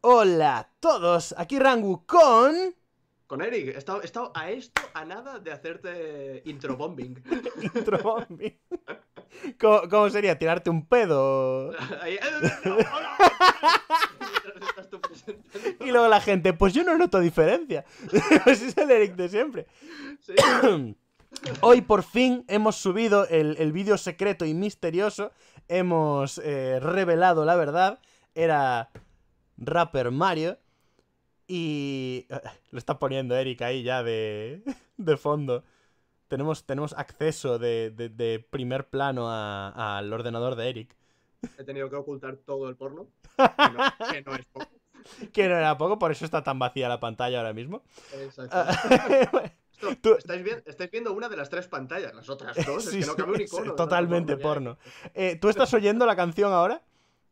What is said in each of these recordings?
Hola a todos, aquí Rangu con... Con Eric, he estado, a esto, a nada de hacerte intro-bombing. ¿Intro-bombing? ¿Cómo, sería? ¿Tirarte un pedo? y luego la gente, pues yo no noto diferencia. es el Eric de siempre. Hoy por fin hemos subido el, vídeo secreto y misterioso. Hemos revelado la verdad. Era Rapper Mario. Y eh, lo está poniendo Eric ahí ya de, de fondo. Tenemos, tenemos acceso de, primer plano al ordenador de Eric. He tenido que ocultar todo el porno. Que no, es que no era poco, por eso está tan vacía la pantalla ahora mismo. Exacto. estáis, viendo, una de las tres pantallas, las otras dos. Totalmente porno. Eh, ¿Tú estás oyendo la canción ahora?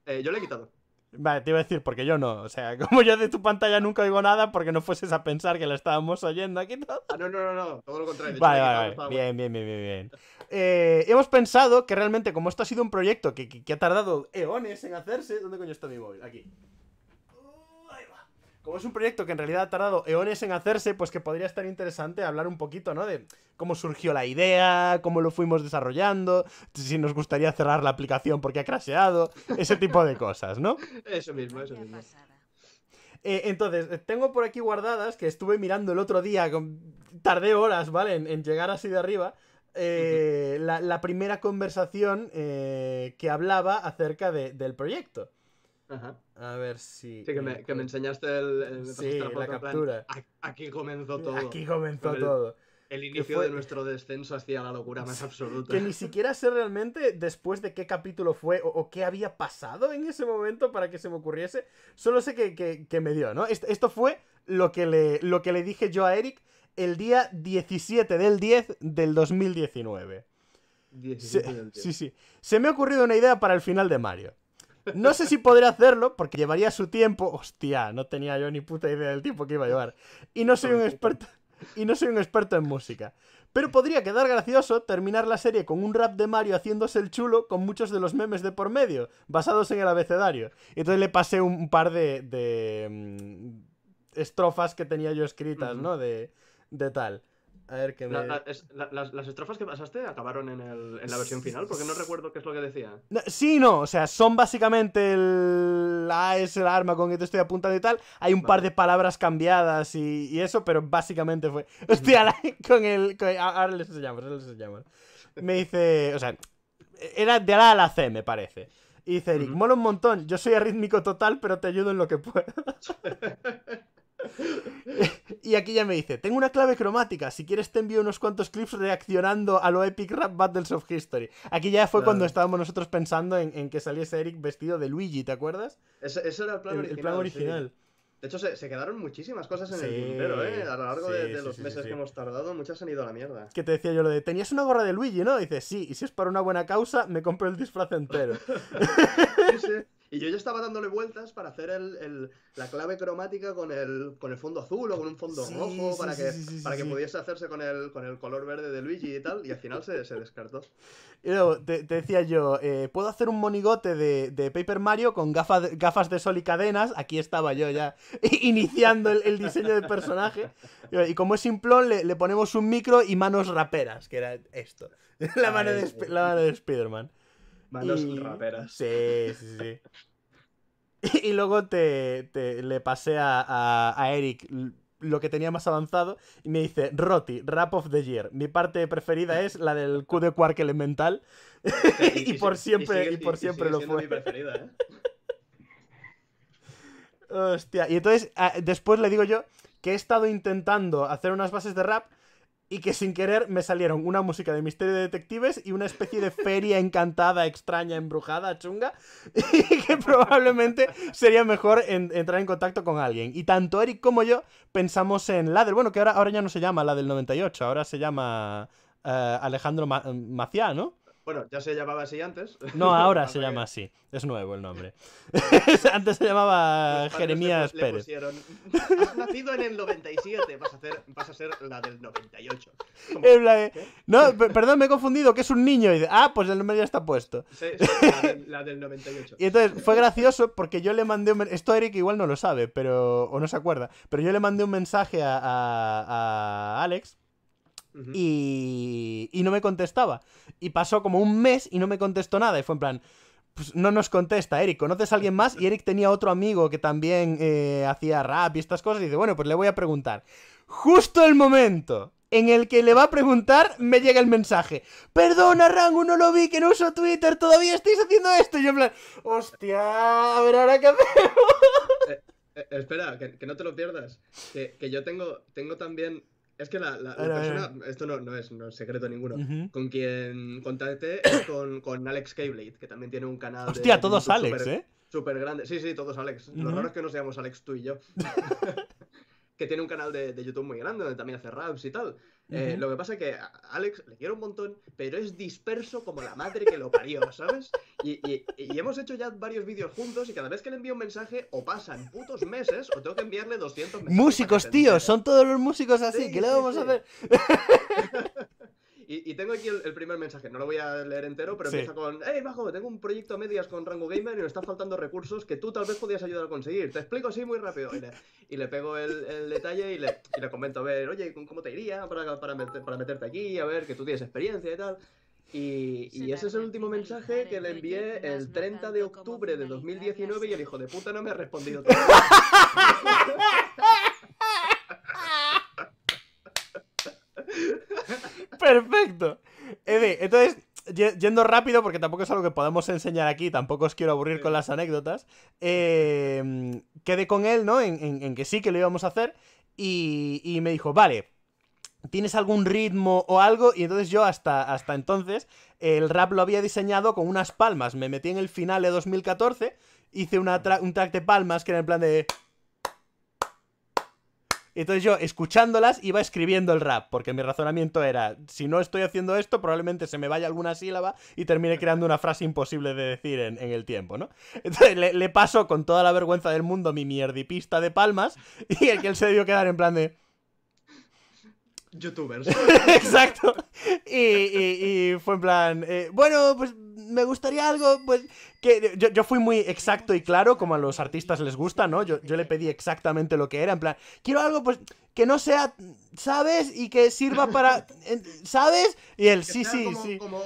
Eh, yo la he quitado. Vale, te iba a decir, porque yo no. O sea, como yo de tu pantalla nunca oigo nada, porque no fueses a pensar que la estábamos oyendo aquí todo. Ah, no, no, no, no. todo lo contrario. Vale, vale, Bien, bien, bien, bien, bien. Eh, hemos pensado que realmente, como esto ha sido un proyecto que, que ha tardado eones en hacerse. ¿Dónde coño está mi móvil? Aquí como es un proyecto que en realidad ha tardado eones en hacerse, pues que podría estar interesante hablar un poquito, ¿no? De cómo surgió la idea, cómo lo fuimos desarrollando, si nos gustaría cerrar la aplicación porque ha crasheado, ese tipo de cosas, ¿no? Eso mismo, eso mismo. Eh, entonces, tengo por aquí guardadas que estuve mirando el otro día, tardé horas, ¿vale? En, llegar así de arriba. Eh, la, primera conversación eh, que hablaba acerca del proyecto. Ajá. A ver si. que me, enseñaste el, la captura. aquí comenzó todo. Aquí comenzó todo. El inicio de nuestro descenso hacia la locura más absoluta. Que ni siquiera sé realmente después de qué capítulo fue o, qué había pasado en ese momento para que se me ocurriese. Solo sé que, me dio, ¿no? Esto, fue lo que, le, lo que le dije yo a Eric el día 17 del 10 del 2019. 17 del 10. Sí, sí. Se me ha ocurrido una idea para el final de Mario. No sé si podría hacerlo porque llevaría su tiempo. Hostia, no tenía yo ni puta idea del tiempo que iba a llevar. Y no soy un experto. Y no soy un experto en música. Pero podría quedar gracioso terminar la serie con un rap de Mario haciéndose el chulo con muchos de los memes de por medio, basados en el abecedario. Y entonces le pasé un par de, mm, estrofas que tenía yo escritas, ¿no? de tal. A ver las, estrofas que pasaste acabaron en, la versión final, porque no recuerdo qué es lo que decía. sí, no, o sea, son básicamente el A es el arma con que te estoy apuntando y tal. Hay un par de palabras cambiadas y, eso, pero básicamente fue. Hostia, la, con el. ahora les enseñamos les Me dice. O sea, era de A a la C, me parece. Y dice Eric, mola un montón, yo soy arrítmico total, pero te ayudo en lo que pueda. y aquí ya me dice, tengo una clave cromática, si quieres te envío unos cuantos clips reaccionando a lo Epic Rap Battles of History. Aquí ya fue cuando estábamos nosotros pensando en, que saliese Eric vestido de Luigi, ¿te acuerdas? Ese, era el plan original. plan original. De hecho, se, quedaron muchísimas cosas en el pero ¿eh? A lo largo de, los meses que hemos tardado, muchas han ido a la mierda. Que te decía yo lo de, tenías una gorra de Luigi, ¿no? dices, sí, y si es para una buena causa, me compro el disfraz entero. sí, sí. Y yo ya estaba dándole vueltas para hacer el, la clave cromática con el, con el fondo azul o con un fondo rojo para, que, para que pudiese hacerse con el, con el color verde de Luigi y tal. Y al final se, se descartó. Y luego te, decía yo, eh, puedo hacer un monigote de, de Paper Mario con gafas, gafas de sol y cadenas. Aquí estaba yo ya iniciando el, diseño del personaje. Y como es simplón, le, le, ponemos un micro y manos raperas, que era esto. Ah, la mano de, la mano de Spider-Man. Manos raperas. Sí, sí, sí. y, luego te, le pasé a, Eric lo que tenía más avanzado y me dice, Roti, Rap of the Year. Mi parte preferida es la del Q de Quark Elemental. y, por siempre, y, por siempre lo fue. Mi preferida, ¿eh? Hostia, y entonces ah, después le digo yo que he estado intentando hacer unas bases de rap y que sin querer me salieron una música de misterio de detectives y una especie de feria encantada, extraña, embrujada, chunga, y que probablemente sería mejor entrar en contacto con alguien. Y tanto Eric como yo pensamos en la del, bueno, que ahora, ahora ya no se llama la del 98, ahora se llama eh, Alejandro Maciá, ¿no? Bueno, ya se llamaba así antes. No, ahora ah, se llama así. Es nuevo el nombre. antes se llamaba Jeremías Pérez. nacido en el 97, vas a, ser la del 98. no, perdón, me he confundido, que es un niño. ah, pues el nombre ya está puesto. Sí, la, del, 98. Y entonces fue gracioso porque yo le mandé Esto Eric igual no lo sabe, pero o no se acuerda. Pero yo le mandé un mensaje a, a Alex y, no me contestaba. Y pasó como un mes y no me contestó nada. Y fue en plan, pues no nos contesta, Eric, ¿conoces a alguien más? Y Eric tenía otro amigo que también eh, hacía rap y estas cosas. Y dice, bueno, pues le voy a preguntar. Justo el momento en el que le va a preguntar, me llega el mensaje. Perdona, Rango, no lo vi, que no uso Twitter, todavía estáis haciendo esto. Y yo en plan, hostia, a ver ahora qué hacemos. Eh, eh, espera, que, no te lo pierdas. Que, yo tengo, tengo también es que la, la, persona, esto no, es, secreto ninguno, con quien contacté es con, Alex Keyblade, que también tiene un canal. Hostia, todos Alex, super, ¿eh? Súper grande. Sí, sí, todos Alex. Lo raro es que no seamos Alex tú y yo. que tiene un canal de, de, YouTube muy grande donde también hace raps y tal. Eh, lo que pasa es que a Alex le quiero un montón, pero es disperso como la madre que lo parió, ¿sabes? Y, y, hemos hecho ya varios vídeos juntos y cada vez que le envío un mensaje o pasan putos meses o tengo que enviarle 200 mensajes. Músicos, tío, son todos los músicos así, ¿qué le vamos a hacer? Y, tengo aquí el, primer mensaje, no lo voy a leer entero, pero empieza con, hey, Majo, tengo un proyecto a medias con Rango Gamer y me están faltando recursos que tú tal vez podías ayudar a conseguir. Te explico así muy rápido. Y le, pego el, detalle y le, comento, a ver, oye, ¿cómo te iría para, para, meterte aquí? A ver, que tú tienes experiencia y tal. Y, ese es el último mensaje que le envié el 30 de octubre de 2019 y el hijo de puta no me ha respondido. Todavía. Perfecto. entonces, yendo rápido, porque tampoco es algo que podamos enseñar aquí, tampoco os quiero aburrir con las anécdotas, em, quedé con él, ¿no? En, que sí que lo íbamos a hacer, y, me dijo, vale, ¿tienes algún ritmo o algo? Y entonces yo hasta, hasta entonces el rap lo había diseñado con unas palmas, me metí en el final de 2014, hice una un track de palmas que era en plan de... Entonces yo, escuchándolas, iba escribiendo el rap, porque mi razonamiento era, si no estoy haciendo esto, probablemente se me vaya alguna sílaba y termine creando una frase imposible de decir en, el tiempo, ¿no? Entonces le, le paso con toda la vergüenza del mundo mi mierdipista de palmas y el que él se debió quedar en plan de youtubers. Exacto. Y, fue en plan, eh, bueno, pues me gustaría algo, pues, que yo, yo, fui muy exacto y claro, como a los artistas les gusta, ¿no? Yo, le pedí exactamente lo que era, en plan, quiero algo, pues, que no sea, ¿sabes? Y que sirva para, ¿sabes? Y el sí, sí, sí. Como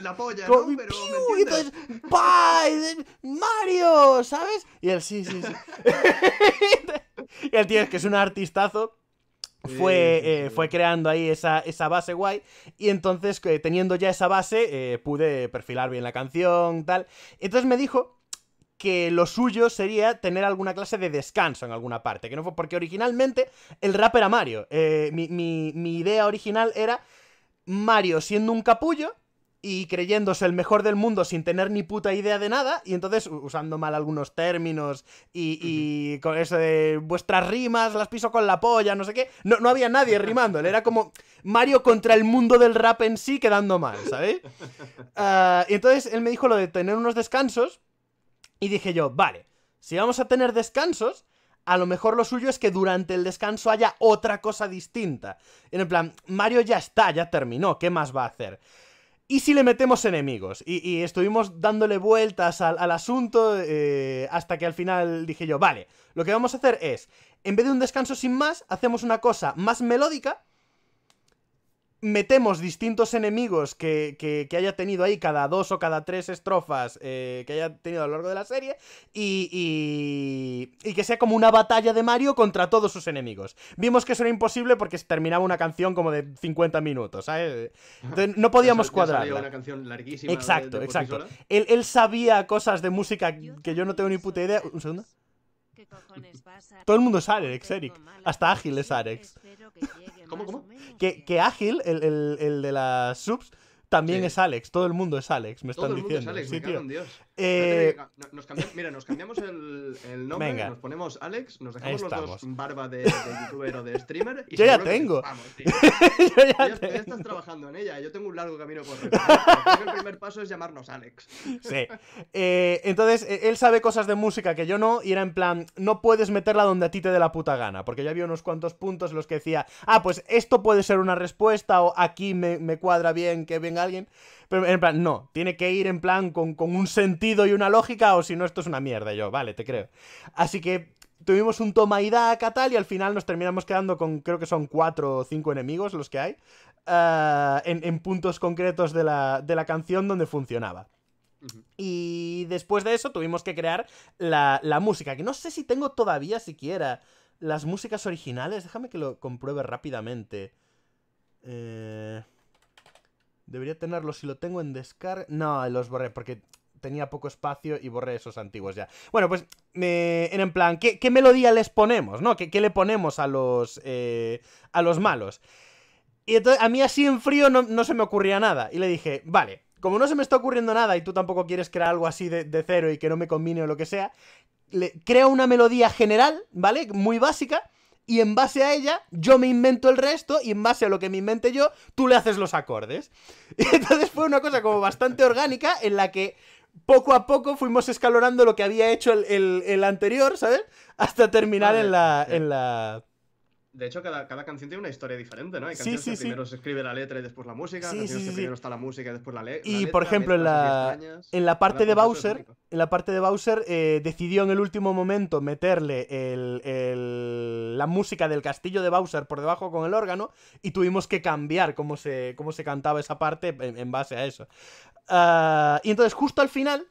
la polla, ¿no? y entonces, ¡Mario! ¿Sabes? Y el sí, sí, sí. y el tío es que es un artistazo fue, eh, fue creando ahí esa, base guay. Y entonces, eh, teniendo ya esa base, eh, pude perfilar bien la canción, tal. Entonces me dijo que lo suyo sería tener alguna clase de descanso en alguna parte. Que no fue porque originalmente el rap era Mario. mi idea original era Mario siendo un capullo y creyéndose el mejor del mundo sin tener ni puta idea de nada, y entonces usando mal algunos términos y, con eso de vuestras rimas, las piso con la polla, no sé qué, no, no había nadie rimándole, era como Mario contra el mundo del rap en sí quedando mal, ¿sabéis? Ah, y entonces él me dijo lo de tener unos descansos, y dije yo, vale, si vamos a tener descansos, a lo mejor lo suyo es que durante el descanso haya otra cosa distinta. En el plan, Mario ya está, ya terminó, ¿qué más va a hacer? ¿Y si le metemos enemigos? Y, estuvimos dándole vueltas al, asunto eh, hasta que al final dije yo, vale, lo que vamos a hacer es, en vez de un descanso sin más, hacemos una cosa más melódica metemos distintos enemigos que, haya tenido ahí cada dos o cada tres estrofas eh, que haya tenido a lo largo de la serie y, y, que sea como una batalla de Mario contra todos sus enemigos. Vimos que eso era imposible porque terminaba una canción como de 50 minutos, ¿sabes? no podíamos cuadrar. una canción Exacto, exacto. Él, él sabía cosas de música que yo no tengo ni puta idea. Un segundo. Todo el mundo es Alex, Eric. Hasta Ágil es Alex ¿Cómo, cómo? Que, Ágil, el, de las subs, también es Alex. Todo el mundo es Alex, me están diciendo. Dios. Eh, nos cambiamos, mira, nos cambiamos el, nombre, nos ponemos Alex, nos dejamos los dos barba de, youtuber o de streamer. Y yo ya tengo. ya, estás trabajando en ella, yo tengo un largo camino por recorrer. el primer paso es llamarnos Alex. sí. Eh, entonces, eh, él sabe cosas de música que yo no, y era en plan, no puedes meterla donde a ti te dé la puta gana, porque ya había unos cuantos puntos en los que decía, ah, pues esto puede ser una respuesta, o aquí me, me cuadra bien que venga alguien. Pero en plan, no, tiene que ir en plan con, un sentido y una lógica, o si no, esto es una mierda. yo, vale, te creo. Así que tuvimos un toma y daca tal, y al final nos terminamos quedando con, creo que son cuatro o cinco enemigos los que hay, eh, en, puntos concretos de la, canción donde funcionaba. Y después de eso tuvimos que crear la, la, música, que no sé si tengo todavía siquiera las músicas originales. Déjame que lo compruebe rápidamente. Eh... Debería tenerlo si lo tengo en descarga. No, los borré porque tenía poco espacio y borré esos antiguos ya. Bueno, pues en en plan, ¿qué, melodía les ponemos? ¿No? ¿Qué, le ponemos a los, eh, a los malos? Y entonces, a mí así en frío no, se me ocurría nada. Y le dije, vale, como no se me está ocurriendo nada y tú tampoco quieres crear algo así de, cero y que no me combine o lo que sea, le, creo una melodía general, ¿vale? Muy básica y en base a ella yo me invento el resto y en base a lo que me invente yo, tú le haces los acordes. Y entonces fue una cosa como bastante orgánica en la que poco a poco fuimos escalonando lo que había hecho el, anterior, ¿sabes? Hasta terminar en la... En la de hecho, cada, cada, canción tiene una historia diferente, ¿no? Hay canciones sí, sí, que sí. primero se escribe la letra y después la música, canciones que primero está la música y después la, letra. Y, por ejemplo, en la, en la, parte de Bowser, en eh, la parte de Bowser decidió en el último momento meterle el, la música del castillo de Bowser por debajo con el órgano y tuvimos que cambiar cómo se, cómo se cantaba esa parte en, base a eso. Ah, y entonces, justo al final,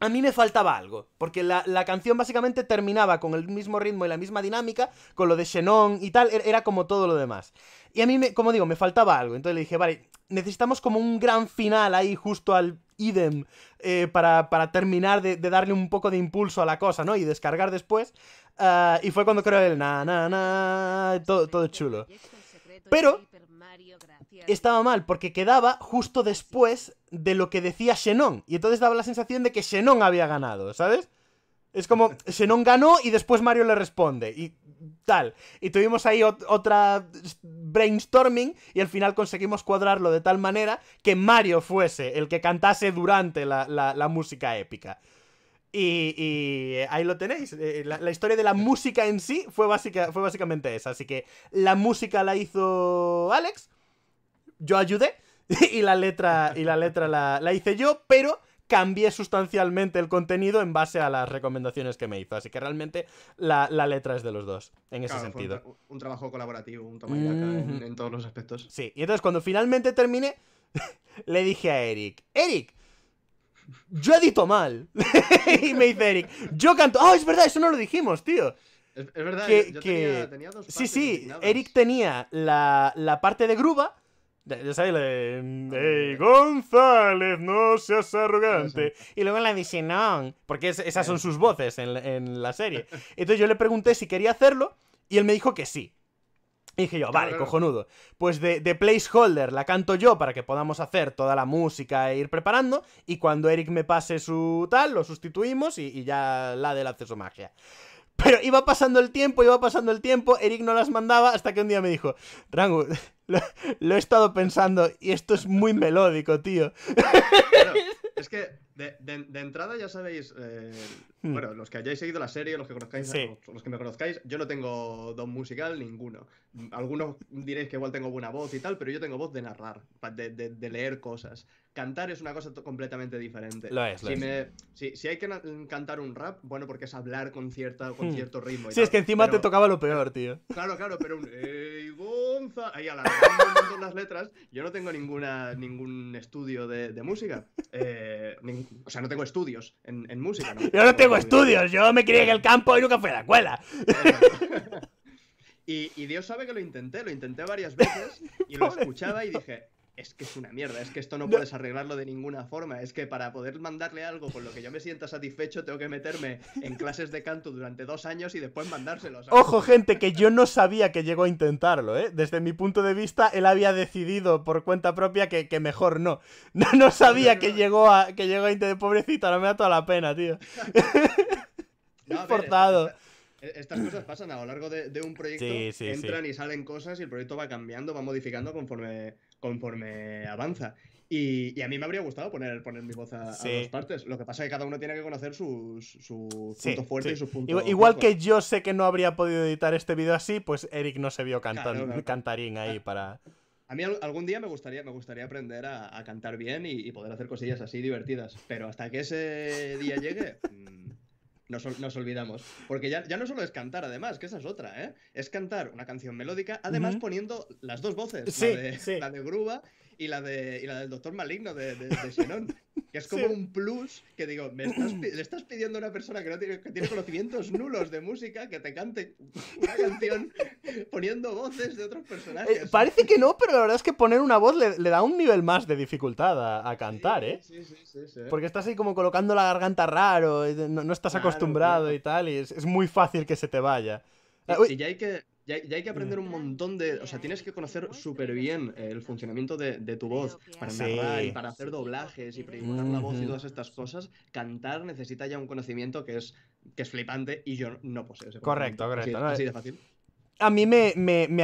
a mí me faltaba algo, porque la, canción básicamente terminaba con el mismo ritmo y la misma dinámica, con lo de xenon y tal, er, era como todo lo demás. Y a mí, me, como digo, me faltaba algo, entonces le dije, vale, necesitamos como un gran final ahí justo al idem eh, para, terminar de, darle un poco de impulso a la cosa, ¿no? Y descargar después. Ah, y fue cuando creo el na, na, na, todo, todo chulo. Pero estaba mal, porque quedaba justo después de lo que decía Xenon. Y entonces daba la sensación de que Xenon había ganado, ¿sabes? Es como, Xenon ganó y después Mario le responde. Y tal. Y tuvimos ahí otra brainstorming y al final conseguimos cuadrarlo de tal manera que Mario fuese el que cantase durante la, música épica. Y, ahí lo tenéis. Eh, la, historia de la música en sí fue, básica, fue básicamente esa. Así que la música la hizo Alex yo ayudé y la letra, y la, letra la, hice yo, pero cambié sustancialmente el contenido en base a las recomendaciones que me hizo. Así que realmente la, letra es de los dos, en ese sentido. un, trabajo colaborativo, un toma y en, todos los aspectos. Sí, y entonces cuando finalmente terminé, le dije a Eric, Eric, yo edito mal. y me dice Eric, yo canto... ¡Oh, es verdad! Eso no lo dijimos, tío. Es, verdad, que, Tenía, Sí, sí, Eric tenía la, la parte de Gruba Ah, ya, González, no seas arrogante. Y luego le dice, no, porque esas son ah. sus voces en, la serie. Entonces yo le pregunté si quería hacerlo y él me dijo que sí. Y dije yo, vale, cojonudo. Pues de, de, placeholder la canto yo para que podamos hacer toda la música e ir preparando. Y cuando Eric me pase su tal, lo sustituimos y, y ya la del acceso magia. Pero iba pasando el tiempo, iba pasando el tiempo, Eric no las mandaba hasta que un día me dijo, Rango, lo, he estado pensando y esto es muy melódico, tío. es que de, entrada ya sabéis, eh, hmm. bueno, los que hayáis seguido la serie, los que conozcáis, los que me conozcáis, yo no tengo don musical ninguno. Algunos diréis que igual tengo buena voz y tal, pero yo tengo voz de narrar, de, leer cosas. Cantar es una cosa completamente diferente. si, Me, si, hay que cantar un rap, bueno, porque es hablar con, cierta, con hmm. cierto ritmo. Y sí, es que encima te tocaba lo peor, tío. Claro, claro, pero un... Hey, Gonza... Ahí con las letras. Yo no tengo ninguna, ningún estudio de, música. Eh, o sea, no tengo estudios en, música. ¿no? yo no tengo estudios, yo me crié en el campo y nunca fui a la escuela. y Dios sabe que lo intenté, lo intenté varias veces y lo escuchaba y dije, es que es una mierda, es que esto no, puedes arreglarlo de ninguna forma, es que para poder mandarle algo con lo que yo me sienta satisfecho tengo que meterme en clases de canto durante dos años y después mandárselos. Ojo gente, que yo no sabía que llegó a intentarlo, ¿eh? Desde mi punto de vista, él había decidido por cuenta propia que, mejor no. no. sabía que llegó a que llegó intentar, pobrecito, no me da toda la pena, tío. No, e-, Estas cosas pasan a lo largo de, un proyecto, entran y salen cosas y el proyecto va cambiando, va modificando conforme, conforme avanza. Y, a mí me habría gustado poner, poner mi voz a, dos partes. Lo que pasa es que cada uno tiene que conocer sus, sus fuerte puntos fuertes y sus puntos. Igual, que yo sé que no habría podido editar este vídeo así, pues Eric no se vio cantan, cantarín ahí ah. para. A mí algún día me gustaría, me gustaría aprender a, cantar bien y, poder hacer cosillas así divertidas. Pero hasta que ese día llegue. Mm, nos, nos olvidamos. Porque ya, ya, no solo es cantar, además, que esa es otra, ¿eh? Es cantar una canción melódica, además poniendo las dos voces, la, de, la de grúa y la, de, la del Doctor Maligno de, de, Que es como un plus que digo, le estás pidiendo a una persona que, no tiene, que tiene conocimientos nulos de música que te cante una canción poniendo voces de otros personajes. Eh, parece que no, pero la verdad es que poner una voz le, da un nivel más de dificultad a, cantar, ¿eh? Sí, sí, sí, Porque estás ahí como colocando la garganta raro, no, no estás acostumbrado y tal, y es, muy fácil que se te vaya. Y, ah, y ya hay que ya hay, que aprender un montón de. O sea, tienes que conocer súper bien el funcionamiento de, tu voz para narrar y para hacer doblajes y preguntar la voz y todas estas cosas. Cantar necesita ya un conocimiento que es, que es flipante y yo no poseo ese Correcto, correcto. Así, de eh, fácil a mí me,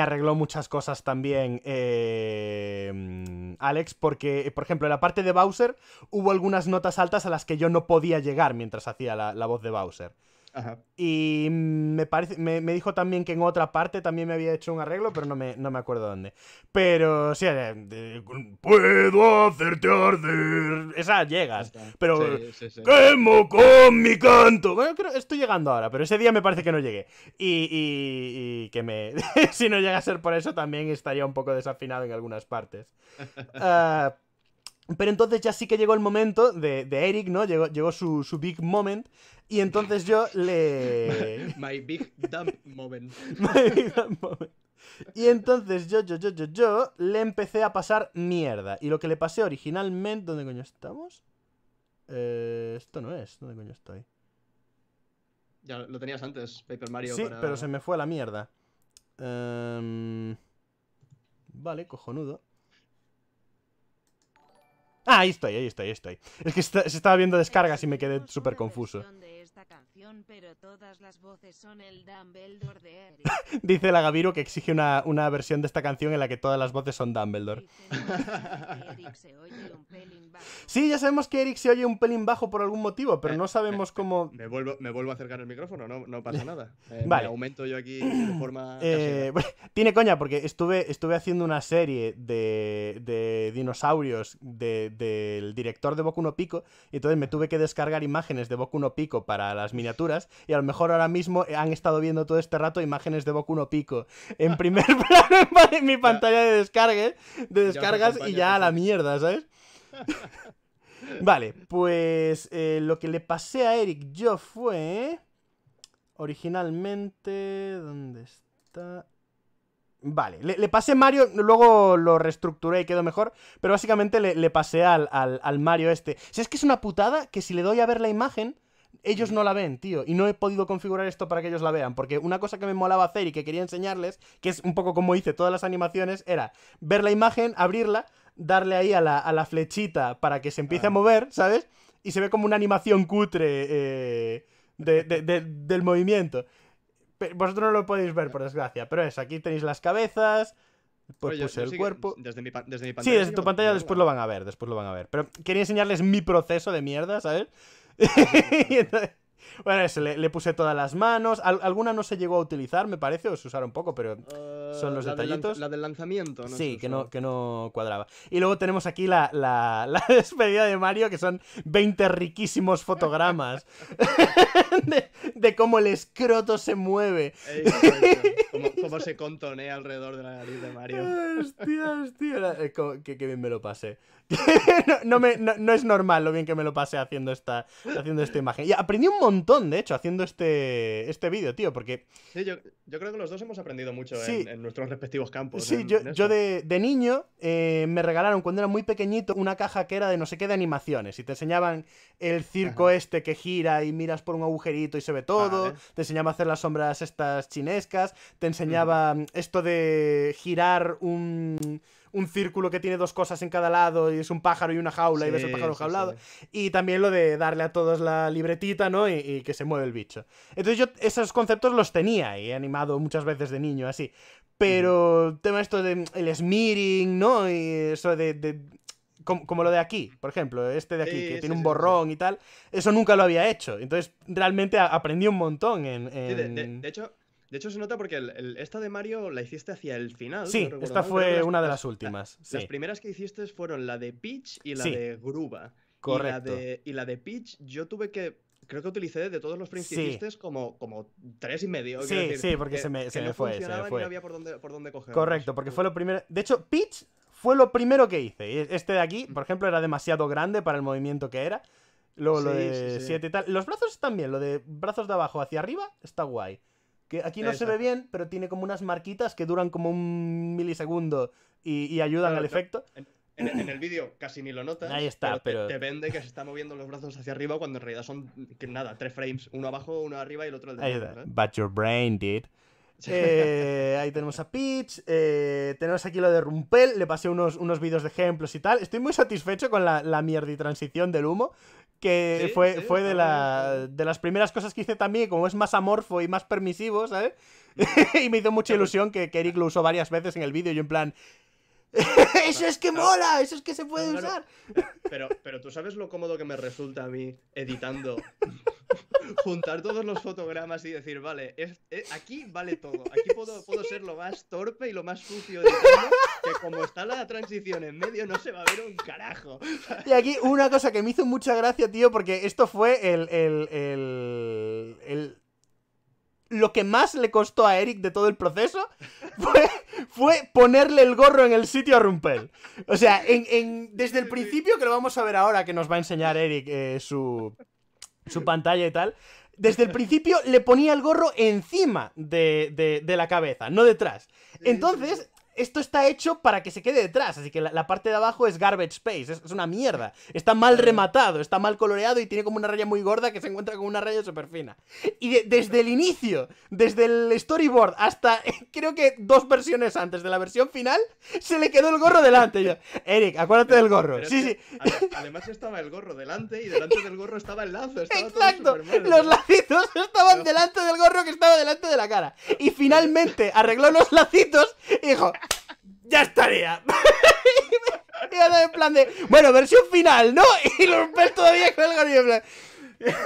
arregló muchas cosas también, eh, Alex, porque, por ejemplo, en la parte de Bowser hubo algunas notas altas a las que yo no podía llegar mientras hacía la voz de Bowser. Y me, parece, me, me, dijo también que en otra parte también me había hecho un arreglo, pero no me, no me acuerdo dónde. Pero sí, puedo hacerte arder. Esa llegas. Pero quemo con mi canto. Bueno, creo, estoy llegando ahora, pero ese día me parece que no llegué. Y, y, que me. si no llega a ser por eso, también estaría un poco desafinado en algunas partes. Uh, Pero entonces ya sí que llegó el momento de, de Eric, ¿no? Llegó, llegó su, su, big moment. Y entonces yo le. My big dumb moment. My big moment. Y entonces yo, yo, yo, yo, yo, le empecé a pasar mierda. Y lo que le pasé originalmente. ¿Dónde coño estamos? Eh, esto no es. ¿Dónde coño estoy? Ya lo tenías antes, Paper Mario. Sí, pero se me fue a la mierda. Em, vale, cojonudo. Ah, ahí estoy, ahí estoy, ahí estoy. Es que se estaba viendo descargas y me quedé súper confuso canción, pero todas las voces son el Dumbledore Dice la Gaviru que exige una, versión de esta canción en la que todas las voces son Dumbledore. sí, ya sabemos que Eric se oye un pelín bajo por algún motivo, pero eh, no sabemos eh, eh, cómo. Me vuelvo, me vuelvo a acercar el micrófono, no, pasa nada. vale. aumento yo aquí de forma. tiene coña, porque estuve, estuve haciendo una serie de, dinosaurios del director de Boku no Pico, y entonces me tuve que descargar imágenes de Boku no Pico para las miniaturas y a lo mejor ahora mismo han estado viendo todo este rato imágenes de Boku no Pico en primer plano en mi pantalla de descargue, de descargas y ya a la mierda, ¿sabes? vale, pues eh, lo que le pasé a Eric yo fue originalmente ¿dónde está? Vale, le, pasé Mario, luego lo reestructuré y quedó mejor, pero básicamente le, pasé al, al, Mario este. Si es que es una putada que si le doy a ver la imagen, ellos no la ven, tío. Y no he podido configurar esto para que ellos la vean. Porque una cosa que me molaba hacer y que quería enseñarles, que es un poco como hice todas las animaciones, era ver la imagen, abrirla, darle ahí a la, flechita para que se empiece a ah. mover, ¿sabes? Y se ve como una animación cutre eh, del movimiento. Vosotros no lo podéis ver, por desgracia. Pero es, aquí tenéis las cabezas. Pues el cuerpo. Desde mi, desde pantalla. Sí, desde tu pantalla después lo van a ver, después lo van a ver. Pero quería enseñarles mi proceso de mierda, ¿sabes? bueno, eso, le, puse todas las manos. alguna no se llegó a utilizar, me parece, o se usaron poco, pero eh, son los detallitos. la del lanzamiento, ¿no? Sí, que no, cuadraba. Y luego tenemos aquí la, despedida de Mario, que son 20 riquísimos fotogramas de, cómo el escroto se mueve. cómo, se contonea alrededor de la nariz de Mario. Hostia, hostia. Eh, que bien me lo pasé. no, es normal lo bien que me lo pasé haciendo esta, haciendo esta imagen. Y aprendí un montón, de hecho, haciendo este, este vídeo, tío, porque... Sí, yo, creo que los dos hemos aprendido mucho en, nuestros respectivos campos. Sí, yo, de, niño eh, me regalaron cuando era muy pequeñito una caja que era de no sé qué de animaciones y te enseñaban el circo este que gira y miras por un agujerito y se ve todo, te enseñaba a hacer las sombras estas chinescas, te enseñaba mm, esto de girar un un círculo que tiene dos cosas en cada lado y es un pájaro y una jaula y ves el pájaro jaulado. y también lo de darle a todos la libretita, ¿no? Y, que se mueve el bicho. Entonces yo esos conceptos los tenía y he animado muchas veces de niño así. Pero el tema esto de el smearing, ¿no? Y eso de, como, lo de aquí, por ejemplo, este de aquí, que tiene un borrón y tal, eso nunca lo había hecho. Entonces, realmente aprendí un montón en... de, hecho, de hecho, se nota porque esta de Mario la hiciste hacia el final. Sí, esta fue una de las últimas. Las, sí. las primeras que hiciste fueron la de Peach y la de Gruba. Correcto. Y la de, y Peach, yo tuve que creo que utilicé de todos los principios como, como tres y medio. Sí, sí, porque se me, se me fue. Se me fue. no había por dónde, por coger. Correcto, porque fue lo primero. De hecho, Peach fue lo primero que hice. Este de aquí, mm. por ejemplo, era demasiado grande para el movimiento que era. Luego lo de 7 y tal. Los brazos están bien, lo de brazos de abajo hacia arriba, está guay. Que aquí no se ve bien, pero tiene como unas marquitas que duran como un milisegundo y, ayudan al efecto. En, el vídeo casi ni lo notas. Ahí está, pero. Te, vende que se está moviendo los brazos hacia arriba cuando en realidad son, que nada, tres frames, uno abajo, uno arriba y el otro al derecho. But your brain did. Eh, ahí tenemos a Peach. Eh, tenemos aquí lo de Rumpel. Le pasé unos, unos vídeos de ejemplos y tal. Estoy muy satisfecho con la, la mierda y transición del humo que fue, fue de, las primeras cosas que hice también, como es más amorfo y más permisivo, ¿sabes? Mm. y me hizo mucha ilusión que, que Eric lo usó varias veces en el vídeo, yo en plan, eso es que mola, eso es que se puede usar. Pero, pero tú sabes lo cómodo que me resulta a mí editando. Juntar todos los fotogramas y decir, vale, es, eh, aquí vale todo. Aquí puedo, ser lo más torpe y lo más sucio todo, que como está la transición en medio no se va a ver un carajo. Y aquí una cosa que me hizo mucha gracia, tío, porque esto fue el, el, el, el lo que más le costó a Eric de todo el proceso fue fue ponerle el gorro en el sitio a Rumpel. O sea, desde el principio, que lo vamos a ver ahora, que nos va a enseñar Eric eh, su, su pantalla y tal, desde el principio le ponía el gorro encima de la cabeza, no detrás. Entonces, esto está hecho para que se quede detrás, así que la, parte de abajo es garbage space, es, una mierda. Está mal rematado, está mal coloreado y tiene como una raya muy gorda que se encuentra con una raya súper fina. Y desde el inicio, desde el storyboard hasta creo que dos versiones antes de la versión final, se le quedó el gorro delante. Eric, acuérdate del gorro. sí, sí. además estaba el gorro delante y delante del gorro estaba el lazo. Exacto, los lacitos estaban delante del gorro que estaba delante de la cara. Y finalmente arregló los lacitos y dijo, ya estaría. y en plan de, bueno, versión final, ¿no? Y lo ves todavía con el garillo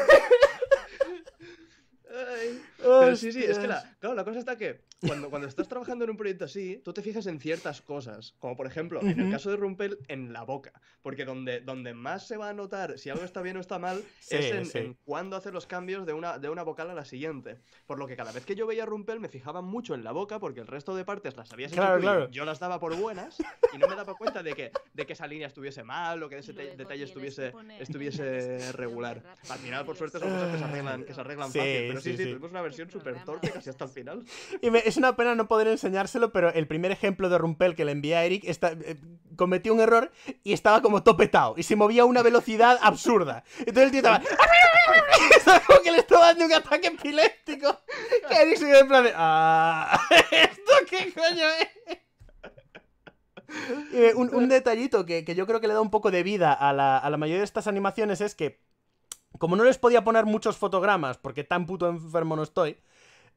pero sí, sí, es que la, claro, la cosa está que cuando, cuando estás trabajando en un proyecto así, tú te fijas en ciertas cosas, como por ejemplo, en el caso de Rumpel, en la boca, porque donde, donde más se va a notar si algo está bien o está mal es en, cuando en cuándo los cambios de una, de una vocal a la siguiente. Por lo que cada vez que yo veía Rumpel me fijaba mucho en la boca, porque el resto de partes las había claro, yo las daba por buenas y no me daba cuenta de que, de que esa línea estuviese mal o que ese detalle estuviese, estuviese regular. Al final, por suerte, son cosas que se arreglan, que se arreglan fácil, pero sí, sí, tuvimos una versión súper torpe casi hasta el final. Y me, es una pena no poder enseñárselo, pero el primer ejemplo de Rumpel que le envié a Eric está, eh, cometió un error y estaba como topetado y se movía a una velocidad absurda. Entonces el tío estaba. Ah, como que le estaba dando un ataque epiléptico. Eric se en plan de. Ah, ¿Esto qué coño es? Eh, un, detallito que, yo creo que le da un poco de vida a la, a la mayoría de estas animaciones es que, como no les podía poner muchos fotogramas, porque tan puto enfermo no estoy,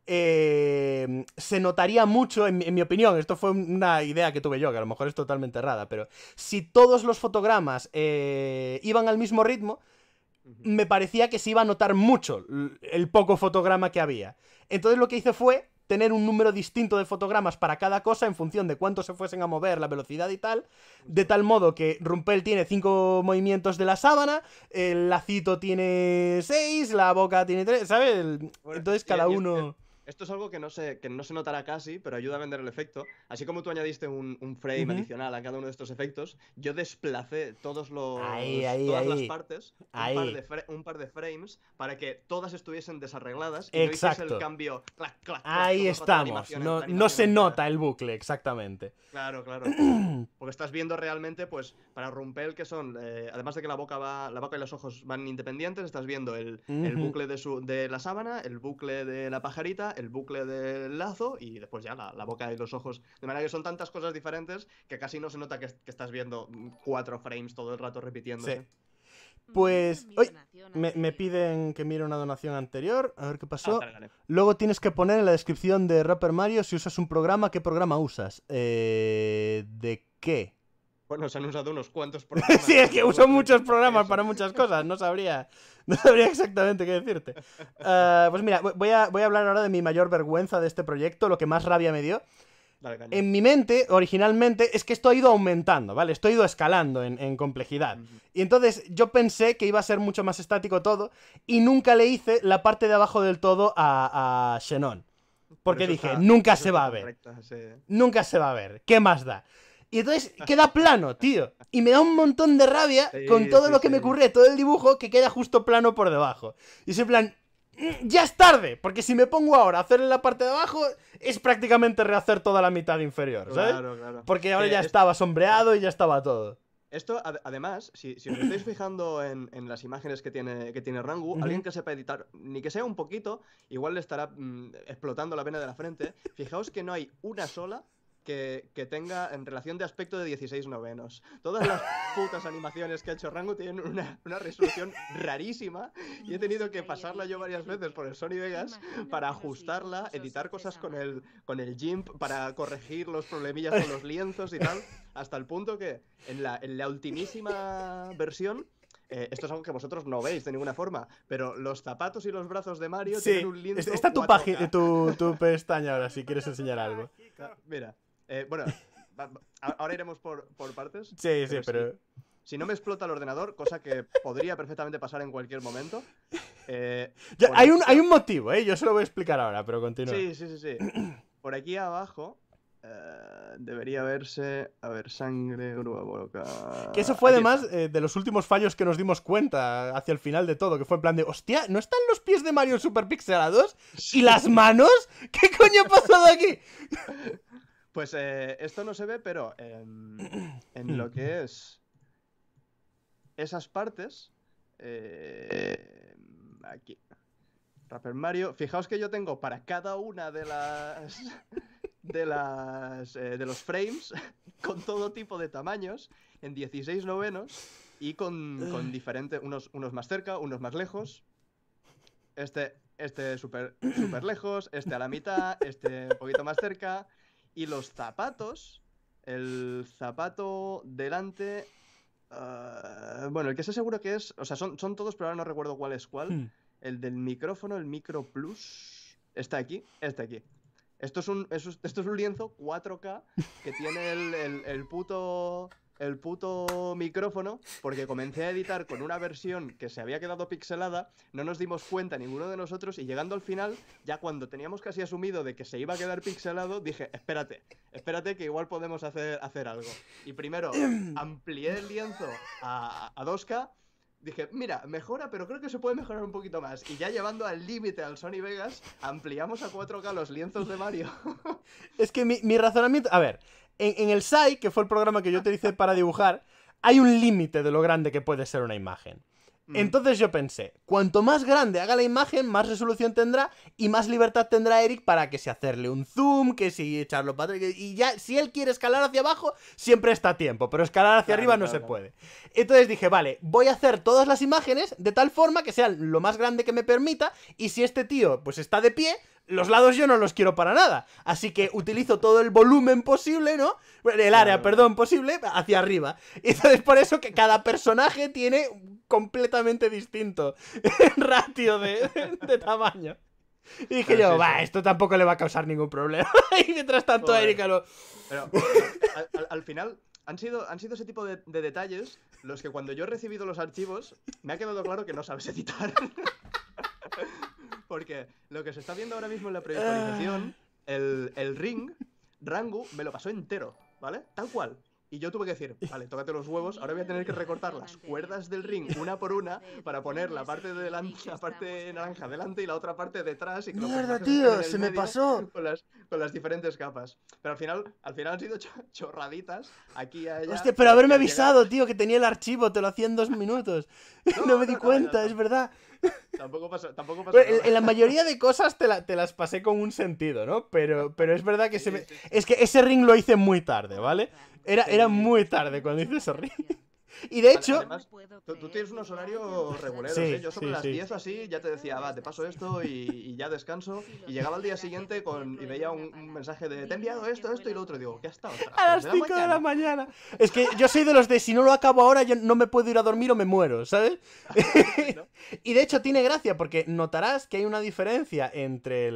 eh, se notaría mucho, en, mi opinión, esto fue una idea que tuve yo, que a lo mejor es totalmente errada, pero si todos los fotogramas eh, iban al mismo ritmo, me parecía que se iba a notar mucho el poco fotograma que había. Entonces lo que hice fue tener un número distinto de fotogramas para cada cosa en función de cuánto se fuesen a mover, la velocidad y tal, de tal modo que Rumpel tiene 5 movimientos de la sábana, el lacito tiene 6, la boca tiene 3, ¿sabes? Entonces cada uno... Esto es algo que no, se, que no se notará casi, pero ayuda a vender el efecto. Así como tú añadiste un, un frame adicional a cada uno de estos efectos, yo desplacé todos los, todas las partes, un par, de un par, de frames, para que todas estuviesen desarregladas y Exacto. no el cambio. Clac, clac, ahí estamos. No, no, se nota el bucle, exactamente. Claro, claro. Porque estás viendo realmente, pues, para el que son, eh, además de que la boca va, la boca y los ojos van independientes, estás viendo el, el bucle de, su, de la sábana, el bucle de la pajarita el bucle del lazo y después ya la, boca y los ojos. De manera que son tantas cosas diferentes que casi no se nota que, estás viendo cuatro frames todo el rato Repitiendo mm, Pues me, piden que mire una donación anterior, a ver qué ah, pasó. Luego tienes que poner en la descripción de Rapper Mario si usas un programa, ¿qué programa usas? Eh, ¿De qué? Bueno, se han usado unos cuantos programas. sí, es que uso muchos programas para muchas cosas, no sabría. No sabría exactamente qué decirte. Ah, pues mira, voy a, hablar ahora de mi mayor vergüenza de este proyecto, lo que más rabia me dio. en mi mente, originalmente, es que esto ha ido aumentando, ¿vale? Esto ha ido escalando en, complejidad. Y entonces yo pensé que iba a ser mucho más estático todo y nunca le hice la parte de abajo del todo a, a Xenon. Porque dije, nunca se va a ver. Nunca se va a ver. ¿Qué más da? Y entonces queda plano, tío. Y me da un montón de rabia con todo lo que me ocurre, todo el dibujo que queda justo plano por debajo. Y soy plan, mm, ya es tarde, porque si me pongo ahora a hacer la parte de abajo, es prácticamente rehacer toda la mitad inferior, ¿sabes? Claro, claro. Porque ahora ya estaba sombreado y ya estaba todo. Esto, además, si, si, os estáis fijando en, las imágenes que tiene, que tiene Rangu, alguien que sepa editar, ni que sea un poquito, igual le estará mm, explotando la pena de la frente. Fijaos que no hay una sola que, tenga en relación de aspecto de 16 novenos. Todas las putas animaciones que ha hecho Rango tienen una, una resolución rarísima y he tenido que pasarla yo varias veces por el Sony Vegas para ajustarla, editar cosas con el, con el GIMP, para corregir los problemillas con los lienzos y tal, hasta el punto que en la, en la ultimísima versión... Eh, esto es algo que vosotros no veis de ninguna forma, pero los zapatos y los brazos de Mario tienen un lienzo. Está tu, tu, tu pestaña ahora si quieres enseñar algo. Mira, eh, bueno, ahora iremos por, partes. Sí, sí, pero... Si no me explota el ordenador, cosa que podría perfectamente pasar en cualquier momento. Eh, hay, un, hay un motivo, ¿eh? Yo se lo voy a explicar ahora, pero continúa. Sí, sí, sí, sí. Por aquí abajo eh, debería verse. A ver, sangre, grúa, boca. Que eso fue además de los últimos fallos que nos dimos cuenta hacia el final de todo, que fue en plan de, hostia, ¿no están los pies de Mario super pixelados? ¿Y las manos? ¿Qué coño ha pasado aquí? Pues eh, esto no se ve, pero en, lo que es esas partes, eh, aquí, Rapper Mario, fijaos que yo tengo para cada una de las de las eh, de los frames con todo tipo de tamaños en 16 novenos y con, con diferentes unos, más cerca, unos más lejos. Este este súper super lejos, este a la mitad, este un poquito más cerca, y los zapatos, el zapato delante... Ah, bueno, el que sé seguro que es... O sea, son, son todos, pero ahora no recuerdo cuál es cuál. Hmm. El del micrófono, el Micro Plus. Está aquí, está aquí. Esto es un, esto es un lienzo 4K que tiene el, el puto el puto micrófono porque comencé a editar con una versión que se había quedado pixelada, no nos dimos cuenta ninguno de nosotros y llegando al final, ya cuando teníamos casi asumido de que se iba a quedar pixelado, dije, espérate, espérate que igual podemos hacer, hacer algo. Y primero amplié el lienzo a, a 2K dije, mira, mejora, pero creo que se puede mejorar un poquito más. Y ya llevando al límite al Sony Vegas, ampliamos a 4K los lienzos de Mario. es que mi, mi, razonamiento. A ver, en, el SAI, que fue el programa que yo utilicé para dibujar, hay un límite de lo grande que puede ser una imagen. Mm. Entonces yo pensé, cuanto más grande haga la imagen, más resolución tendrá y más libertad tendrá Eric para que si hacerle un zoom, que si echarlo para Y ya, si él quiere escalar hacia abajo, siempre está a tiempo, pero escalar hacia arriba no se puede. Entonces dije, vale, voy a hacer todas las imágenes de tal forma que sean lo más grande que me permita y si este tío pues está de pie, los lados yo no los quiero para nada. Así que utilizo todo el volumen posible, ¿no? El área, perdón, posible, hacia arriba. Y entonces por eso que cada personaje tiene completamente distinto en ratio de, tamaño. Y dije yo, va, esto tampoco le va a causar ningún problema. y mientras tanto, Erika lo... Pero al, final han sido, han sido ese tipo de, detalles los que cuando yo he recibido los archivos me ha quedado claro que no sabes editar. Porque lo que se está viendo ahora mismo en la previsualización, ah. el, el ring, Rangu me lo pasó entero, ¿vale? Tal cual. Y yo tuve que decir, vale, tócate los huevos, ahora voy a tener que recortar las cuerdas del ring una por una para poner la parte de la, parte naranja delante y la otra parte detrás. Y ¡Mierda, tío! ¡Se me pasó! Con las, con las diferentes capas. Pero al final, al final han sido chorraditas aquí Hostia, pero haberme avisado, tío, que tenía el archivo, te lo hacía en dos minutos. No, me di cuenta, es verdad. Tampoco pasa, En la mayoría de cosas te, las pasé con un sentido, ¿no? Pero, pero es verdad que es que ese ring lo hice muy tarde, ¿vale? Era, era muy tarde cuando hice ese ring. Y de hecho, tú, tienes unos horarios reguleros. ¿eh? Yo sobre las 10 así ya te decía, va, te paso esto y, ya descanso. Y llegaba al día siguiente con, y veía un, mensaje de te he enviado esto, esto y lo otro. digo, ¿qué ha estado? A las 5 de la mañana. Es que yo soy de los de si no lo acabo ahora, yo no me puedo ir a dormir o me muero, ¿sabes? y de hecho tiene gracia porque notarás que hay una diferencia entre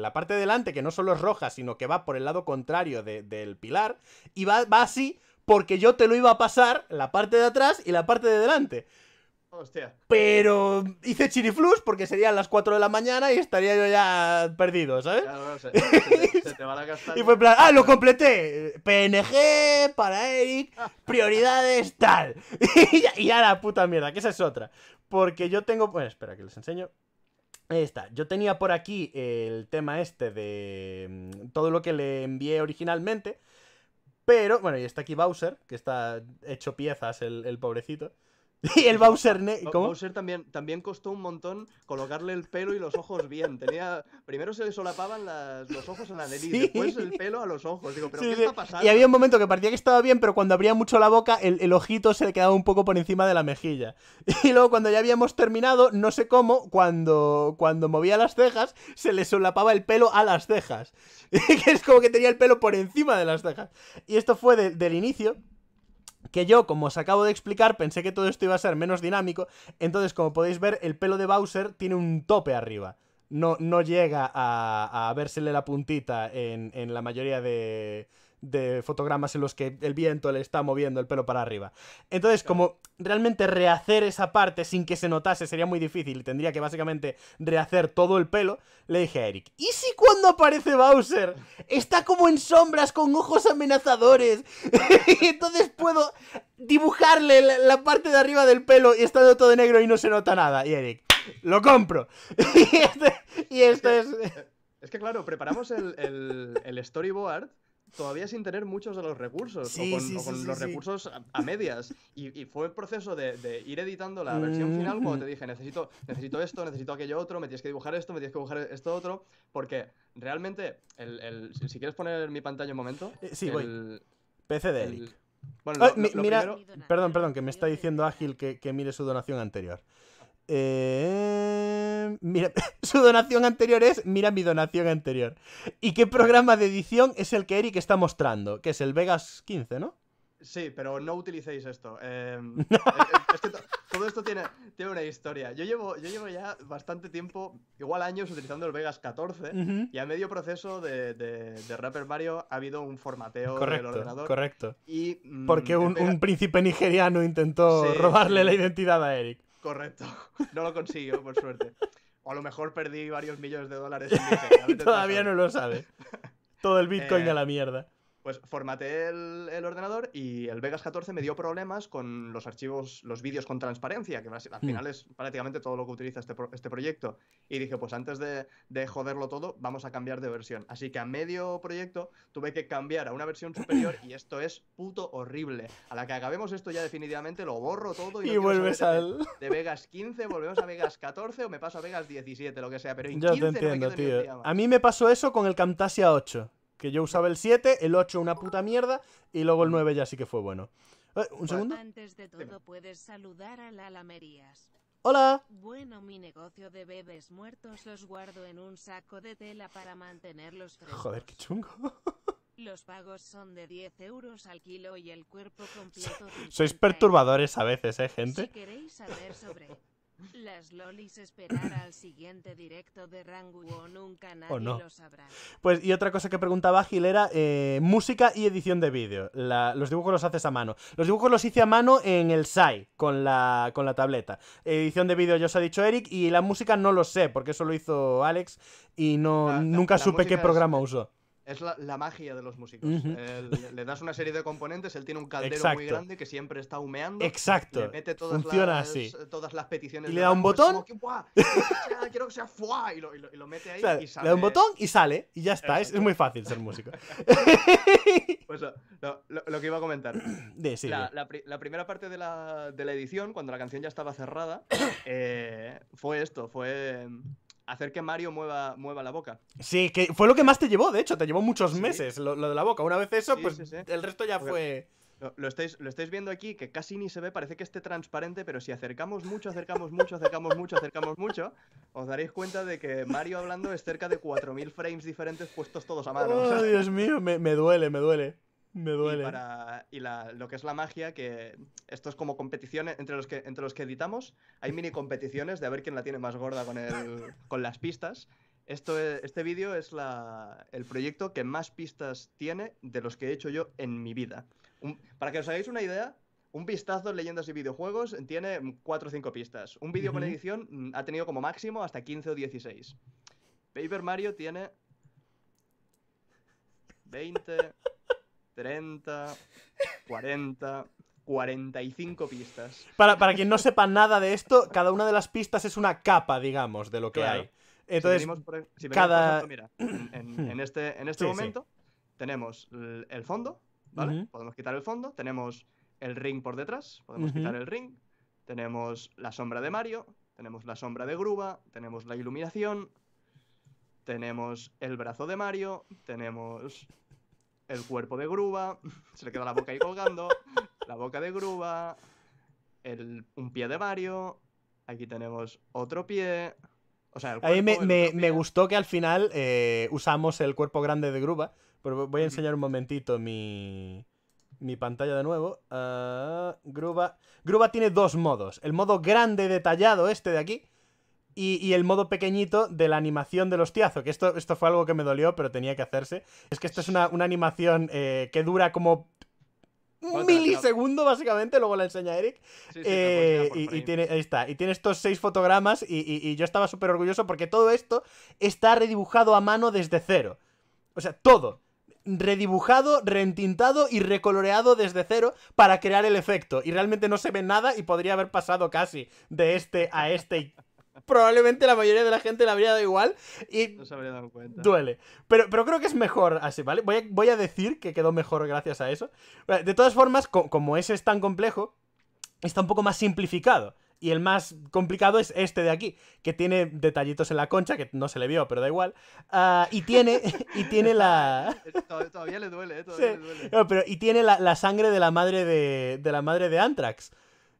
la parte delante, que no solo es roja, sino que va por el lado contrario del pilar, y va, va así porque yo te lo iba a pasar la parte de atrás y la parte de delante. Hostia. Pero hice chiriflus porque serían las 4 de la mañana y estaría yo ya perdido, ¿sabes? Claro, no sé. se, te va a gastar y fue en plan, ¡ah, lo completé! PNG para Eric, prioridades tal. y, ya, la puta mierda, que esa es otra. Porque yo tengo. Bueno, espera, que les enseño. Ahí está. Yo tenía por aquí el tema este de mm, todo lo que le envié originalmente. Pero, bueno, y está aquí Bowser, que está hecho piezas el, el pobrecito. Y el Bowser también, también costó un montón colocarle el pelo y los ojos bien. Tenía. Primero se le solapaban los ojos a la nariz, y después el pelo a los ojos. Y había un momento que parecía que estaba bien, pero cuando abría mucho la boca, el, ojito se le quedaba un poco por encima de la mejilla. Y luego, cuando ya habíamos terminado, no sé cómo, cuando, cuando movía las cejas, se le solapaba el pelo a las cejas. que es como que tenía el pelo por encima de las cejas. Y esto fue del inicio que yo, como os acabo de explicar, pensé que todo esto iba a ser menos dinámico, entonces como podéis ver, el pelo de Bowser tiene un tope arriba. No, no llega a, a versele la puntita en, en la mayoría de, de fotogramas en los que el viento le está moviendo el pelo para arriba. Entonces, como realmente rehacer esa parte sin que se notase sería muy difícil y tendría que básicamente rehacer todo el pelo, le dije a Eric, ¿y si cuando aparece Bowser está como en sombras con ojos amenazadores? y entonces puedo dibujarle la, parte de arriba del pelo y está todo de negro y no se nota nada. Y Eric, lo compro. y, esto este es... Es que claro, preparamos el storyboard todavía sin tener muchos de los recursos, o con, los recursos a, medias. Y, fue el proceso de, ir editando la versión mm. final cuando te dije, necesito, necesito esto, necesito aquello otro, me tienes que dibujar esto, me tienes que dibujar esto otro, porque realmente, el, si quieres poner mi pantalla un momento, eh, PC de Eric. perdón, perdón, que me está diciendo Ágil que mire su donación anterior. Eh, mira, su donación anterior es, mira mi donación anterior. ¿Y qué programa de edición es el que Eric está mostrando? Que es el Vegas 15, ¿no? Sí, pero no utilicéis esto. Eh, eh, todo esto tiene, tiene una historia. Yo llevo, yo llevo ya bastante tiempo, igual años, utilizando el Vegas 14 y a medio proceso de, Rapper Mario ha habido un formateo correcto, del ordenador. Correcto. Y, mm, Porque un, príncipe nigeriano intentó robarle la identidad a Eric. Correcto. No lo consiguió, por suerte. O a lo mejor perdí varios millones de dólares en Bitcoin. Todavía no lo sabe. Todo el Bitcoin a eh, la mierda. Pues formateé el, ordenador y el Vegas 14 me dio problemas con los archivos, los vídeos con transparencia, que al hmm. final es prácticamente todo lo que utiliza este, este proyecto. Y dije, pues antes de, joderlo todo, vamos a cambiar de versión. Así que a medio proyecto tuve que cambiar a una versión superior y esto es puto horrible. A la que acabemos esto ya definitivamente lo borro todo y, vuelves al... De, Vegas 15, volvemos a Vegas 14 o me paso a Vegas 17, lo que sea. Pero en te entiendo, tío. A mí me pasó eso con el Camtasia 8. Que yo usaba el 7, el 8 una puta mierda y luego el 9 mm. ya sí que fue bueno. Eh, ¿Un segundo? Antes de todo puedes saludar a la Lamerías. Hola. Bueno, mi negocio de bebés muertos los guardo en un saco de tela para mantenerlos frescos. Joder, qué chungo. Los pagos son de 10 euros al kilo y el cuerpo completo... Sois perturbadores a veces, ¿eh, gente? Si queréis saber sobre las lolis esperar al siguiente directo de Rango nunca nadie lo sabrá. Pues y otra cosa que preguntaba Gil era eh, música y edición de vídeo. los dibujos los haces a mano. Los dibujos los hice a mano en el SAI con la, con la tableta. Edición de vídeo ya os ha dicho Eric y la música no lo sé porque eso lo hizo Alex y no nunca supe qué programa usó. Es la, magia de los músicos. le das una serie de componentes, él tiene un caldero muy grande que siempre está humeando. Exacto. Funciona así. todas las peticiones. Y le da un botón. quiero que sea fuá. Y lo, mete ahí y sale. Le da un botón y sale. Y ya está. Es, muy fácil ser músico. pues lo, que iba a comentar. De, la, primera parte de la, edición, cuando la canción ya estaba cerrada, eh, fue esto. Fue hacer que Mario mueva, mueva la boca. Sí, que fue lo que más te llevó, de hecho, te llevó muchos meses lo, de la boca. Una vez eso, pues el resto ya fue... Lo, estáis, lo estáis viendo aquí, que casi ni se ve, parece que esté transparente, pero si acercamos mucho, acercamos mucho, acercamos mucho, acercamos mucho, os daréis cuenta de que Mario hablando es cerca de 4.000 frames diferentes puestos todos a mano. Dios mío, me duele, me duele. Me duele. Y, para, lo que es la magia, que esto es como competición entre los que, entre los que editamos, hay mini competiciones de a ver quién la tiene más gorda con, con las pistas. Esto, e, este vídeo es el proyecto que más pistas tiene de los que he hecho yo en mi vida. para que os hagáis una idea, un vistazo en leyendas y videojuegos tiene 4 o 5 pistas. Un vídeo con edición mm, ha tenido como máximo hasta 15 o 16. Paper Mario tiene 20. 30, 40, 45 pistas. Para, quien no sepa nada de esto, cada una de las pistas es una capa, digamos, de lo que hay. Entonces, cada... en, este, en este momento tenemos el fondo, ¿vale? Podemos quitar el fondo, tenemos el ring por detrás, podemos quitar el ring, tenemos la sombra de Mario, tenemos la sombra de Gruba, tenemos la iluminación, tenemos el brazo de Mario, tenemos el cuerpo de Gruba, se le queda la boca ahí colgando, la boca de Gruba, un pie de Mario, aquí tenemos otro pie. O sea, el a mí me, gustó que al final eh, usamos el cuerpo grande de Gruba, pero voy a enseñar un momentito mi, mi pantalla de nuevo. Ah, Gruba. Gruba tiene dos modos. El modo grande detallado, este de aquí, y, el modo pequeñito de la animación del hostiazo, que esto, esto fue algo que me dolió, pero tenía que hacerse. Es que esto es una, animación eh, que dura como un milisegundo, básicamente, luego la enseña Eric. Eh, y, tiene, está. Y tiene estos seis fotogramas. Y, yo estaba súper orgulloso porque todo esto está redibujado a mano desde cero. O sea, todo. Redibujado, reentintado y recoloreado desde cero para crear el efecto. Y realmente no se ve nada y podría haber pasado casi de este a este probablemente la mayoría de la gente le habría dado igual y Duele. Pero, creo que es mejor así, ¿vale? Voy a, decir que quedó mejor gracias a eso. De todas formas, como ese es tan complejo, está un poco más simplificado. Y el más complicado es este de aquí, que tiene detallitos en la concha, que no se le vio, pero da igual. Ah, y tiene, y tiene la. Eh, todavía le duele, ¿eh? pero, y tiene la, sangre de la madre de, de la madre de Antrax.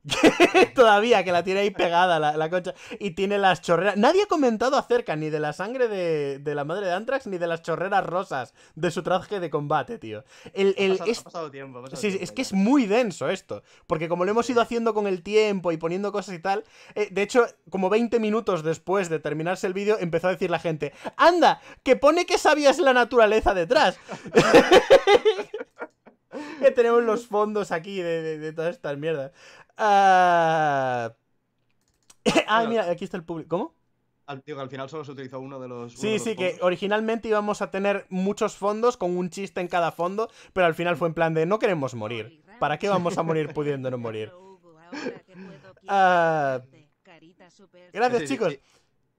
Todavía, que la tiene ahí pegada la, la, concha. Y tiene las chorreras. Nadie ha comentado acerca ni de la sangre de, la madre de Antrax ni de las chorreras rosas de su traje de combate, tío. El, es... es que es muy denso esto. Porque como lo hemos ido haciendo con el tiempo y poniendo cosas y tal. Eh, de hecho, como 20 minutos después de terminarse el vídeo, empezó a decir la gente: ¡Anda! Que pone que sabías la naturaleza detrás. que tenemos los fondos aquí de, de, de todas estas mierdas ah, mira, aquí está el público. ¿Cómo? Al, al final solo se utilizó uno de los. Sí, sí, que originalmente íbamos a tener muchos fondos con un chiste en cada fondo, pero al final fue en plan de no queremos morir. ¿Para qué vamos a morir pudiendo no morir? Ah. Este gracias, chicos. si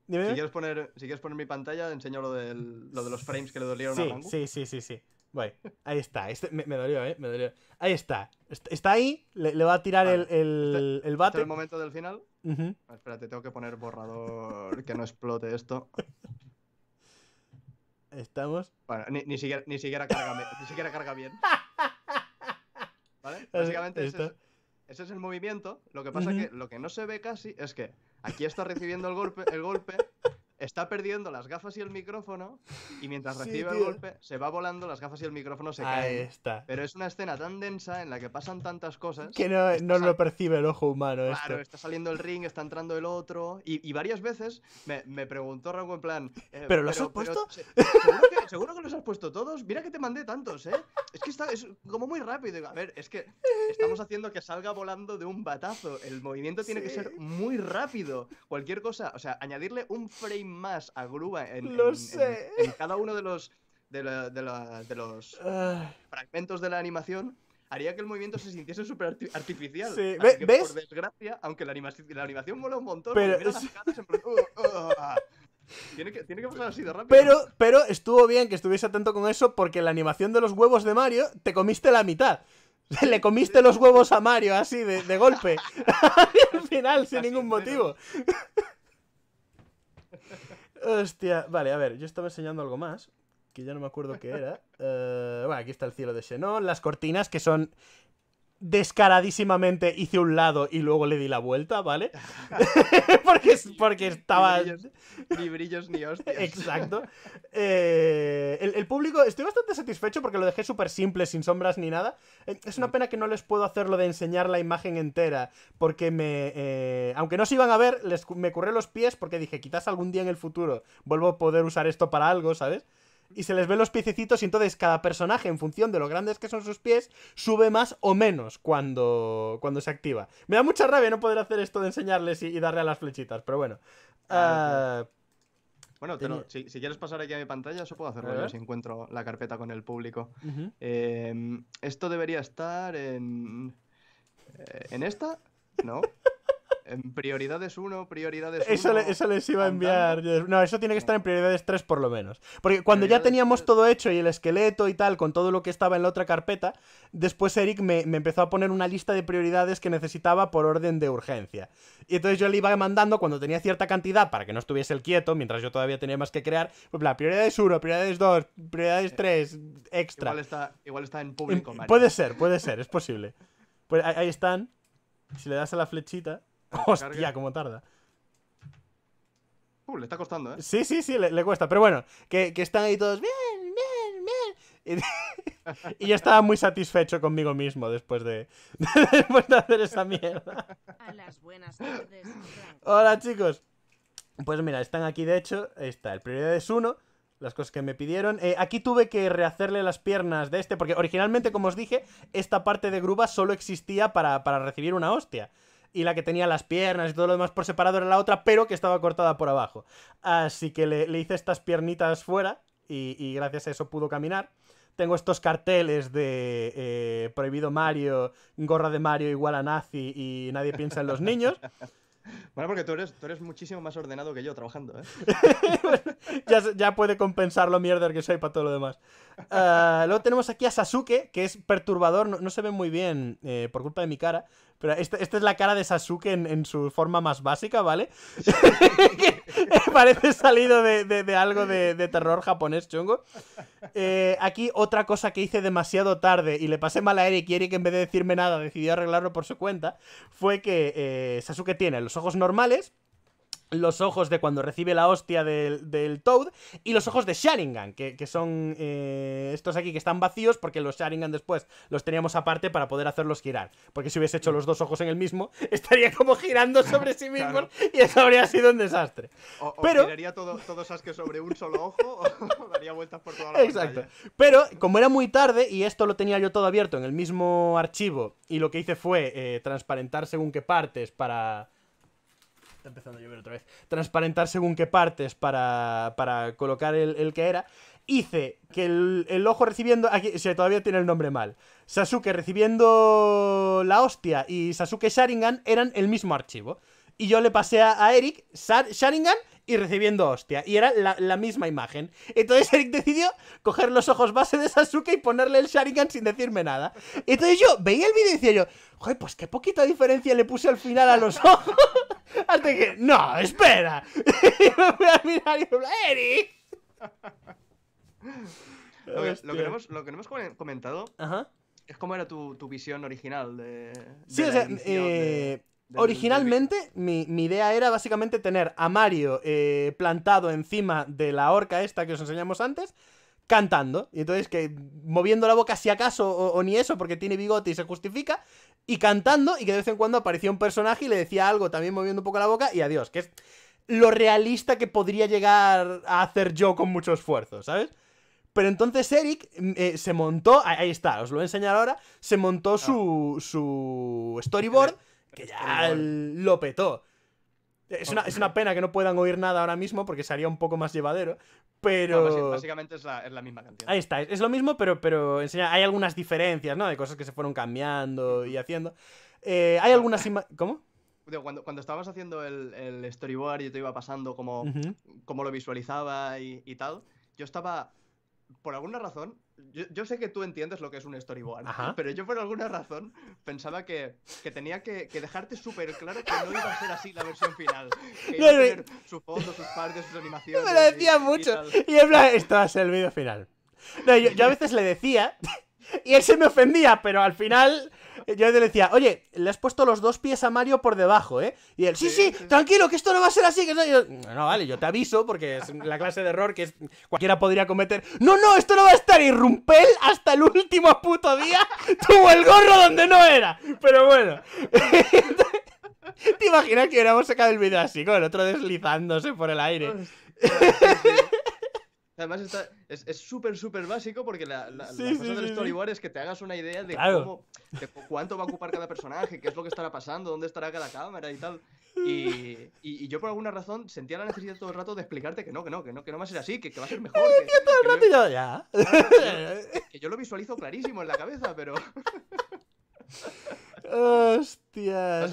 quieres, poner, si quieres poner mi pantalla, enseño lo, de los frames que le dolieron a Sí, sí, sí, sí ahí está. Este, me, dolió, ¿eh? Me dolió. Ahí está. Está ahí, le, va a tirar el, el, ¿Este, este el bate. es el momento del final? Ah, Espérate, tengo que poner borrador que no explote esto. Estamos. Bueno, ni, siquiera, ni, siquiera carga, ni siquiera carga bien. ¿Vale? Básicamente ese es, el movimiento. Lo que pasa es que lo que no se ve casi es que aquí está recibiendo el golpe, el golpe está perdiendo las gafas y el micrófono y mientras recibe el golpe se va volando, las gafas y el micrófono se cae Ahí está. Pero es una escena tan densa en la que pasan tantas cosas que no, no lo percibe el ojo humano. Claro, está saliendo el ring, está entrando el otro y, varias veces me, preguntó rango en plan... Eh, ¿Pero lo has puesto? ¿seguro, que, lo los has puesto todos? Mira que te mandé tantos, ¿eh? Es que está es como muy rápido. A ver, es que estamos haciendo que salga volando de un batazo. El movimiento tiene que ser muy rápido. Cualquier cosa, o sea, añadirle un frame más a Grúa en, en, cada uno de los, de, los ah. fragmentos de la animación, haría que el movimiento se sintiese súper artificial. Sí. Por desgracia, aunque la, animación, la animación mola un montón, pero... tiene, que, pasar así de rápido. Pero, estuvo bien que estuviese atento con eso porque la animación de los huevos de Mario te comiste la mitad. Le comiste los huevos a Mario así de, de golpe. al final, sin ningún motivo. Hostia, vale, a ver, yo estaba enseñando algo más, que ya no me acuerdo qué era. Eh, bueno, aquí está el cielo de Xenon, las cortinas, que son descaradísimamente hice un lado y luego le di la vuelta, ¿vale? porque, porque estaba... Ni brillos ni, hostias. Exacto. Eh, el, público... Estoy bastante satisfecho porque lo dejé súper simple, sin sombras ni nada. Eh, es una mm. pena que no les puedo hacer lo de enseñar la imagen entera, porque me... Eh, aunque no se iban a ver, les, me curré los pies porque dije, quizás algún día en el futuro vuelvo a poder usar esto para algo, ¿sabes? y se les ve los piececitos y entonces cada personaje en función de lo grandes que son sus pies sube más o menos cuando, cuando se activa. Me da mucha rabia no poder hacer esto de enseñarles y, darle a las flechitas, pero bueno. Ah, ah, bueno, si, quieres pasar aquí a mi pantalla, eso puedo hacerlo si encuentro la carpeta con el público. Em, esto debería estar en... Eh, ¿En esta? No. En prioridades 1, prioridades 1. Eso, les iba a enviar. No, eso tiene que estar en prioridades 3 por lo menos. Porque cuando ya teníamos todo hecho y el esqueleto y tal, con todo lo que estaba en la otra carpeta, después Eric me, empezó a poner una lista de prioridades que necesitaba por orden de urgencia. Y entonces yo le iba mandando cuando tenía cierta cantidad para que no estuviese el quieto, mientras yo todavía tenía más que crear, pues la prioridades 1, prioridades 2, prioridades 3, eh, extra. Igual está, en em, público, Puede ser, puede ser, es posible. Pues ahí están. Si le das a la flechita. Hostia, cómo tarda. Uh, le está costando, ¿eh? Sí, sí, sí, le, cuesta. Pero bueno, que, están ahí todos. Bien, bien, bien. Y, yo estaba muy satisfecho conmigo mismo después de, después de hacer esa mierda. Hola, chicos. Pues mira, están aquí, de hecho. Está el prioridad es uno, las cosas que me pidieron. Eh, aquí tuve que rehacerle las piernas de este, porque originalmente, como os dije, esta parte de grúa solo existía para, para recibir una hostia y la que tenía las piernas y todo lo demás por separado era la otra, pero que estaba cortada por abajo. Así que le, hice estas piernitas fuera y, gracias a eso pudo caminar. Tengo estos carteles de eh, prohibido Mario, gorra de Mario igual a nazi y nadie piensa en los niños. Bueno, porque tú eres, tú eres muchísimo más ordenado que yo trabajando, ¿eh? ya, ya, puede compensar lo mierder que soy para todo lo demás. Ah, luego tenemos aquí a Sasuke, que es perturbador, no, se ve muy bien eh, por culpa de mi cara, pero esta, este es la cara de Sasuke en, su forma más básica, ¿vale? parece salido de, algo de, terror japonés chungo. Eh, aquí otra cosa que hice demasiado tarde y le pasé mal a Eric y que en vez de decirme nada decidió arreglarlo por su cuenta fue que eh, Sasuke tiene los ojos normales los ojos de cuando recibe la hostia del, Toad y los ojos de Sharingan, que, son eh, estos aquí que están vacíos porque los Sharingan después los teníamos aparte para poder hacerlos girar. Porque si hubiese hecho los dos ojos en el mismo, estaría como girando sobre sí mismo y eso habría sido un desastre. Pero... giraría todo, sobre un solo ojo daría vueltas por toda la Exacto. Pero como era muy tarde y esto lo tenía yo todo abierto en el mismo archivo y lo que hice fue eh, transparentar según qué partes para Está empezando a llover otra vez. Transparentar según qué partes para, colocar el, que era. Hice que el, ojo recibiendo. Aquí, todavía tiene el nombre mal. Sasuke recibiendo la hostia y Sasuke Sharingan eran el mismo archivo. Y yo le pasé a, Eric Sharingan y recibiendo hostia. Y era la, misma imagen. Entonces Eric decidió coger los ojos base de Sasuke y ponerle el Sharingan sin decirme nada. Entonces yo veía el vídeo y decía yo, joder, pues qué poquita diferencia le puse al final a los ojos. Hasta que, no, espera. y me voy a mirar y me Eric. Lo que, lo, hemos, comentado es cómo era tu, visión original de. sí, o sea, eh, Originalmente, mi, idea era básicamente tener a Mario eh, plantado encima de la horca esta que os enseñamos antes, cantando. Y entonces que moviendo la boca si acaso o, ni eso, porque tiene bigote y se justifica, y cantando, y que de vez en cuando aparecía un personaje y le decía algo, también moviendo un poco la boca, y adiós, que es lo realista que podría llegar a hacer yo con mucho esfuerzo, ¿sabes? Pero entonces Eric mm, eh, se montó, ahí está, os lo voy a enseñar ahora, se montó ah. su, su eh, storyboard que ya lo petó. Eh, es oh, una, pena que no puedan oír nada ahora mismo porque sería un poco más llevadero, pero... básicamente es la, misma canción. Ahí está, es, lo mismo, pero, pero hay algunas diferencias, ¿no? De cosas que se fueron cambiando y haciendo. Eh, hay algunas... ¿Cómo? Cuando, cuando, estábamos haciendo el, storyboard y te iba pasando cómo lo visualizaba y, y tal, yo estaba por alguna razón, yo, yo, sé que tú entiendes lo que es un storyboard, pero yo por alguna razón pensaba que, que tenía que, que dejarte súper claro que no iba a ser así la versión final. Que iba a tener sus fotos, sus partes, sus animaciones. Me lo decía mucho. Y, en plan, esto va a ser el vídeo final. No, yo a veces le decía y él se me ofendía, pero al final Yo le decía, oye, le has puesto los dos pies a Mario por debajo, ¿eh? Y él, sí, sí, tranquilo, que esto no va a ser así. Que no. no, vale, yo te aviso, porque es la clase de error que cualquiera podría cometer. No, no, esto no va a estar. irrumpel hasta el último puto día, tuvo el gorro donde no era. Pero bueno. ¿Te imaginas que hubiéramos sacado el video así, con el otro deslizándose por el aire? Además está, es súper, súper básico porque la, la, cosa del storyboard es que te hagas una idea de, cómo, cuánto va a ocupar cada personaje, qué es lo que estará pasando, dónde estará cada cámara y tal. Y, yo por alguna razón sentía la necesidad todo el rato de explicarte que no, que no, que no, que no va a ser así, que, que va a ser mejor. rato ya. que yo lo visualizo clarísimo en la cabeza, pero... Hostia.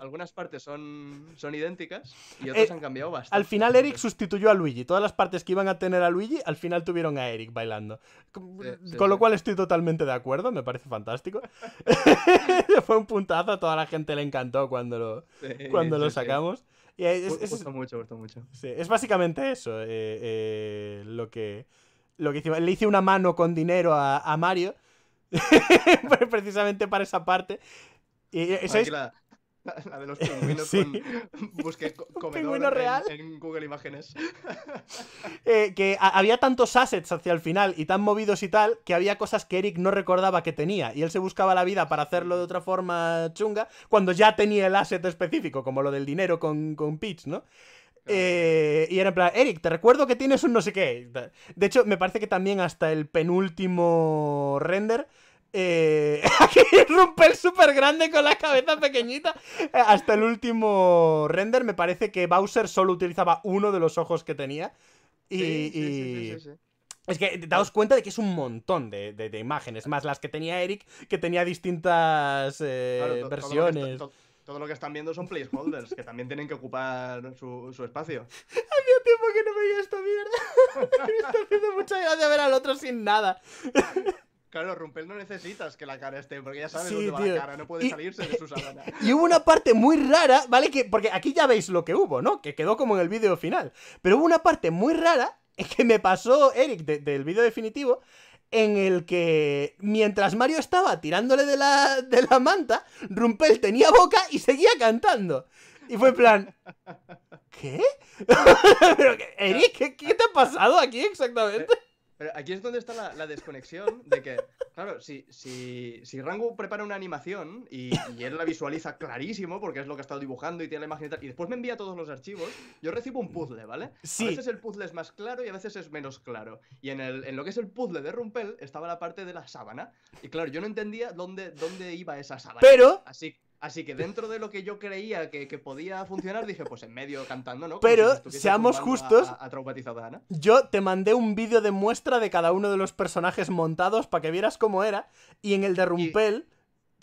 algunas partes son, son idénticas y otras eh, han cambiado bastante. Al final Eric sustituyó a Luigi. Todas las partes que iban a tener a Luigi, al final tuvieron a Eric bailando. Con, lo cual estoy totalmente de acuerdo, me parece fantástico. Fue un puntazo, a toda la gente le encantó cuando lo, cuando lo sacamos. Y es, mucho, mucho. es básicamente eso, eh, eh, lo que... Lo que hicimos. Le hice una mano con dinero a, a Mario. precisamente para esa parte esa es... La, de los pingüinos con... Busqué real? En, Google Imágenes. Eh, que había tantos assets hacia el final y tan movidos y tal, que había cosas que Eric no recordaba que tenía. Y él se buscaba la vida para hacerlo de otra forma chunga, cuando ya tenía el asset específico, como lo del dinero con, con Peach, ¿no? Eh, y era en plan, Eric, te recuerdo que tienes un no sé qué. De hecho, me parece que también hasta el penúltimo render eh, aquí romper súper grande con la cabeza pequeñita. Eh, hasta el último render me parece que Bowser solo utilizaba uno de los ojos que tenía. Y... es que daos cuenta de que es un montón de, imágenes, más las que tenía Eric, que tenía distintas eh, versiones. Todo lo, que, están viendo son placeholders, que también tienen que ocupar su, su espacio. Hacía tiempo que no veía esta mierda. Me está haciendo mucha gracia ver al otro sin nada. Claro, Rumpel no necesitas que la cara esté, porque ya sabes dónde va la cara, no puede salirse de sus sábana. Y hubo una parte muy rara, ¿vale? Que, porque aquí ya veis lo que hubo, ¿no? Que quedó como en el vídeo final. Pero hubo una parte muy rara que me pasó Eric del vídeo definitivo, en el que mientras Mario estaba tirándole de la, manta, Rumpel tenía boca y seguía cantando. Y fue en plan. ¿Qué? Eric, ¿qué, ¿qué te ha pasado aquí exactamente? Eh, aquí es donde está la, desconexión de que, claro, si, si, si Rango prepara una animación y, él la visualiza clarísimo porque es lo que ha estado dibujando y tiene la imagen y tal, y después me envía todos los archivos, yo recibo un puzzle, ¿vale? Sí. A veces el puzzle es más claro y a veces es menos claro. Y en, el, en lo que es el puzzle de Rumpel estaba la parte de la sábana. Y claro, yo no entendía dónde, dónde iba esa sábana. Pero... Así Así que dentro de lo que yo creía que, podía funcionar, dije, pues en medio cantando, ¿no? Pero seamos justos. A, traumatizada Ana. Yo te mandé un vídeo de muestra de cada uno de los personajes montados para que vieras cómo era. Y en el de Rumpel.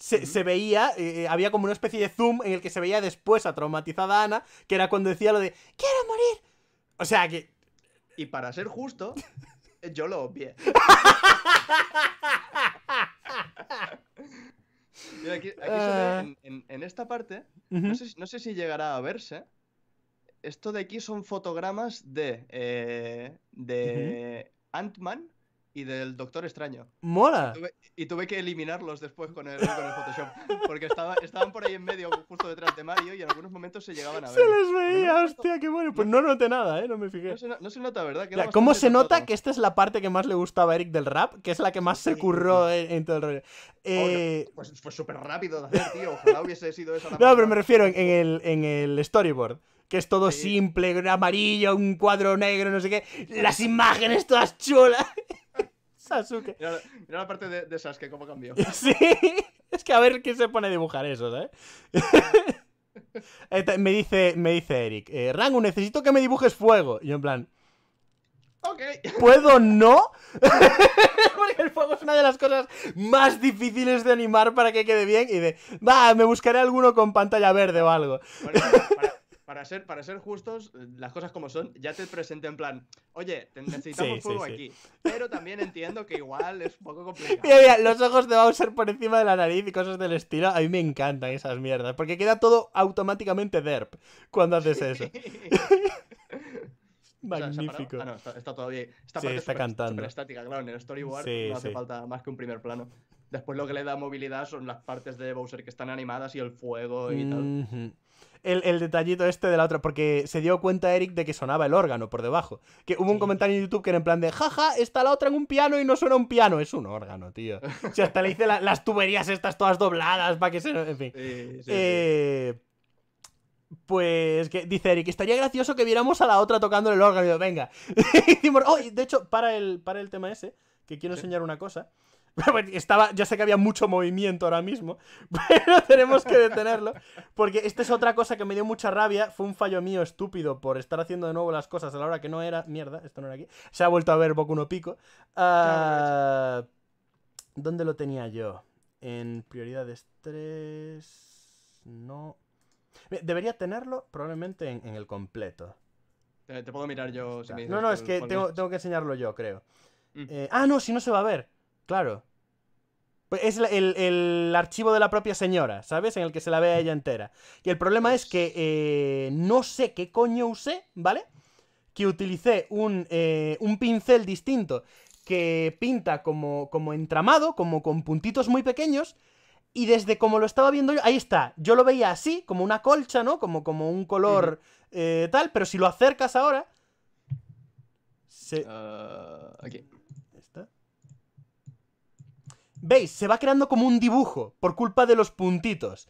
Se, veía, eh, eh, había como una especie de zoom en el que se veía después a traumatizada Ana, que era cuando decía lo de ¡Quiero morir! O sea que. Y para ser justo, yo lo obvié. aquí, ah. en, esta parte, no, sé, si llegará a verse. Esto de aquí son fotogramas de, eh, de Ant-Man del Doctor Extraño. ¡Mola! Y tuve, que eliminarlos después con el, con Photoshop. Porque estaba, estaban por ahí en medio, justo detrás de Mario, y en algunos momentos se llegaban a ver. ¡Se les veía! ¡Hostia, qué bueno! Pues no, noté nada, ¿eh? No me fijé. No se, nota, ¿verdad? ¿Cómo se nota que esta es la parte que más le gustaba a Eric del rap? Que es la que más se curró en, todo el rollo. Eh, pues fue pues súper rápido de hacer, tío. Ojalá hubiese sido esa la No, pero me refiero en, el, en el storyboard que es todo simple, amarillo, un cuadro negro, no sé qué, las imágenes todas chulas. Mira, la parte de, Sasuke, cómo cambió. Sí, es que a ver quién se pone a dibujar eso, me, dice, me dice Eric, eh, Rango, necesito que me dibujes fuego. Y yo en plan... ¿Puedo no? Porque el fuego es una de las cosas más difíciles de animar para que quede bien. Y de, va, me buscaré alguno con pantalla verde o algo para ser, para ser justos, eh, las cosas como son, ya te presenté en plan, oye, necesitamos fuego aquí. Pero también entiendo que igual es un poco complicado. Mira, mira, los ojos de Bowser por encima de la nariz y cosas del estilo, a mí me encantan esas mierdas, porque queda todo automáticamente derp cuando haces eso. Magnífico. ah, no, está, está, todavía. está super, cantando. estática, claro, en el storyboard no hace falta más que un primer plano. Después lo que le da movilidad son las partes de Bowser que están animadas y el fuego y el, detallito este de la otra, porque se dio cuenta Eric de que sonaba el órgano por debajo. Que hubo un comentario en YouTube que era en plan de, jaja, está la otra en un piano y no suena un piano, es un órgano, tío. O sea, hasta le hice las tuberías estas todas dobladas para que se... En fin. Eh, pues que dice Eric, estaría gracioso que viéramos a la otra tocando el órgano. Y yo, venga. Oh, y de hecho, para el, para el tema ese, que quiero enseñar una cosa. Estaba, yo sé que había mucho movimiento ahora mismo, pero tenemos que detenerlo. Porque esta es otra cosa que me dio mucha rabia. Fue un fallo mío estúpido por estar haciendo de nuevo las cosas a la hora que no era. Mierda, esto no era aquí. Se ha vuelto a ver Boku no Pico. Ah, ¿Dónde lo tenía yo? En prioridades 3. No. Debería tenerlo probablemente en, el completo. Eh, te, puedo mirar yo. no, no, es que tengo, que enseñarlo yo, creo. Mm. Eh, ah, no, si no se va a ver. Claro. Pues es el, archivo de la propia señora, ¿sabes? En el que se la ve a ella entera. Y el problema es que eh, no sé qué coño usé, ¿vale? Que utilicé un, eh, un pincel distinto que pinta como, como entramado, como con puntitos muy pequeños. Y desde como lo estaba viendo yo, ahí está, yo lo veía así, como una colcha, ¿no? Como, como un color eh, tal, pero si lo acercas ahora... Ah, aquí. ¿Veis? Se va creando como un dibujo por culpa de los puntitos.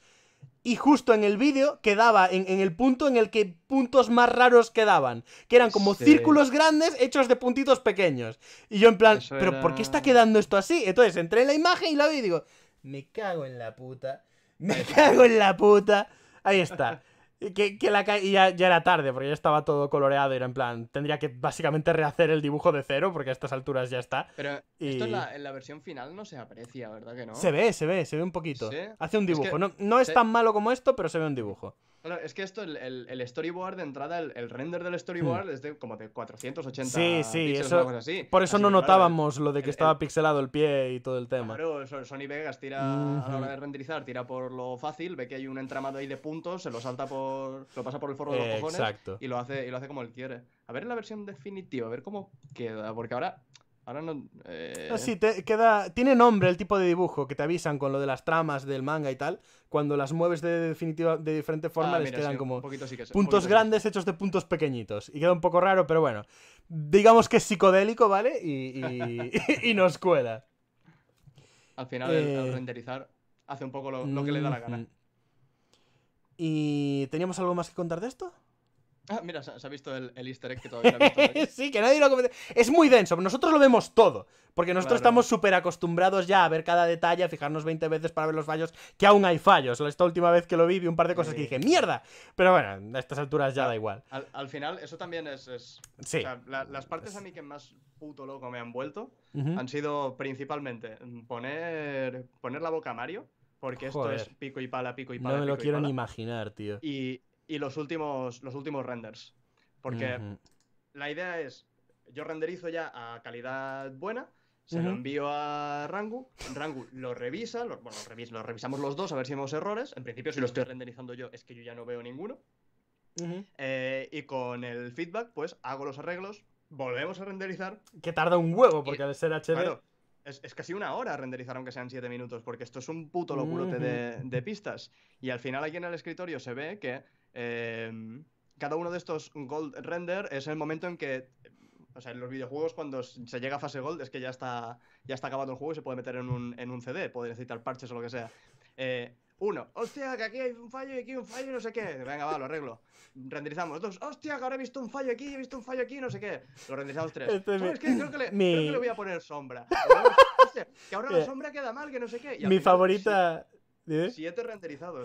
Y justo en el vídeo quedaba en, el punto en el que puntos más raros quedaban. Que eran como círculos grandes hechos de puntitos pequeños. Y yo en plan, ¿pero por qué está quedando esto así? Entonces entré en la imagen y la vi y digo, me cago en la puta. Me cago en la puta. Ahí está. Que, la y ya, era tarde, porque ya estaba todo coloreado y era en plan, tendría que básicamente rehacer el dibujo de cero, porque a estas alturas ya está. Pero esto en la, versión final no se aprecia, ¿verdad que no? Se ve, se ve, se ve un poquito. Hace un dibujo. no, es tan malo como esto, pero se ve un dibujo. es que esto, el, storyboard de entrada, el, render del storyboard hmm. es de como de 480 Sí, sí, eso, así. por eso no notábamos lo de que estaba pixelado el pie y todo el tema. pero Sony Vegas tira, a la hora de renderizar, tira por lo fácil, ve que hay un entramado ahí de puntos, se lo salta por lo pasa por el forro de los eh, cojones y lo hace lo hace como él quiere. A ver en la versión definitiva, a ver cómo queda, porque ahora ahora no eh... te queda tiene nombre el tipo de dibujo que te avisan con lo de las tramas del manga y tal, cuando las mueves de definitiva de diferente ah, forma les quedan como puntos grandes hechos de puntos pequeñitos y queda un poco raro, pero bueno, digamos que es psicodélico, ¿vale? Y, nos cuela. Al final, el al eh, renderizar, hace un poco lo que le da la gana. ¿Y teníamos algo más que contar de esto? Ah, mira, se, ha visto el, easter egg que todavía sí, que nadie lo comentado Es muy denso, nosotros lo vemos todo. Porque nosotros estamos súper acostumbrados ya a ver cada detalle, a fijarnos 20 veces para ver los fallos, que aún hay fallos. Esta última vez que lo vi, vi un par de cosas que dije, ¡mierda! Pero bueno, a estas alturas ya da igual. Al, final, eso también es. Sí. las partes a mí que más puto loco me han vuelto han sido principalmente mm, poner, poner la boca a Mario porque esto es pico y pala, pico y pala. No me lo quiero ni imaginar, tío. Y, los, últimos, los últimos renders. Porque la idea es, yo renderizo ya a calidad buena, se lo envío a Rangu, Rangu lo revisa, bueno, lo, revisamos los dos a ver si hemos errores. En principio, si lo estoy renderizando yo, es que yo ya no veo ninguno. Eh, y con el feedback, pues hago los arreglos, volvemos a renderizar. Que tarda un huevo, porque al ser HD es, casi una hora renderizar aunque sean siete minutos, porque esto es un puto locurote de, pistas. Y al final aquí en el escritorio se ve que em, cada uno de estos gold render es el momento en que... O sea, en los videojuegos cuando se llega a fase gold es que ya está, ya está acabado el juego y se puede meter en un, CD, puede necesitar parches o lo que sea. Eh, uno, hostia, que aquí hay un fallo y aquí hay un fallo y no sé qué. Venga, va, lo arreglo. Renderizamos. Dos, hostia, que ahora he visto un fallo aquí, he visto un fallo aquí, no sé qué. Lo renderizamos tres. Este es que creo, que le, voy a poner sombra. que ahora la eh, sombra queda mal, que no sé qué. mi pues, favorita. Siete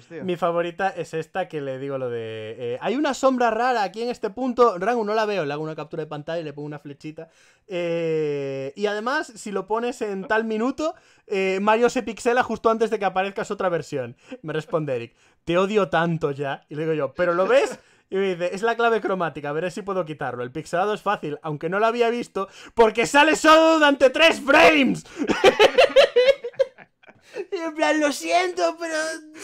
tío. Mi favorita es esta que le digo lo de. Eh, hay una sombra rara aquí en este punto. Rango, no la veo. Le hago una captura de pantalla y le pongo una flechita. Eh, y además, si lo pones en tal minuto, eh, Mario se pixela justo antes de que aparezcas otra versión. Me responde Eric. Te odio tanto ya. Y le digo yo, ¿pero lo ves? Y me dice, es la clave cromática, veré si puedo quitarlo. El pixelado es fácil, aunque no lo había visto, porque sale solo durante tres frames. en plan, lo siento, pero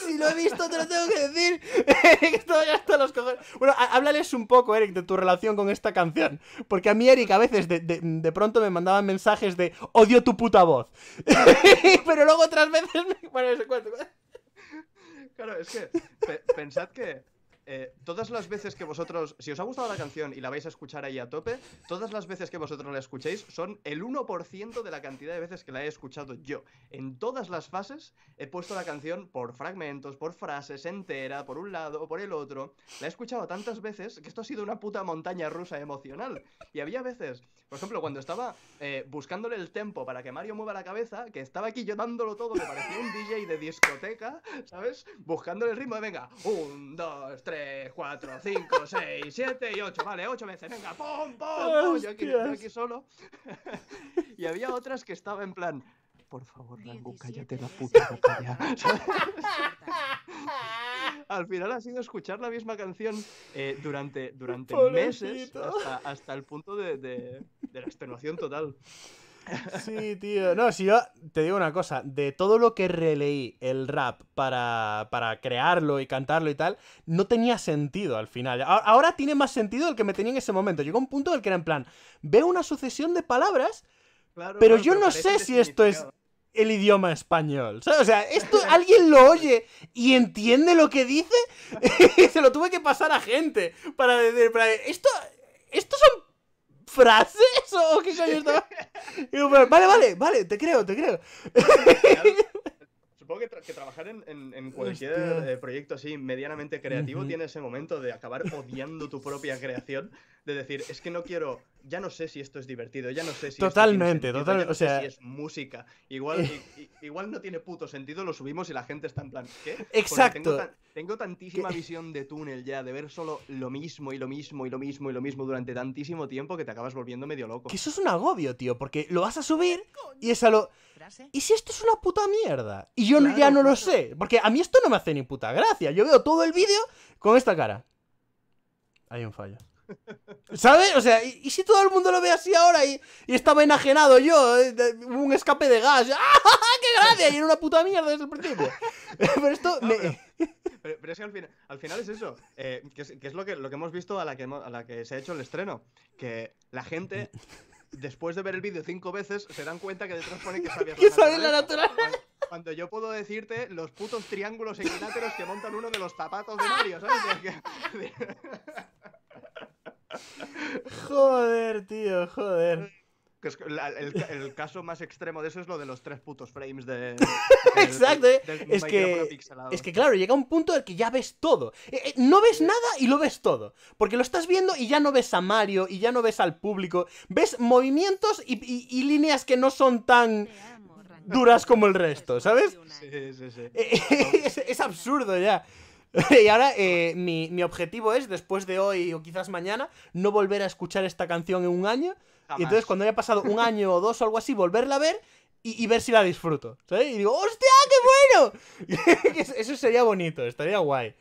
si lo he visto te lo tengo que decir. está hasta los cojones. Bueno, háblales un poco, Eric, de tu relación con esta canción. Porque a mí, Eric, a veces de, pronto me mandaban mensajes de odio tu puta voz. pero luego otras veces me... Bueno, eso cuento. Claro, es que pensad que eh, todas las veces que vosotros, si os ha gustado la canción y la vais a escuchar ahí a tope, todas las veces que vosotros la escuchéis son el 1% de la cantidad de veces que la he escuchado yo. En todas las fases he puesto la canción por fragmentos, por frases, entera, por un lado, o por el otro. La he escuchado tantas veces que esto ha sido una puta montaña rusa emocional. Y había veces por ejemplo, cuando estaba eh, buscándole el tempo para que Mario mueva la cabeza, que estaba aquí yo dándolo todo, me parecía un DJ de discoteca, ¿sabes? Buscándole el ritmo de venga, un, dos, tres, cuatro, cinco, seis, siete y ocho, vale, ocho veces, venga, pum, pum, pum, yo aquí, yo aquí solo. y había otras que estaba en plan, por favor, ya cállate la puta boca ya. Al final ha sido escuchar la misma canción eh, durante, durante meses hasta, el punto de, la extenuación total. Sí, tío. No, si yo te digo una cosa, de todo lo que releí el rap para, crearlo y cantarlo y tal, no tenía sentido al final. Ahora, tiene más sentido el que me tenía en ese momento. Llegó un punto en el que era en plan, veo una sucesión de palabras, pero yo no sé si esto es el idioma español. O sea, esto alguien lo oye y entiende lo que dice. se lo tuve que pasar a gente para decir, esto, esto son frases o qué coño está? vale, vale, vale, te creo, te creo que, trabajar en, cualquier eh, proyecto así medianamente creativo tiene ese momento de acabar odiando tu propia creación, de decir, es que no quiero, ya no sé si esto es divertido, ya no sé si... Totalmente, totalmente, o sea... Si es música, igual, igual no tiene puto sentido, lo subimos y la gente está en plan, ¿qué? Exacto. Tengo, tantísima visión de túnel ya, de ver solo lo mismo y lo mismo y lo mismo y lo mismo durante tantísimo tiempo que te acabas volviendo medio loco. Que eso es un agobio, tío, porque lo vas a subir y es a lo... ¿Y si esto es una puta mierda? Y yo ya no lo sé. Porque a mí esto no me hace ni puta gracia. Yo veo todo el vídeo con esta cara. Hay un fallo. ¿Sabes? O sea, ¿y, si todo el mundo lo ve así ahora y, estaba enajenado yo? Eh, un escape de gas. ¡ah, qué gracia! Y era una puta mierda desde el principio. Pero esto... pero, es que al, al final es eso. Eh, que, es, lo, que, lo que hemos visto a la que, a la que se ha hecho el estreno. Que la gente después de ver el vídeo cinco veces, se dan cuenta que detrás pone que sabía la, la naturaleza. Cuando yo puedo decirte los putos triángulos equiláteros que montan uno de los zapatos de Mario, ¿sabes? Joder, tío, joder el, caso más extremo de eso es lo de los tres putos frames de. Exacto, ¿eh? es, que, es que claro, llega un punto en el que ya ves todo. Eh, eh, no ves nada y lo ves todo. Porque lo estás viendo y ya no ves a Mario y ya no ves al público. Ves movimientos y, líneas que no son tan duras como el resto, ¿sabes? Sí, sí, sí. es, absurdo ya. y ahora mi, mi, objetivo es, después de hoy o quizás mañana, no volver a escuchar esta canción en un año, y entonces cuando haya pasado un año o dos o algo así, volverla a ver y, ver si la disfruto. ¿sabes? Y digo, ¡hostia, qué bueno! Eso sería bonito, estaría guay.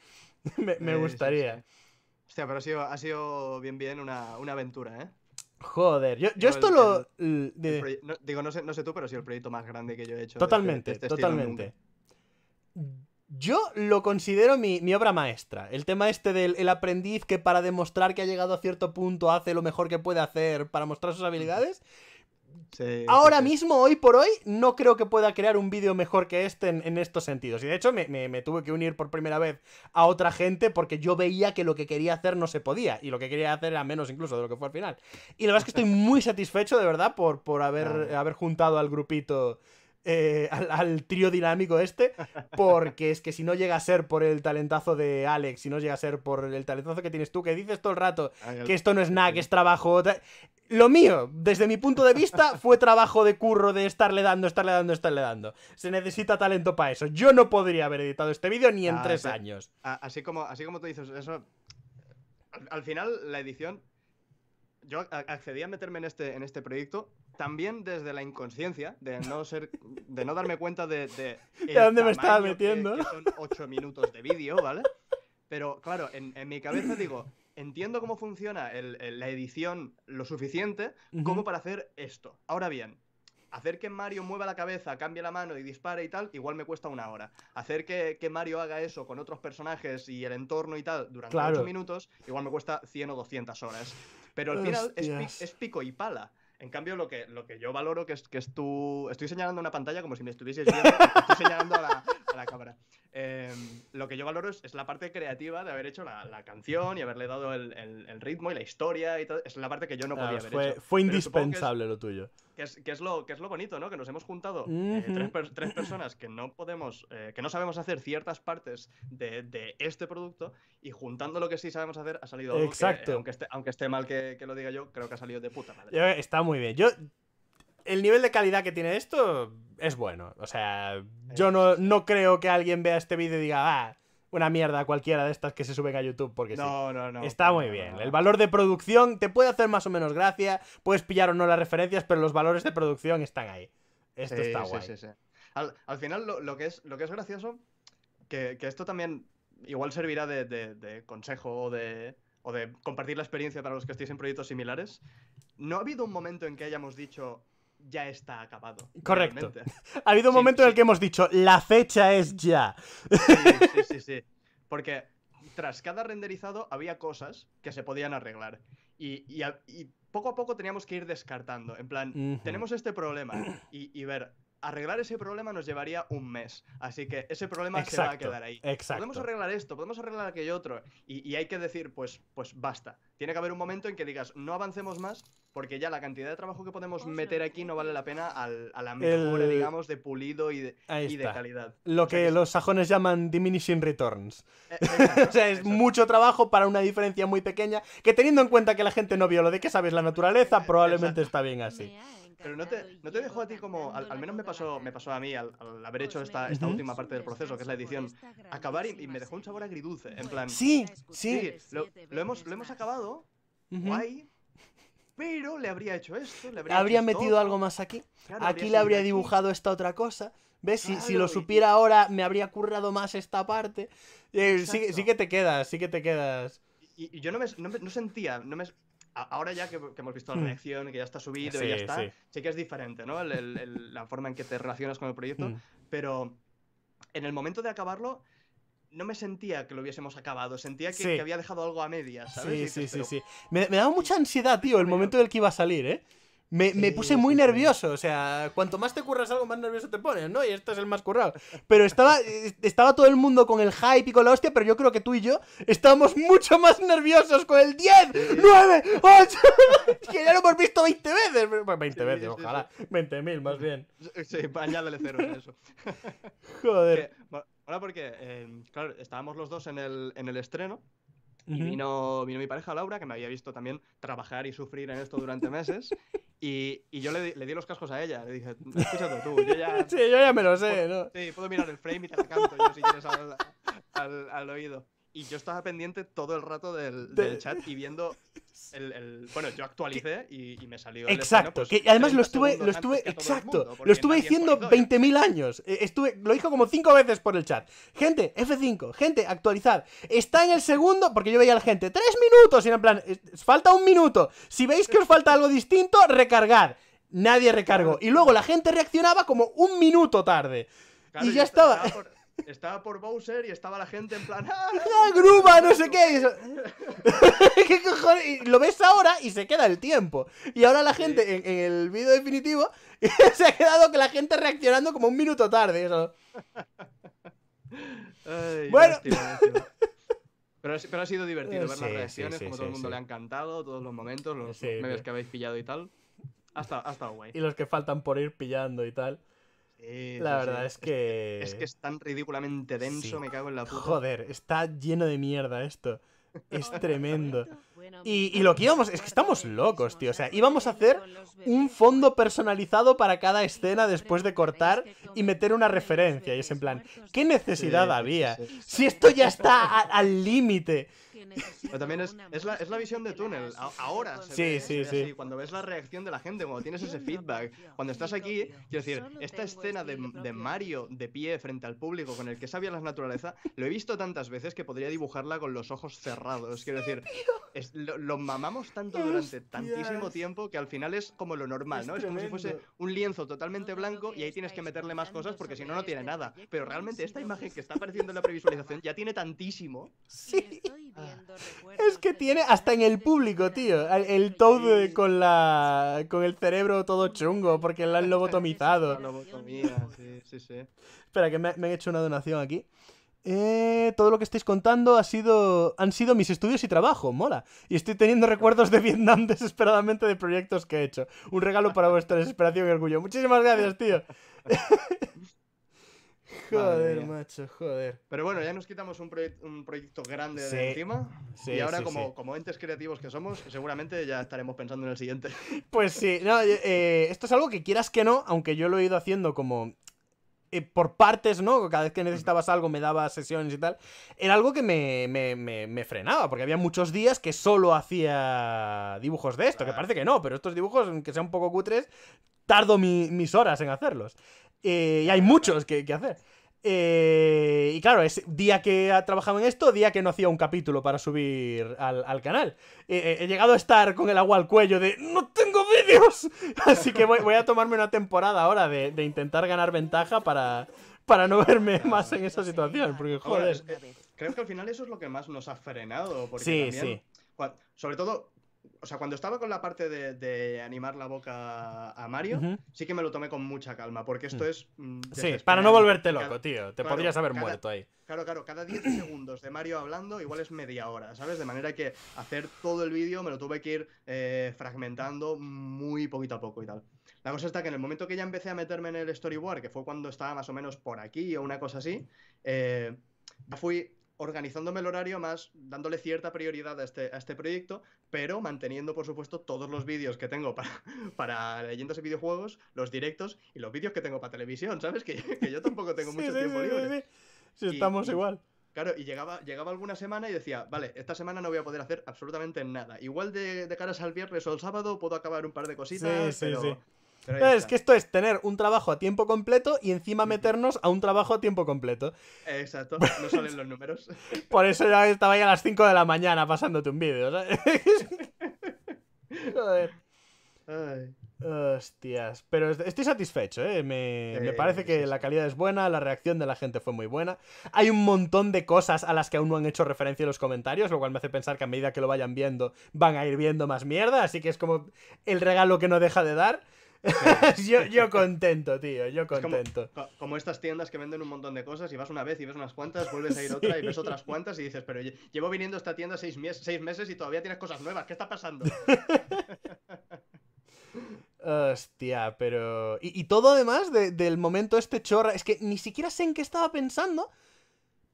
Me, gustaría. Hostia, pero ha sido, bien, bien una, aventura, ¿eh? Joder, yo, esto lo. digo, no sé, no sé tú, pero sido el proyecto más grande que yo he hecho. Totalmente, este, este totalmente. Yo lo considero mi, obra maestra. El tema este del el aprendiz que para demostrar que ha llegado a cierto punto hace lo mejor que puede hacer para mostrar sus habilidades. Ahora mismo, hoy por hoy, no creo que pueda crear un vídeo mejor que este en, estos sentidos. Y de hecho, me, tuve que unir por primera vez a otra gente porque yo veía que lo que quería hacer no se podía. Y lo que quería hacer era menos incluso de lo que fue al final. Y la verdad es que estoy muy satisfecho, de verdad, por, por haber, haber juntado al grupito eh, al, trío dinámico este, porque es que si no llega a ser por el talentazo de Alex, si no llega a ser por el talentazo que tienes tú, que dices todo el rato que esto no es nada, que es trabajo. Lo mío, desde mi punto de vista, fue trabajo de curro de estarle dando, estarle dando, estarle dando. Se necesita talento para eso. Yo no podría haber editado este vídeo ni en ah, tres años. Ah, así como, así como tú dices, eso. al final, la edición yo accedí a meterme en este, en este proyecto también desde la inconsciencia, de no ser, de no darme cuenta de... ¿De, dónde me estaba metiendo? son ocho minutos de vídeo, ¿vale? Pero claro, en, mi cabeza digo, entiendo cómo funciona la edición lo suficiente como para hacer esto. Ahora bien, hacer que Mario mueva la cabeza, cambie la mano y dispare y tal, igual me cuesta una hora. Hacer que, Mario haga eso con otros personajes y el entorno y tal durante ocho minutos, igual me cuesta 100 o 200 horas. Pero al final es, pico y pala. En cambio, lo que, lo que yo valoro que es que estoy señalando una pantalla como si me estuvieses viendo, estoy señalando a la cámara. Em, lo que yo valoro es, la parte creativa de haber hecho la, canción y haberle dado el, ritmo y la historia y todo. Es la parte que yo no podía haber fue, hecho. Fue indispensable lo tuyo. Que es, lo, que es lo bonito, ¿no? Que nos hemos juntado eh, tres, personas que no podemos, eh, que no sabemos hacer ciertas partes de, este producto y juntando lo que sí sabemos hacer ha salido. Exacto. aunque, esté, mal que, que, lo diga yo, creo que ha salido de puta madre. Está muy bien. Yo el nivel de calidad que tiene esto es bueno. O sea, yo eh, no, creo que alguien vea este vídeo y diga, ah, una mierda cualquiera de estas que se suben a YouTube porque no, No, no, Está muy bien. el valor de producción te puede hacer más o menos gracia, puedes pillar o no las referencias, pero los valores de producción están ahí. Esto está guay. Sí, al, al, final, lo, que es, lo que es gracioso, que, esto también igual servirá de, consejo o de, o de compartir la experiencia para los que estéis en proyectos similares. No ha habido un momento en que hayamos dicho, ya está acabado. Correcto. Ha habido un momento en el que hemos dicho, la fecha es ya. Sí, sí, sí, Porque tras cada renderizado había cosas que se podían arreglar. Y, poco a poco teníamos que ir descartando. En plan, tenemos este problema. Y, ver, arreglar ese problema nos llevaría un mes. Así que ese problema se va a quedar ahí. Podemos arreglar esto, podemos arreglar aquello otro. Y, hay que decir, pues, pues basta tiene que haber un momento en que digas, no avancemos más, porque ya la cantidad de trabajo que podemos meter aquí no vale la pena a la mejora, digamos, de pulido y de, calidad. Lo que, los sajones llaman diminishing returns. Eh, o sea, es mucho trabajo para una diferencia muy pequeña, que teniendo en cuenta que la gente no vio lo de que sabes la naturaleza, probablemente está bien así. Pero no te, no a ti como, al, menos me pasó, me pasó a mí al, haber pues hecho esta, esta última parte del proceso, que es la edición, acabar y, me dejó un sabor agridulce, en plan... Sí, sí. lo, hemos, lo hemos acabado, guay, pero le habría hecho esto, le habría, ¿Habría metido algo más aquí. aquí le habría dibujado esta otra cosa. ¿Ves? si, si, lo supiera ahora, me habría currado más esta parte. Eh, sí, que te quedas, sí que te quedas. Y, yo no, me, no, sentía, no me, ahora ya que, hemos visto la hmm. reacción, que ya está subido sí, y ya está, sí. que es diferente, ¿no? la forma en que te relacionas con el proyecto, hmm. pero en el momento de acabarlo, no me sentía que lo hubiésemos acabado, sentía que, había dejado algo a medias, ¿sabes? Sí, sí, sí, sí. Me, daba mucha ansiedad, tío, el momento del que iba a salir, ¿eh? Me, me puse muy nervioso, o sea, cuanto más te curras algo, más nervioso te pones, ¿no? Y este es el más currado. Pero estaba, estaba todo el mundo con el hype y con la hostia, pero yo creo que tú y yo estábamos mucho más nerviosos con el 10, 9, 8, que ya lo hemos visto 20 veces. 20 veces, ojalá. 20.000 más bien. Sí, añádale cero en eso. Joder. Ahora porque, em, claro, estábamos los dos en el, en el estreno y vino, vino mi pareja Laura, que me había visto también trabajar y sufrir en esto durante meses. Y, y, yo le, le, di los cascos a ella. Le dije, escúchate tú, yo ya. sí, yo ya me lo sé, ¿no? Sí, puedo mirar el frame y te canto yo si quieres al, al oído y yo estaba pendiente todo el rato del, chat y viendo el, bueno yo actualicé y, me salió exacto pues, que además lo estuve lo estuve exacto lo estuve diciendo 20.000 ¿eh? años eh, estuve lo dijo como cinco veces por el chat gente F5 gente actualizad está en el segundo porque yo veía a la gente tres minutos y en plan falta un minuto si veis que os falta algo distinto recargar. nadie recargó y luego la gente reaccionaba como un minuto tarde y ya estaba, estaba por Bowser y estaba la gente en plan. ¡Ah, ah gruma! No sé qué. ¿Qué cojones? lo ves ahora y se queda el tiempo. Y ahora la gente, en, el vídeo definitivo, se ha quedado que la gente reaccionando como un minuto tarde. bueno. Pero, ha sido divertido eh, ver las reacciones, como todo el mundo le ha encantado, todos los momentos, los medios que habéis pillado y tal. hasta hasta guay. Y los que faltan por ir pillando y tal. Eh, la verdad es que. Es, que es tan ridículamente denso, me cago en la puta. Joder, está lleno de mierda esto. Es tremendo. Y, lo que íbamos, es que estamos locos, tío. O sea, íbamos a hacer un fondo personalizado para cada escena después de cortar y meter una referencia. Y es en plan, ¿qué necesidad había? si esto ya está al límite. Pero también es, es, la, es la, visión de túnel. Ahora sí, sí, sí. Cuando ves la reacción de la gente, cuando tienes ese feedback, cuando estás aquí, quiero decir, esta escena de, de, Mario de pie frente al público con el que sabía la naturaleza, lo he visto tantas veces que podría dibujarla con los ojos cerrados. Quiero decir, lo, mamamos tanto durante tantísimo tiempo que al final es como lo normal, ¿no? Es como si fuese un lienzo totalmente blanco y ahí tienes que meterle más cosas porque si no, no tiene este nada. Pero realmente esta imagen que está apareciendo en la previsualización ya tiene tantísimo. Sí. Es que tiene hasta en el público, tío. El Toad con la con el cerebro todo chungo porque la han lobotomizado. Espera, que me, me han hecho una donación aquí. Eh, todo lo que estáis contando ha sido, han sido mis estudios y trabajo, mola. Y estoy teniendo recuerdos de Vietnam desesperadamente de proyectos que he hecho. Un regalo para vuestra desesperación y orgullo. Muchísimas gracias, tío. Joder, macho, joder. Pero bueno, ya nos quitamos un, proyecto grande de encima. y ahora, como, como entes creativos que somos, seguramente ya estaremos pensando en el siguiente. Pues sí, no, eh, eh, esto es algo que quieras que no, aunque yo lo he ido haciendo como eh, por partes, ¿no? Cada vez que necesitabas algo me daba sesiones y tal. Era algo que me, me, me, frenaba, porque había muchos días que solo hacía dibujos de esto, que parece que no, pero estos dibujos, aunque sean un poco cutres, tardo mis horas en hacerlos. Eh, y hay muchos que, hacer. Eh, y claro, es día que ha trabajado en esto, día que no hacía un capítulo para subir al, canal. Eh, he llegado a estar con el agua al cuello de ¡No tengo vídeos! Así que voy, a tomarme una temporada ahora de, intentar ganar ventaja para, para no verme más en esa situación. Porque, joder. creo que al final eso es lo que más nos ha frenado. Porque sí, sí. Sobre todo o sea, cuando estaba con la parte de, animar la boca a Mario, sí que me lo tomé con mucha calma, porque esto mm. es... Mm, sí, para no volverte loco, tío. Te podrías haber muerto ahí. Claro, claro, cada 10 segundos de Mario hablando igual es media hora, ¿sabes? De manera que hacer todo el vídeo me lo tuve que ir eh, fragmentando muy poquito a poco y tal. La cosa está que en el momento que ya empecé a meterme en el storyboard, que fue cuando estaba más o menos por aquí o una cosa así, eh, ya fui organizándome el horario más, dándole cierta prioridad a este, a este proyecto, pero manteniendo, por supuesto, todos los vídeos que tengo para, para leyendas y videojuegos, los directos y los vídeos que tengo para televisión, ¿sabes? Que, yo tampoco tengo mucho tiempo libre. Sí, estamos igual. Claro, y llegaba, llegaba alguna semana y decía, vale, esta semana no voy a poder hacer absolutamente nada. Igual de, de caras al viernes o el sábado puedo acabar un par de cositas, pero, es que esto es tener un trabajo a tiempo completo y encima meternos a un trabajo a tiempo completo. Exacto, no salen los números. Por eso ya estaba ahí a las 5 de la mañana pasándote un vídeo. Hostias, pero estoy satisfecho, ¿eh? me, eh, parece que la calidad es buena, la reacción de la gente fue muy buena. Hay un montón de cosas a las que aún no han hecho referencia en los comentarios, lo cual me hace pensar que a medida que lo vayan viendo, van a ir viendo más mierda, así que es como el regalo que no deja de dar. yo, yo, contento, tío, yo contento. como, estas tiendas que venden un montón de cosas y vas una vez y ves unas cuantas, vuelves a ir otra y ves otras cuantas y dices, pero llevo viniendo a esta tienda seis, meses y todavía tienes cosas nuevas, ¿qué está pasando? Hostia, pero... Y, todo además del momento este chorra, es que ni siquiera sé en qué estaba pensando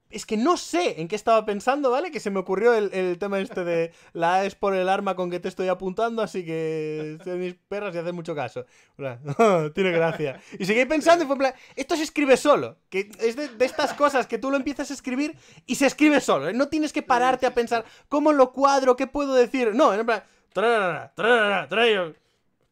es que no sé en qué estaba pensando, ¿vale? Que se me ocurrió el, tema este de la A es por el arma con que te estoy apuntando, así que soy mis perras y hacen mucho caso. Tiene gracia. Y seguí pensando y fue en plan, esto se escribe solo, que es de, estas cosas que tú lo empiezas a escribir y se escribe solo. ¿eh? No tienes que pararte a pensar cómo lo cuadro, qué puedo decir. No, en plan,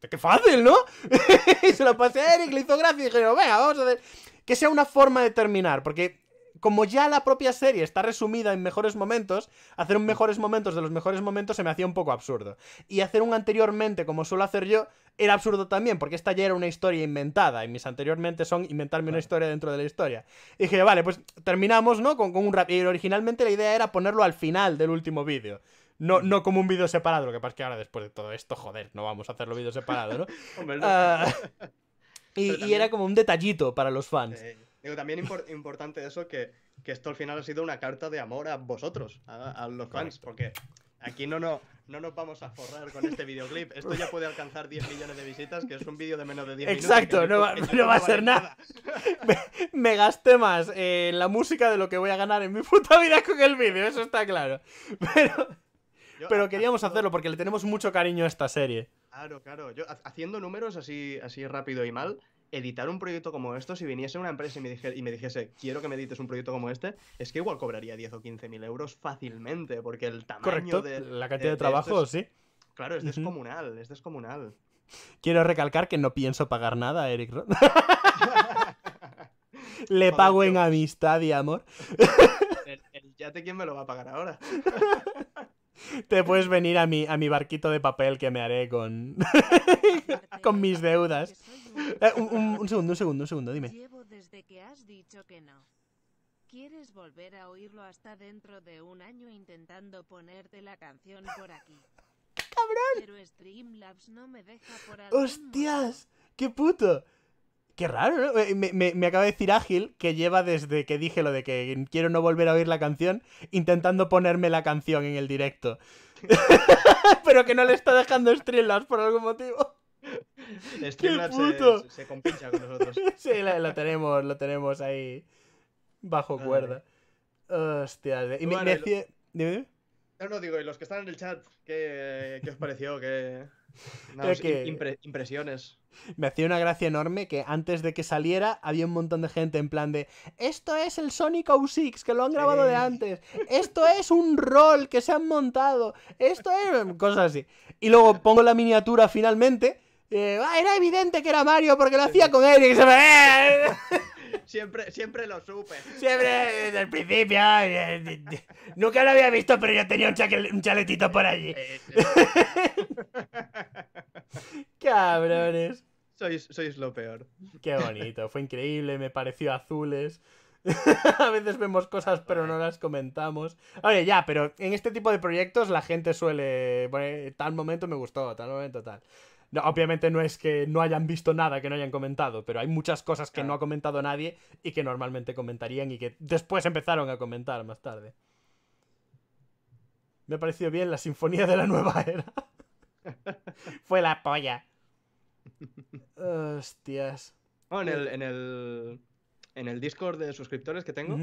qué fácil, ¿no? y se lo pasé a Eric, le hizo gracia y dije, venga, vamos a hacer... Que sea una forma de terminar, porque como ya la propia serie está resumida en mejores momentos, hacer un mejores momentos de los mejores momentos se me hacía un poco absurdo. Y hacer un anteriormente, como suelo hacer yo, era absurdo también, porque esta ya era una historia inventada, y mis anteriormente son inventarme una historia dentro de la historia. Y dije, vale, pues terminamos, ¿no? Con, un rap. Y originalmente la idea era ponerlo al final del último vídeo. No, no como un vídeo separado, lo que pasa es que ahora después de todo esto, joder, no vamos a hacerlo vídeo separado, ¿no? Ah, y, era como un detallito para los fans. Digo, también importante eso que, esto al final ha sido una carta de amor a vosotros, a, los fans, porque aquí no, no, nos vamos a forrar con este videoclip. Esto ya puede alcanzar 10 millones de visitas, que es un vídeo de menos de 10 Exacto, minutos. Exacto, no, va a ser nada. Me, gasté más eh, en la música de lo que voy a ganar en mi puta vida con el vídeo, eso está claro. Pero, queríamos hacerlo porque le tenemos mucho cariño a esta serie. Claro, claro. haciendo números así, así rápido y mal, editar un proyecto como esto, si viniese una empresa y me, dijese, quiero que me edites un proyecto como este, es que igual cobraría 10 o 15 mil euros fácilmente, porque el tamaño Correcto, de... La cantidad de, trabajo, sí. Claro, es descomunal, es descomunal. Quiero recalcar que no pienso pagar nada Eric Roth. Le pago en amistad y amor. el, te ¿quién me lo va a pagar ahora? Te puedes venir a mi, a mi barquito de papel que me haré con, con mis deudas. Eh, un, un, segundo, un segundo, un segundo, dime. Llevo desde que has dicho que no. ¿Quieres volver a oírlo hasta dentro de un año intentando ponerte la canción por aquí? ¡Cabrón! Pero Streamlabs no me deja por ¡Hostias! ¡Qué puto! Qué raro, ¿no? Eh, me, acaba de decir Ágil que lleva desde que dije lo de que quiero no volver a oír la canción, intentando ponerme la canción en el directo. Pero que no le está dejando Streamlabs por algún motivo. Streamlabs se, se, compincha con nosotros. sí, lo, tenemos, lo tenemos ahí bajo cuerda. Hostia, y me, decía... No, digo, y los que están en el chat, ¿qué, qué os pareció? ¿Qué impresiones. Me hacía una gracia enorme que antes de que saliera había un montón de gente en plan de esto es el Sonic 06 que lo han grabado de antes, esto es un rol que se han montado, esto es cosas así. Y luego pongo la miniatura finalmente, eh, ah, era evidente que era Mario porque lo hacía con se ve. Siempre, lo supe. Siempre desde el principio. Eh, nunca lo había visto, pero yo tenía un, chaletito por allí. Cabrones. Sois, sois lo peor. Qué bonito, fue increíble, me pareció azules. a veces vemos cosas pero no las comentamos. Oye, ya, pero en este tipo de proyectos la gente suele eh, tal momento me gustó, tal momento tal obviamente no es que no hayan visto nada que no hayan comentado, pero hay muchas cosas que no ha comentado nadie y que normalmente comentarían y que después empezaron a comentar más tarde. Me ha parecido bien la sinfonía de la nueva era. Fue la polla. Hostias. Oh, en, el, en, el, Discord de suscriptores que tengo,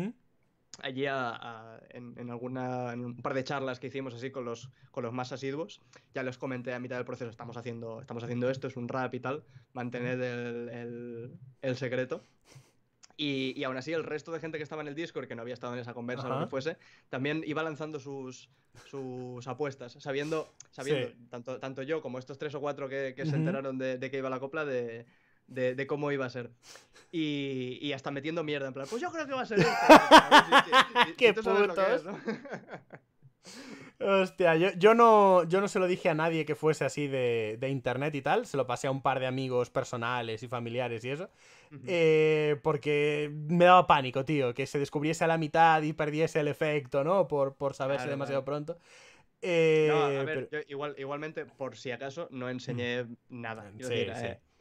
allí en, alguna, un par de charlas que hicimos así con los, más asiduos, ya les comenté a mitad del proceso, estamos haciendo, estamos haciendo esto, es un rap y tal, mantener el, secreto. Y, aún así, el resto de gente que estaba en el Discord, que no había estado en esa conversa o lo que fuese, también iba lanzando sus, apuestas, sabiendo, tanto, yo como estos tres o cuatro que, se enteraron de, de, que iba la copla, de, de, cómo iba a ser. Y, hasta metiendo mierda, en plan, pues yo creo que va a ser este". ¡Qué putos! Hostia, yo, no, se lo dije a nadie que fuese así de, internet y tal, se lo pasé a un par de amigos personales y familiares y eso, eh, porque me daba pánico, tío, que se descubriese a la mitad y perdiese el efecto, ¿no? Por, saberse demasiado pronto. Eh, igual, igualmente, por si acaso, no enseñé mm. nada. Sí,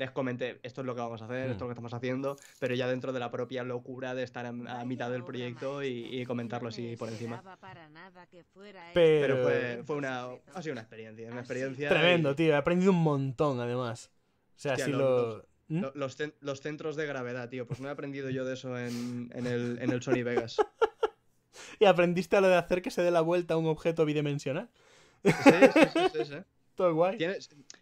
les comenté, esto es lo que vamos a hacer, esto es lo mm. que estamos haciendo, pero ya dentro de la propia locura de estar a, mitad del proyecto y, comentarlo así por encima. Pero, fue, una, ha sido una experiencia, una ah, experiencia. Tremendo, tío, he aprendido un montón además. O sea, Los, ¿Mm? los, centros de gravedad, tío, pues no he aprendido yo de eso en, el, en el Sony Vegas. y aprendiste a lo de hacer que se dé la vuelta a un objeto bidimensional. Sí, sí, sí, sí. sí igual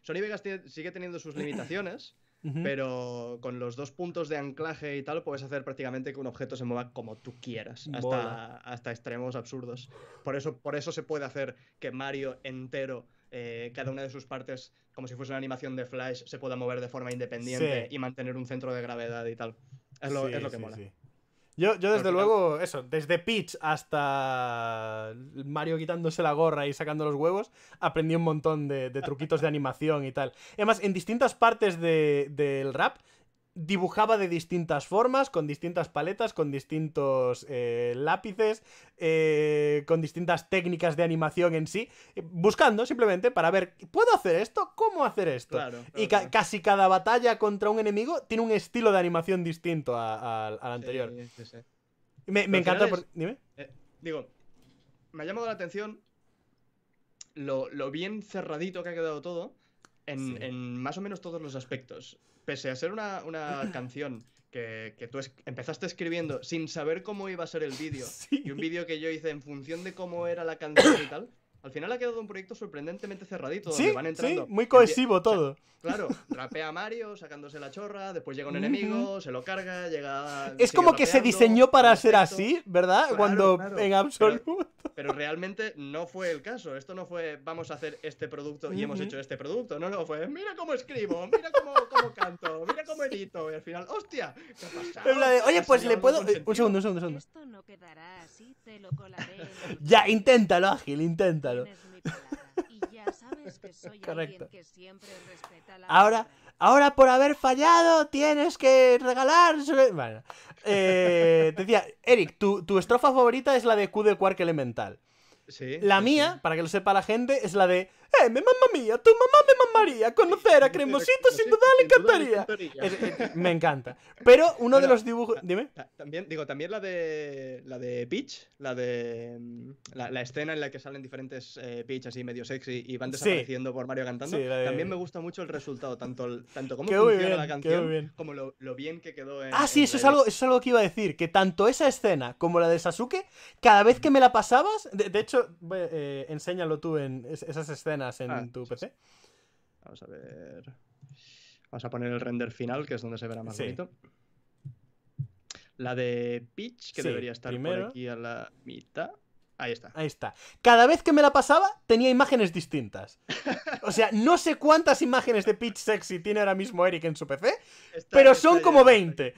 Sony Vegas sigue teniendo sus limitaciones. Pero con los dos puntos de anclaje y tal, puedes hacer prácticamente que un objeto se mueva como tú quieras, hasta, hasta extremos absurdos. Por eso, por eso se puede hacer que Mario entero, eh, cada una de sus partes, como si fuese una animación de Flash, se pueda mover de forma independiente y mantener un centro de gravedad y tal. Es lo, es lo que mola. Yo, desde luego, eso, desde Peach hasta Mario quitándose la gorra y sacando los huevos, aprendí un montón de, truquitos de animación y tal. Además, en distintas partes del rap dibujaba de distintas formas, con distintas paletas, con distintos eh, lápices, eh, con distintas técnicas de animación en sí, eh, buscando simplemente para ver, ¿puedo hacer esto? ¿Cómo hacer esto? y casi cada batalla contra un enemigo tiene un estilo de animación distinto al anterior. Me, encanta... digo, me ha llamado la atención lo, bien cerradito que ha quedado todo. en, más o menos todos los aspectos pese a ser una, una canción que, que tú empezaste escribiendo sin saber cómo iba a ser el vídeo, y un vídeo que yo hice en función de cómo era la canción y tal, al final ha quedado un proyecto sorprendentemente cerradito, Sí, muy cohesivo todo. Claro, rapea a Mario sacándose la chorra, después llega un enemigo, se lo carga, llega. Es como que se diseñó para ser así, ¿verdad? Cuando en absoluto. Pero, realmente no fue el caso. Esto no fue vamos a hacer este producto y hemos hecho este producto. No, no, fue mira cómo escribo, mira cómo, canto, mira cómo edito. Y al final, ¡hostia! ¿Qué ha pasado? Oye, pues le puedo. Eh, un segundo, un segundo, un segundo. Esto no quedará así, te lo colaré. ya, inténtalo, Ágil, intenta. Correcto. ahora, ahora por haber fallado tienes que regalar. Bueno, eh, te decía, Eric, tu, estrofa favorita es la de Q de Quark Elemental. la mía, para que lo sepa la gente, es la de eh, mi mamma mía, tu mamá me mamaría. Conocer a Cremosito sin duda le encantaría. me encanta. Pero uno de los dibujos. Dime. También, digo, también la de. La de Peach, la de. Mm, la, escena en la que salen diferentes eh, Peach así medio sexy y van desapareciendo por Mario cantando. También me gusta mucho el resultado, tanto, tanto cómo funciona la canción, como lo, bien que quedó en. Ah, sí, eso, es algo, es algo que iba a decir. Que tanto esa escena como la de Sasuke, cada vez que me la pasabas. De, hecho, eh, enséñalo tú en esas escenas en ah, tu PC. Vamos a ver. Vamos a poner el render final, que es donde se verá más bonito. La de pitch que debería estar por aquí a la mitad. Ahí está. Ahí está. Cada vez que me la pasaba tenía imágenes distintas. O sea, no sé cuántas imágenes de Pitch Sexy tiene ahora mismo Eric en su PC, pero son como 20.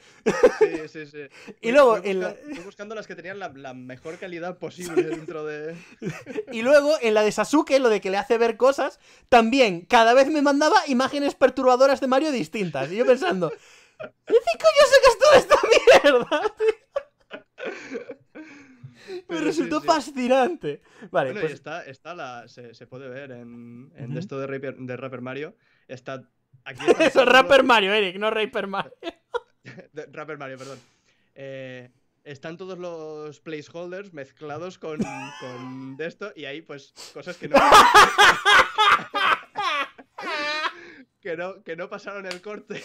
Sí, sí, sí. Pues y, luego... Estoy, buscando las que tenían la, mejor calidad posible dentro de... y luego en la de Sasuke, lo de que le hace ver cosas, también cada vez me mandaba imágenes perturbadoras de Mario distintas. Y yo pensando, ¿qué coño es toda esta mierda? me resultó fascinante. Vale, pues... está, está la, se, puede ver en, en esto de Rapper, de Rapper Mario. Está aquí. es Rapper Mario, Eric, no Rapper Mario. Rapper Mario, perdón. Eh, están todos los placeholders mezclados con, con esto y ahí pues cosas que no... que no, que no pasaron el corte.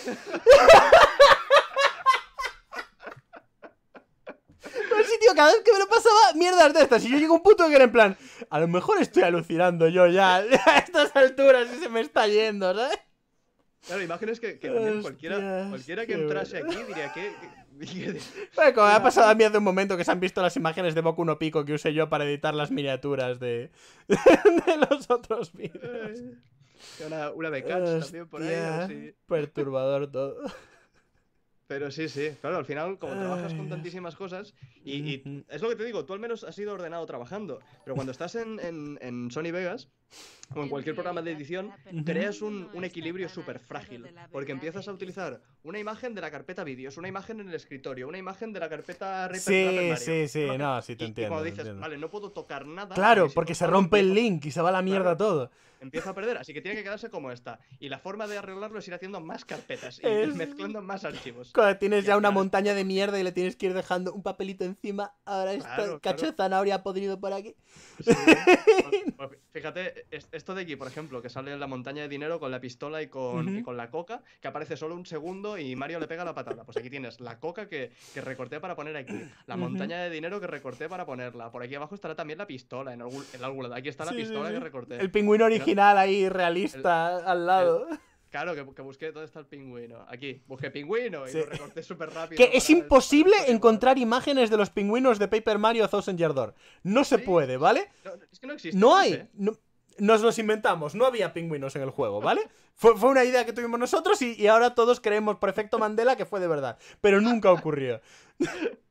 cada vez que me lo pasaba, mierdas de estas. Y yo llego a un punto que era en plan, a lo mejor estoy alucinando yo ya a estas alturas y se me está yendo, ¿sabes? Claro, imágenes que, cualquiera, que entrase aquí diría que... bueno, como me ha pasado a mí hace un momento que se han visto las imágenes de Boku no Pico que usé yo para editar las miniaturas de, de los otros vídeos. Una, de catch también por ahí. Perturbador todo. Pero sí, sí, claro, al final, como trabajas con tantísimas cosas, y, es lo que te digo, tú al menos has sido ordenado trabajando, pero cuando estás en, en, en Sony Vegas, como en cualquier programa de edición, creas un, equilibrio súper frágil, porque empiezas a utilizar una imagen de la carpeta vídeos, una imagen en el escritorio, una imagen de la carpeta Sí, sí, sí, no, sí te entiendo. Y, dices, vale, no puedo tocar nada. Claro, porque se rompe el link y se va la mierda todo. Empieza a perder, así que tiene que quedarse como está. Y la forma de arreglarlo es ir haciendo más carpetas y mezclando más archivos. Cuando tienes ya una montaña de mierda y le tienes que ir dejando un papelito encima, ahora claro, cacheza cacho de zanahoria podrido por aquí. Pues, pues fíjate, esto de aquí, por ejemplo, que sale en la montaña de dinero con la pistola y con, la coca, que aparece solo un segundo y Mario le pega la patada. Pues aquí tienes la coca que, recorté para poner aquí, la montaña de dinero que recorté para ponerla. Por aquí abajo estará también la pistola, en algún, lado. Aquí está la pistola que recorté. El pingüino original ahí, realista, al lado. Claro, que, busqué dónde está el pingüino. Aquí, busqué pingüino y lo recorté súper rápido. Que es imposible encontrar imágenes de los pingüinos de Paper Mario Thousand Year Door. No se puede, ¿vale? No, es que no existe. No hay. No, nos los inventamos, no había pingüinos en el juego, ¿vale? Fue, una idea que tuvimos nosotros y, ahora todos creemos por efecto Mandela que fue de verdad, pero nunca ocurrió.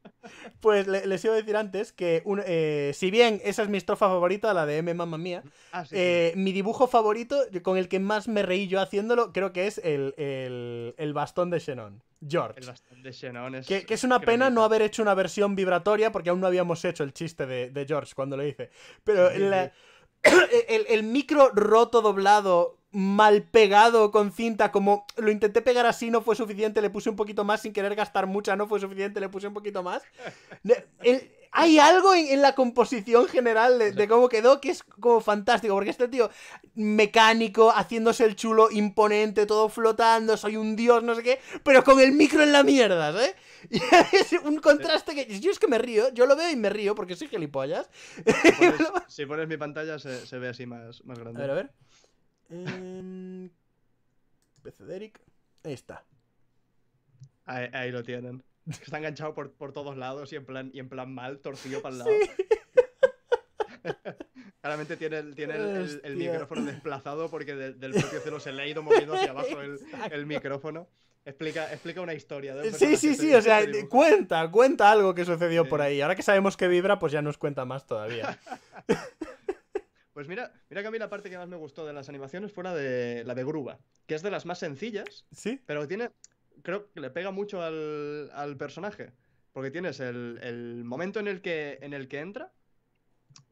pues les iba a decir antes que, eh, si bien esa es mi estrofa favorita, la de M, mamá mía, ah, eh, mi dibujo favorito, con el que más me reí yo haciéndolo, creo que es el, el, bastón de Shenon George. El bastón de Shenon es que, es una pena no haber hecho una versión vibratoria porque aún no habíamos hecho el chiste de, George cuando lo hice. Pero el, micro roto doblado mal pegado con cinta, como lo intenté pegar así, no fue suficiente, le puse un poquito más sin querer gastar mucha, no fue suficiente, le puse un poquito más. hay algo en, la composición general de, de, cómo quedó que es como fantástico, porque este tío mecánico, haciéndose el chulo, imponente, todo flotando, soy un dios, no sé qué, pero con el micro en la mierda, ¿eh? Y es un contraste que. Yo es que me río, yo lo veo y me río porque soy gilipollas. Si pones, si pones mi pantalla se, se, ve así más, más grande. A ver, a ver. Ahí está. Ahí, lo tienen. Está enganchado por, por, todos lados y en plan, y en plan mal, torcido para el lado. Claramente tiene, el, tiene el, micrófono desplazado porque del propio celo se le ha ido moviendo hacia abajo el, micrófono. Explica, explica una historia. sí, sí, sí, o sea, cuenta, cuenta algo que sucedió por ahí. Ahora que sabemos que vibra, pues ya nos cuenta más todavía. Pues mira, mira que a mí la parte que más me gustó de las animaciones fue la de, la de Gruba, que es de las más sencillas, ¿Sí? pero tiene, creo que le pega mucho al, al personaje, porque tienes el, el, momento en el, que, en el que entra,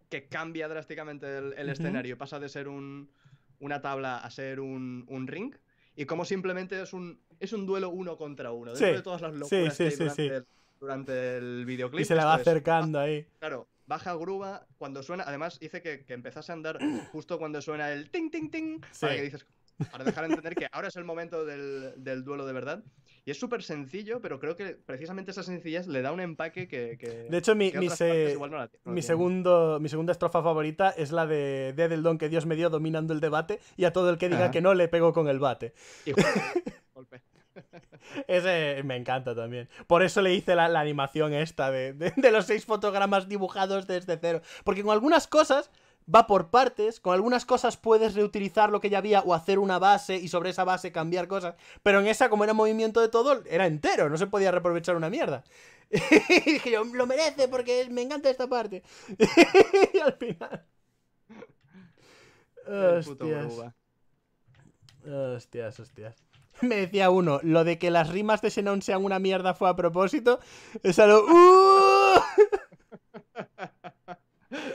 que cambia drásticamente el, escenario, pasa de ser una tabla a ser un, un, ring, y como simplemente es un, es un duelo uno contra uno. Dentro de todas las locuras que hay durante, el, durante, videoclip. Y se la va acercando ahí. Claro, baja grúa cuando suena. Además, dice que, que, empezase a andar justo cuando suena el ting, ting, ting. Para que dices, para dejar entender que ahora es el momento del, duelo de verdad. Y es súper sencillo, pero creo que precisamente esa sencillez le da un empaque que. de hecho, mi, mi, mi segundo, mi segunda estrofa favorita es la de, Dead del don que Dios me dio dominando el debate y a todo el que diga que no le pego con el bate. Y golpe. Ese me encanta también. Por eso le hice la, animación esta de, los seis fotogramas dibujados desde cero. Porque con algunas cosas va por partes, con algunas cosas puedes reutilizar lo que ya había o hacer una base y sobre esa base cambiar cosas. Pero en esa, como era movimiento de todo, era entero, no se podía reaprovechar una mierda. Y dije yo, lo merece porque me encanta esta parte. y al final... Hostias. Hostias, hostias. me decía uno, lo de que las rimas de Xenon sean una mierda fue a propósito. Es algo. Uh".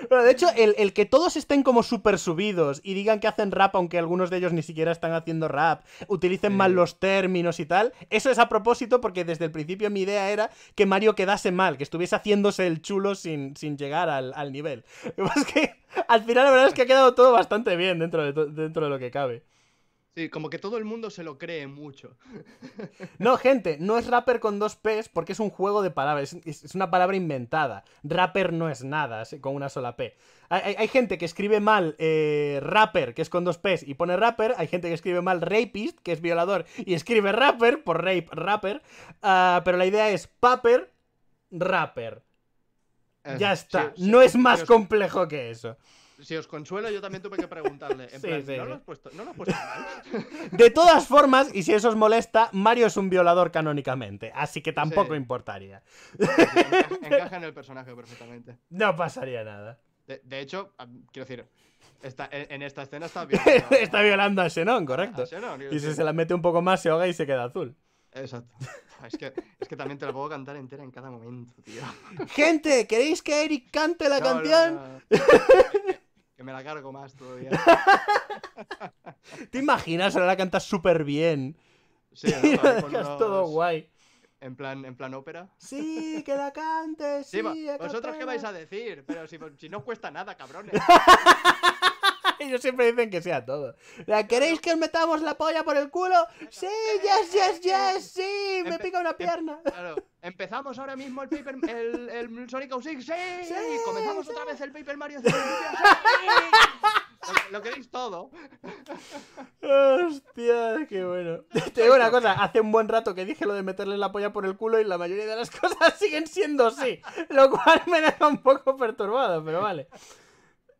de hecho, el, que todos estén como súper subidos y digan que hacen rap, aunque algunos de ellos ni siquiera están haciendo rap, utilicen mal los términos y tal, eso es a propósito porque desde el principio mi idea era que Mario quedase mal, que estuviese haciéndose el chulo sin, llegar al, al nivel. Es que al final la verdad es que ha quedado todo bastante bien dentro dentro de lo que cabe como que todo el mundo se lo cree mucho. No, gente, no es rapper con dos P's porque es un juego de palabras, es una palabra inventada. Rapper no es nada, con una sola P. Hay, gente que escribe mal eh, rapper, que es con dos P's, y pone rapper. Hay gente que escribe mal rapist, que es violador, y escribe rapper por rape, rapper. Ah, pero la idea es paper, rapper. Eh, ya está, no es más complejo que eso si os consuelo, yo también tuve que preguntarle. En ¿no, Lo has puesto, mal? De todas formas, y si eso os molesta, Mario es un violador canónicamente, así que tampoco importaría. Encaja, en el personaje perfectamente. No pasaría nada. De, hecho, quiero decir, en, esta escena está violando, está violando a Xenon, correcto. y si se la mete un poco más, se ahoga y se queda azul. Exacto. Es que, también te la puedo cantar entera en cada momento, tío. Gente, ¿queréis que Eric cante la canción? que me la cargo más todavía. ¿Te imaginas? Ahora la cantas súper bien. Sí, es todo guay. En plan, en plan ópera. Sí, que la cantes. Sí, ¿Vosotros qué vais a decir? Pero si, si no cuesta nada, cabrones. Ellos siempre dicen que sea todo. ¿Queréis que os metamos la polla por el culo? Sí, yes, yes, em, yes, sí, me pica una em- pierna. Claro. Empezamos ahora mismo el, paper, el, Sonic sí, sí comenzamos otra vez el Paper Mario. Sí. Lo, queréis todo. Hostia, qué bueno. Te digo una cosa, hace un buen rato que dije lo de meterle la polla por el culo y la mayoría de las cosas siguen siendo así, lo cual me deja un poco perturbado, pero vale.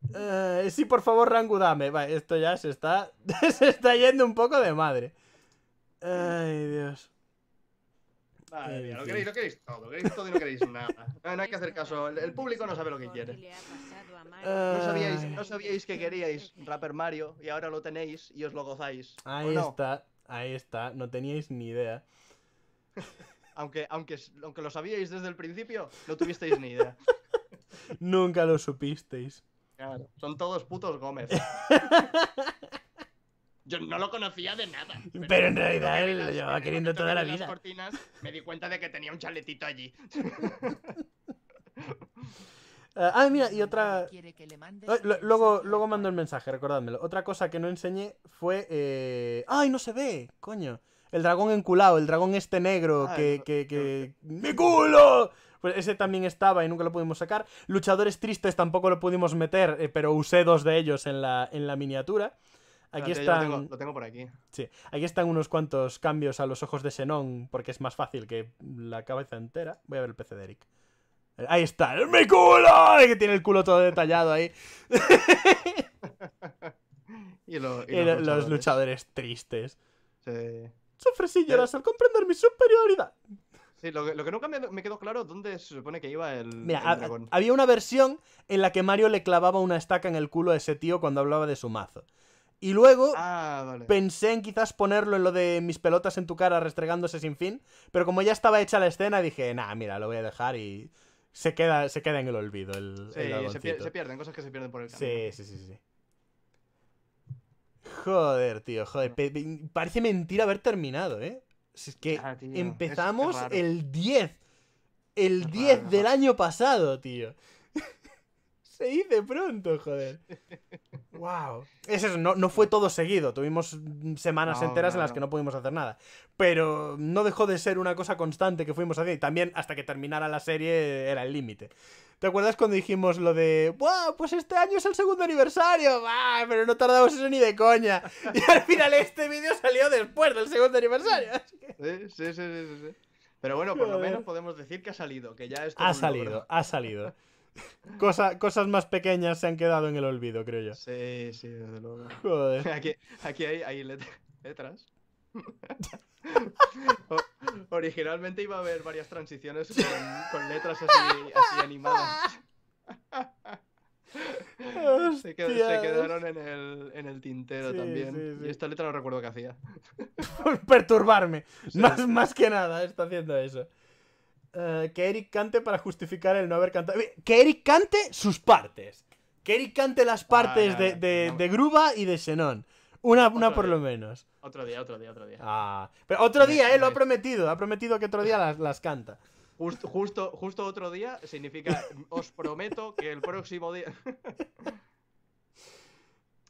Uh, sí, por favor, Rangudame dame. esto ya se está. se está yendo un poco de madre. Ay, Dios. lo queréis, lo queréis todo, queréis todo y no queréis nada. Ah, no, hay que hacer caso, el, público no sabe lo que quiere. No sabíais, que queríais Rapper Mario y ahora lo tenéis y os lo gozáis. Ahí está, ahí está, no teníais ni idea. aunque, aunque, aunque lo sabíais desde el principio, no tuvisteis ni idea. Nunca lo supisteis. son todos putos Gómez. Yo no lo conocía de nada. Pero, en realidad él lo llevaba queriendo toda la vida. me di cuenta de que tenía un chaletito allí. ah, mira, y otra. luego, luego mando el mensaje, recordádmelo. Otra cosa que no enseñé fue. Eh, ¡Ay, no se ve! Coño. El dragón enculado, el dragón este negro ah, que, que, que... ¡Mi culo! Pues ese también estaba y nunca lo pudimos sacar. Luchadores tristes tampoco lo pudimos meter, eh, pero usé dos de ellos en la, en la miniatura. Aquí están. Lo tengo, por aquí. Sí, aquí están unos cuantos cambios a los ojos de Xenon, porque es más fácil que la cabeza entera. Voy a ver el PC de Eric. Ahí está, El mi culo! Que tiene el culo todo detallado ahí. y, los, luchadores. tristes. Sí. al comprender mi superioridad. Sí, lo que, lo nunca me, quedó claro dónde se supone que iba el, dragón. había una versión en la que Mario le clavaba una estaca en el culo a ese tío cuando hablaba de su mazo. Y luego ah, pensé en quizás ponerlo en lo de mis pelotas en tu cara restregándose sin fin, pero como ya estaba hecha la escena dije, nah, mira, lo voy a dejar y se queda, se queda en el olvido se, pierden, cosas que se pierden por el camino. Sí, sí, sí, sí. Joder, tío, joder, parece mentira haber terminado, ¿eh? es que ah, empezamos el 10. El 10 del año pasado, tío. Se hizo pronto, joder. wow. eso, no, no, fue todo seguido. Tuvimos semanas enteras en las que no pudimos hacer nada. Pero no dejó de ser una cosa constante que fuimos haciendo. Y también hasta que terminara la serie era el límite. ¿Te acuerdas cuando dijimos lo de, ¡buah! Pues este año es el segundo aniversario, ¡Bah! Pero no tardamos eso ni de coña. Y al final este vídeo salió después del segundo aniversario. sí, sí, sí. sí. Pero bueno, por lo menos podemos decir que ha salido, que ya esto Ha salido, ha salido. cosas más pequeñas se han quedado en el olvido, creo yo. Sí, sí, desde luego. Joder. Aquí, hay, hay letras. originalmente iba a haber varias transiciones con, letras así, animadas. Se, quedaron en el, tintero también. Y esta letra no recuerdo que hacía. Por perturbarme. Más, más que nada está haciendo eso. Eh, que Eric cante para justificar el no haber cantado. Que Eric cante sus partes. Que Eric cante las partes ah, de, de, de, Gruba y de Xenon. Una, por lo menos. Otro día, otro día, otro día. Ah, pero otro día, ¿eh? Lo ha prometido. Ha prometido que otro día las, las canta. Justo, justo, otro día significa, os prometo que el próximo día.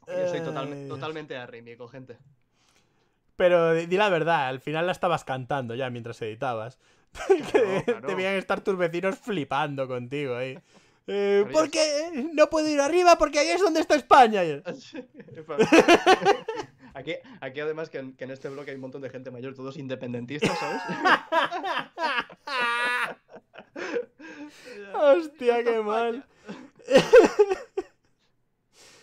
Yo soy totalmente arrímico, gente. Pero di la verdad, al final la estabas cantando ya mientras editabas. Debían estar tus vecinos flipando contigo ahí. ¿Por eh, porque eh, no puedo ir arriba porque ahí es donde está España. Aquí, además que en, que en, este bloque hay un montón de gente mayor, todos independentistas, ¿sabes? Hostia, qué mal.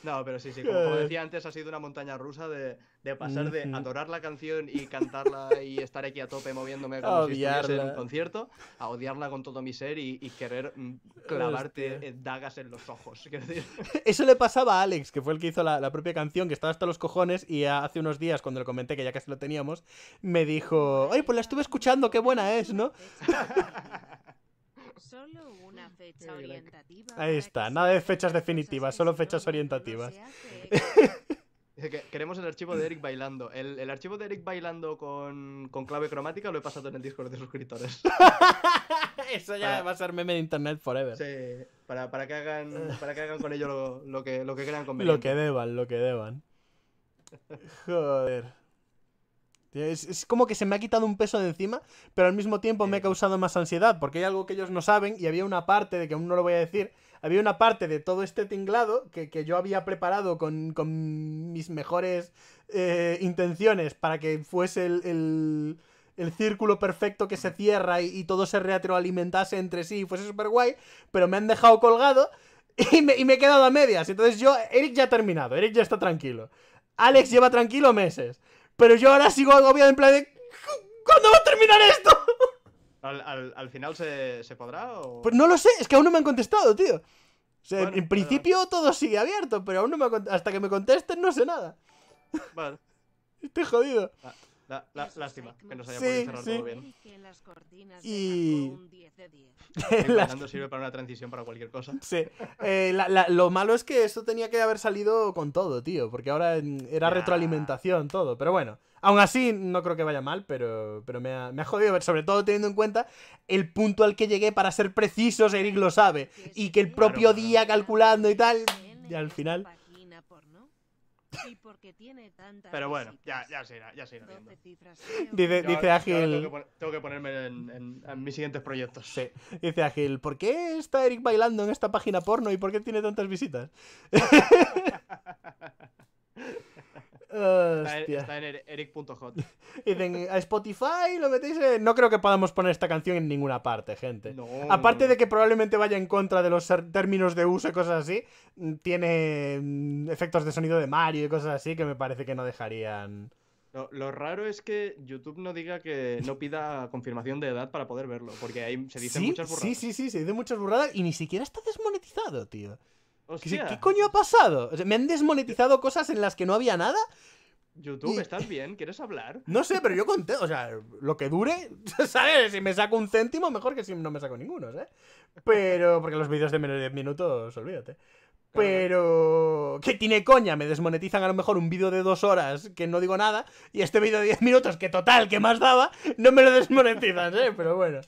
No, pero sí, sí, como, eh. decía antes, ha sido una montaña rusa de, pasar de adorar la canción y cantarla y estar aquí a tope moviéndome como si estuviese en un concierto, a odiarla con todo mi ser y, querer mm, clavarte eh, dagas en los ojos. Eso le pasaba a Alex, que fue el que hizo la, propia canción, que estaba hasta los cojones, y hace unos días, cuando le comenté que ya casi lo teníamos, me dijo, oye, pues la estuve escuchando, qué buena es, ¿no? Solo una fecha orientativa Ahí está, nada de fechas definitivas, solo fechas orientativas. Queremos el archivo de Eric bailando. El, archivo de Eric bailando con, clave cromática lo he pasado en el Discord de suscriptores. Eso ya va a ser meme de internet forever. Sí, para, que, hagan, para con ello lo, lo que, lo que crean conveniente. Lo que deban, lo que deban. Joder. Es, como que se me ha quitado un peso de encima, pero al mismo tiempo me ha causado más ansiedad, porque hay algo que ellos no saben y había una parte de que aún no lo voy a decir, había una parte de todo este tinglado que, yo había preparado con, mis mejores eh, intenciones para que fuese el, el, círculo perfecto que se cierra y, todo se alimentase entre sí y fuese súper guay, pero me han dejado colgado. Y me, y me he quedado a medias. Entonces yo, Eric ya ha terminado, Eric ya está tranquilo. Alex lleva tranquilo meses. Pero yo ahora sigo agobiado en plan de. ¿Cuándo va a terminar esto? ¿Al, final se, podrá o.? Pues no lo sé, es que aún no me han contestado, tío. O sea, en principio todo sigue abierto, pero aún no me hasta que me contesten no sé nada. Vale. Estoy jodido. Ah lástima que nos se sí, podido sí. todo bien. Y. sirve para una transición para cualquier cosa. Sí. Eh, lo malo es que esto tenía que haber salido con todo, tío. Porque ahora mm, era retroalimentación, todo. Pero bueno. Aún así, no creo que vaya mal, pero, pero me, ha, me jodido ver, sobre todo teniendo en cuenta el punto al que llegué para ser preciso, Eric lo sabe, y que el propio día calculando y tal, y al final... Pero bueno, ya, ya ya dice, dice Ágil. Tengo, que, ponerme en, mis siguientes proyectos. Dice Ágil, ¿por qué está Eric bailando en esta página porno y por qué tiene tantas visitas? Está, en er, eric.hot. Dicen, a Spotify lo metéis No creo que podamos poner esta canción en ninguna parte, gente. Aparte de que probablemente vaya en contra de los términos de uso y cosas así, mm, tiene mm, efectos de sonido de Mario y cosas así que me parece que no dejarían... Lo, raro es que YouTube no diga que no pida confirmación de edad para poder verlo, porque ahí se dice muchas burradas. Sí, sí, sí, se dicen muchas burradas y ni siquiera está desmonetizado, tío. ¿Qué, coño ha pasado? ¿Me han desmonetizado cosas en las que no había nada? YouTube, ¿estás bien? ¿Quieres hablar? No sé, pero yo conté, o sea, lo que dure, ¿sabes? Si me saco un céntimo, mejor que si no me saco ninguno, ¿eh? Pero, porque los vídeos de menos de 10 minutos, olvídate. Pero... ¿Qué tiene coña? Me desmonetizan a lo mejor un vídeo de dos horas que no digo nada y este vídeo de 10 minutos, que total, que más daba, no me lo desmonetizan, ¿eh? Pero bueno.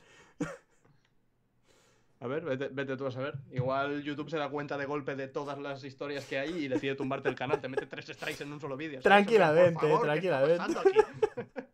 A ver, vete, tú a saber. Igual YouTube se da cuenta de golpe de todas las historias que hay y decide tumbarte el canal. Te mete tres strikes en un solo vídeo. Tranquilamente, tranquilamente.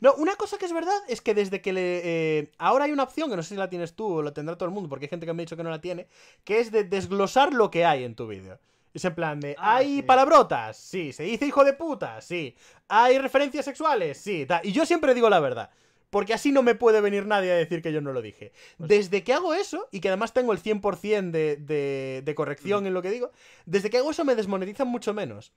no, una cosa que es verdad es que desde que le. Eh, ahora hay una opción, que no sé si la tienes tú o la tendrá todo el mundo, porque hay gente que me ha dicho que no la tiene, que es de desglosar lo que hay en tu vídeo. Es en plan de, ah, ¿hay palabrotas? Sí. ¿Se dice hijo de puta? Sí. ¿Hay referencias sexuales? Sí. Y yo siempre digo la verdad porque así no me puede venir nadie a decir que yo no lo dije. Pues desde que hago eso, y que además tengo el 100% de, de, de corrección mm. en lo que digo, desde que hago eso me desmonetizan mucho menos.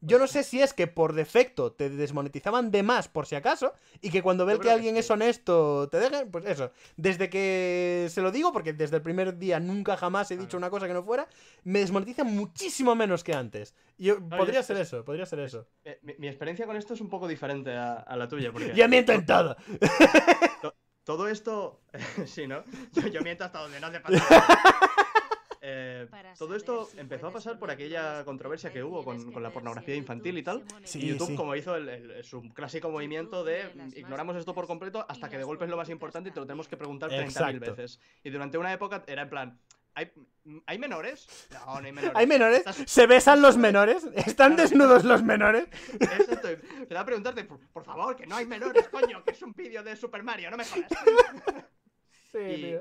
Yo no sé si es que por defecto te desmonetizaban de más por si acaso y que cuando ve que alguien es honesto te dejen, pues eso. Desde que se lo digo, porque desde el primer día nunca jamás he dicho una cosa que no fuera, me desmonetizan muchísimo menos que antes. Y podría ser eso, podría ser eso. Eh, mi, experiencia con esto es un poco diferente a, la tuya. Porque... Ya me he intentado. Todo esto, sí, ¿no? yo miento hasta donde no hace falta. Eh, todo esto empezó a pasar por aquella controversia que hubo con, la pornografía infantil y tal. y YouTube, como hizo su clásico movimiento de ignoramos esto por completo hasta que de golpe es lo más importante y te lo tenemos que preguntar 30.000 veces. Y durante una época era en plan, ¿Hay, ¿Hay, menores? hay menores. ¿Se besan los menores? ¿Están desnudos los menores? Exacto. Te va a preguntarte, por, favor, que no hay menores, coño, que es un vídeo de Super Mario, no me jodas. Sí,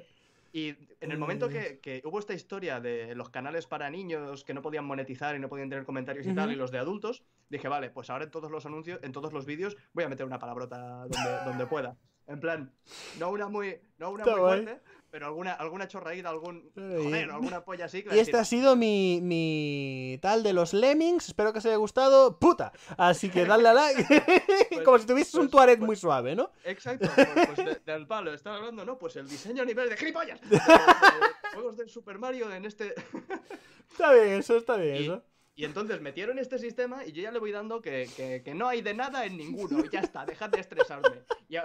y en el momento que, hubo esta historia de los canales para niños que no podían monetizar y no podían tener comentarios y tal, y los de adultos, dije, vale, pues ahora en todos los anuncios, en todos los vídeos, voy a meter una palabrota donde, pueda. En plan, no una muy, no una muy fuerte, pero alguna, alguna chorraída, algún. Joder, alguna polla así. y este ha sido mi, mi tal de los Lemmings. Espero que os haya gustado. ¡Puta! Así que dale a like. Pues, Como si tuvieses un pues, Tuareg pues, muy suave, ¿no? Exacto. Pues, de, del palo, estaba hablando, ¿no? Pues el diseño a nivel de gilipollas. Juegos de, juegos Super Mario en este. está bien, eso está bien, eso. Y entonces metieron este sistema y yo ya le voy dando que, que, no hay de nada en ninguno. ya está, dejad de estresarme. Y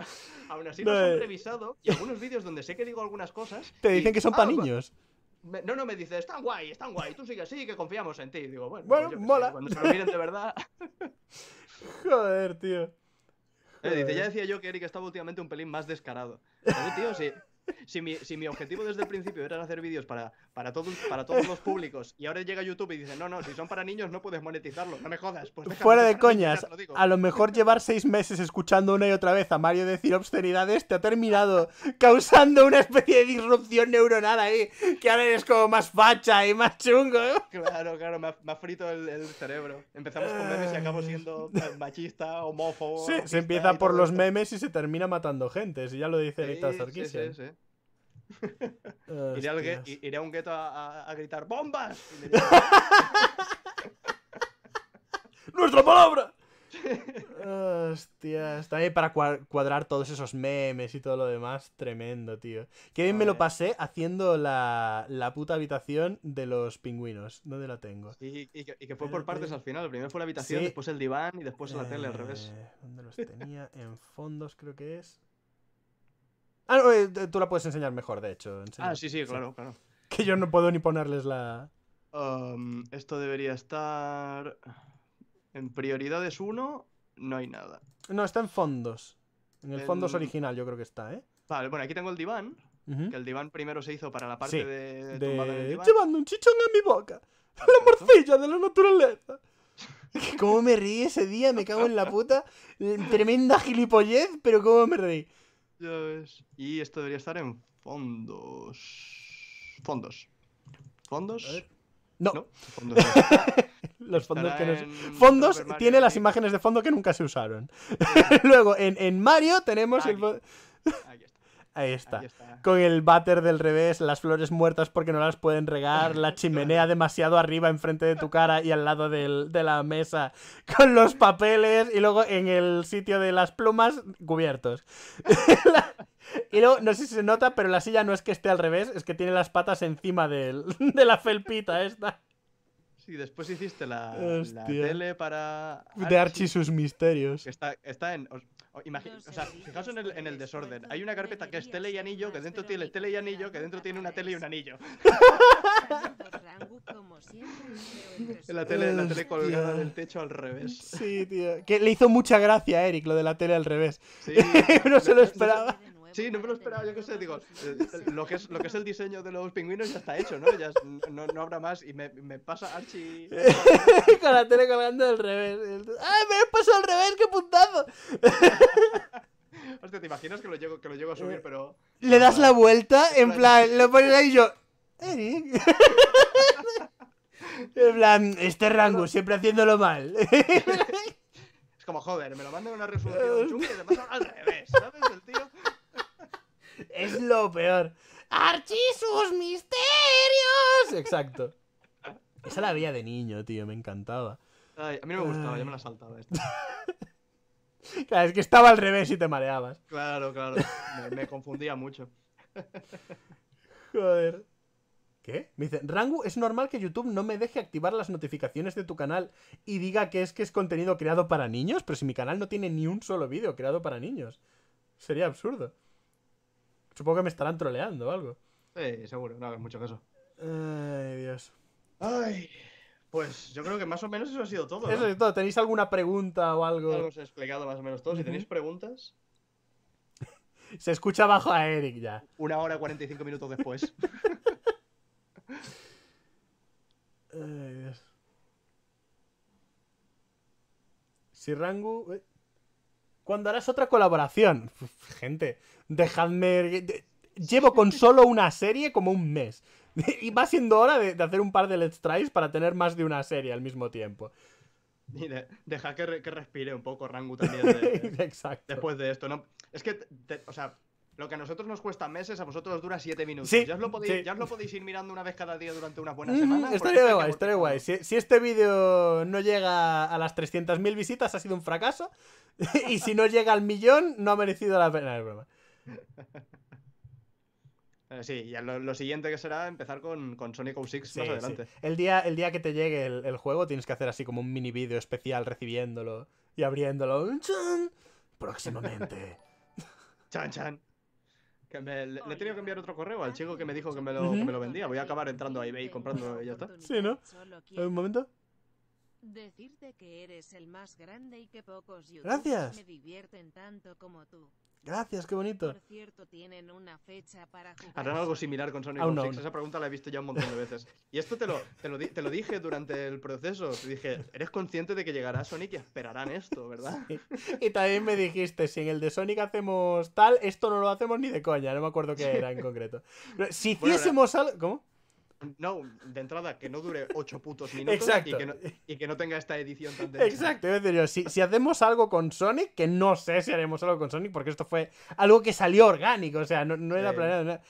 aún así nos han eh. revisado y algunos vídeos donde sé que digo algunas cosas. Te dicen que son para niños. no, no, me dice, están guay, están guay, tú sigue así, que confiamos en ti. Y digo, bueno, pues mola. cuando se lo miren de verdad. Joder, tío. Eh, dice, ya decía yo que Eric estaba últimamente un pelín más descarado. Pero, tío, sí. Si mi, si mi, objetivo desde el principio era hacer vídeos para, para, todos, para todos los públicos y ahora llega YouTube y dice, no, no, si son para niños no puedes monetizarlo, no me jodas. Pues Fuera de coñas, a lo mejor llevar seis meses escuchando una y otra vez a Mario decir obscenidades te ha terminado causando una especie de disrupción neuronal ahí, que ahora eres como más facha y más chungo. ¿eh? Claro, claro, me ha, frito el, cerebro. Empezamos con memes y acabo siendo machista, homófobo. Sí, se empieza por los memes y se termina matando gente, si ya lo dice sí, Rita Ah, iré, a un gueto a, gritar ¡Bombas! ¡Nuestra palabra! está ahí para cuadrar todos esos memes y todo lo demás, tremendo, tío. Qué bien me lo pasé haciendo la, puta habitación de los pingüinos. ¿Dónde la tengo? Y, que, fue por partes al final. Primero fue la habitación, después el diván y después la tele al eh, revés. ¿Dónde los tenía? en fondos creo que es. Ah, eh, tú la puedes enseñar mejor, de hecho. Ah, sí, sí, claro, claro. Que yo no puedo ni ponerles la... Um, esto debería estar... En prioridades 1 no hay nada. No, está en fondos. En el fondos original yo creo que está, ¿eh? Vale, bueno, aquí tengo el diván. Que el diván primero se hizo para la parte sí, de... de... Llevando un chichón en mi boca. La morcilla de la naturaleza. ¿Cómo me reí ese día? Me cago en la puta. Tremenda gilipollez, pero cómo me reí. Y esto debería estar en fondos. Fondos. ¿Fondos? No. fondos Los fondos que no Fondos tiene las imágenes de fondo que nunca se usaron. Luego, en, Mario tenemos el. Ahí está. Con el váter del revés, las flores muertas porque no las pueden regar, la chimenea demasiado arriba enfrente de tu cara y al lado de la mesa, con los papeles y luego en el sitio de las plumas cubiertos. y luego, no sé si se nota, pero la silla no es que esté al revés, es que tiene las patas encima de, la felpita esta. Sí, después hiciste la, tele para... de Archie sus misterios. está, está en o sea, fijaos en el, desorden. Hay una carpeta que es tele y anillo, que dentro tiene tele y anillo, que dentro tiene una tele y un anillo. la tele, la tele colgada del techo al revés. Sí, tío. Que le hizo mucha gracia a Eric lo de la tele al revés. Sí, se lo esperaba. Sí, no me lo esperaba, yo qué sé, digo, eh, lo que, es, lo que es el diseño de los pingüinos ya está hecho, ¿no? Ya no, habrá más y me, me pasa archi Con la tele colgando al revés. ¡Ay, ¡ah, me he pasado al revés, qué puntazo! Hostia, ¿te imaginas que lo llego, que lo llego a subir, eh, pero... Le das la vuelta, en plan, lo pones ahí y yo... en plan, este rango, siempre haciéndolo mal. Es como, joder, me lo mandan una resolución chunga y pasa al revés, ¿sabes? El tío es lo peor. ¡Archisus misterios! Exacto. Esa la veía de niño, tío, me encantaba. a mí me gustaba, yo me la saltaba esta. claro, es que estaba al revés y te mareabas. Claro, claro. Me, confundía mucho. Joder. ¿Qué? Me dice, Rangu, es normal que YouTube no me deje activar las notificaciones de tu canal y diga que es que es contenido creado para niños, pero si mi canal no tiene ni un solo vídeo creado para niños. Sería absurdo. Supongo que me estarán troleando o algo. Sí, seguro, no hagas mucho caso. Ay, Dios. Ay, pues yo creo que más o menos eso ha sido todo. Eso es todo. ¿Tenéis alguna pregunta o algo? Hemos explicado más o menos todo. Si tenéis preguntas. Se escucha bajo a Eric ya. Una hora y 45 minutos después. Ay, Dios. Si Rangu. Eh, cuando harás otra colaboración. Gente, dejadme. Llevo con solo una serie como un mes. Y va siendo hora de, hacer un par de Let's Tries para tener más de una serie al mismo tiempo. deja que, respire un poco Rangu también. Exacto. Después de esto, ¿no? Es que, o sea, lo que a nosotros nos cuesta meses, a vosotros dura 7 minutos. ya, os lo podéis, ir mirando una vez cada día durante una buena semanas. estaría guay, estaría guay. Si, este vídeo no llega a las 300.000 visitas, ha sido un fracaso. y si no llega al millón, no ha merecido la pena. el broma. Eh, sí, ya lo, siguiente que será empezar con, con Sonic 06 más adelante. El, día, el día que te llegue el, juego tienes que hacer así como un mini vídeo especial recibiéndolo y abriéndolo. Próximamente. chan, chan le, he tenido que enviar otro correo al chico que me dijo que me lo, vendía. Voy a acabar entrando a eBay y comprando y ya está. Sí, ¿no? ¿Un momento? Decirte que eres el más grande y pocos Gracias. me divierten tanto como tú. Gracias, qué bonito. Por tienen una algo similar con Sonic 6, Esa pregunta la he visto ya un montón de veces. Y esto te lo, te lo, dije durante el proceso. Te dije, eres consciente de que llegará Sonic y esperarán esto, ¿verdad? Y también me dijiste, si en el de Sonic hacemos tal, esto no lo hacemos ni de coña. No me acuerdo qué era en concreto. si hiciésemos algo... ¿Cómo? no, de entrada, que no dure ocho putos minutos Y, que no, tenga esta edición tan Exacto, si, hacemos algo con Sonic, que no sé si haremos algo con Sonic, porque esto fue algo que salió orgánico, o sea, no, era planeado.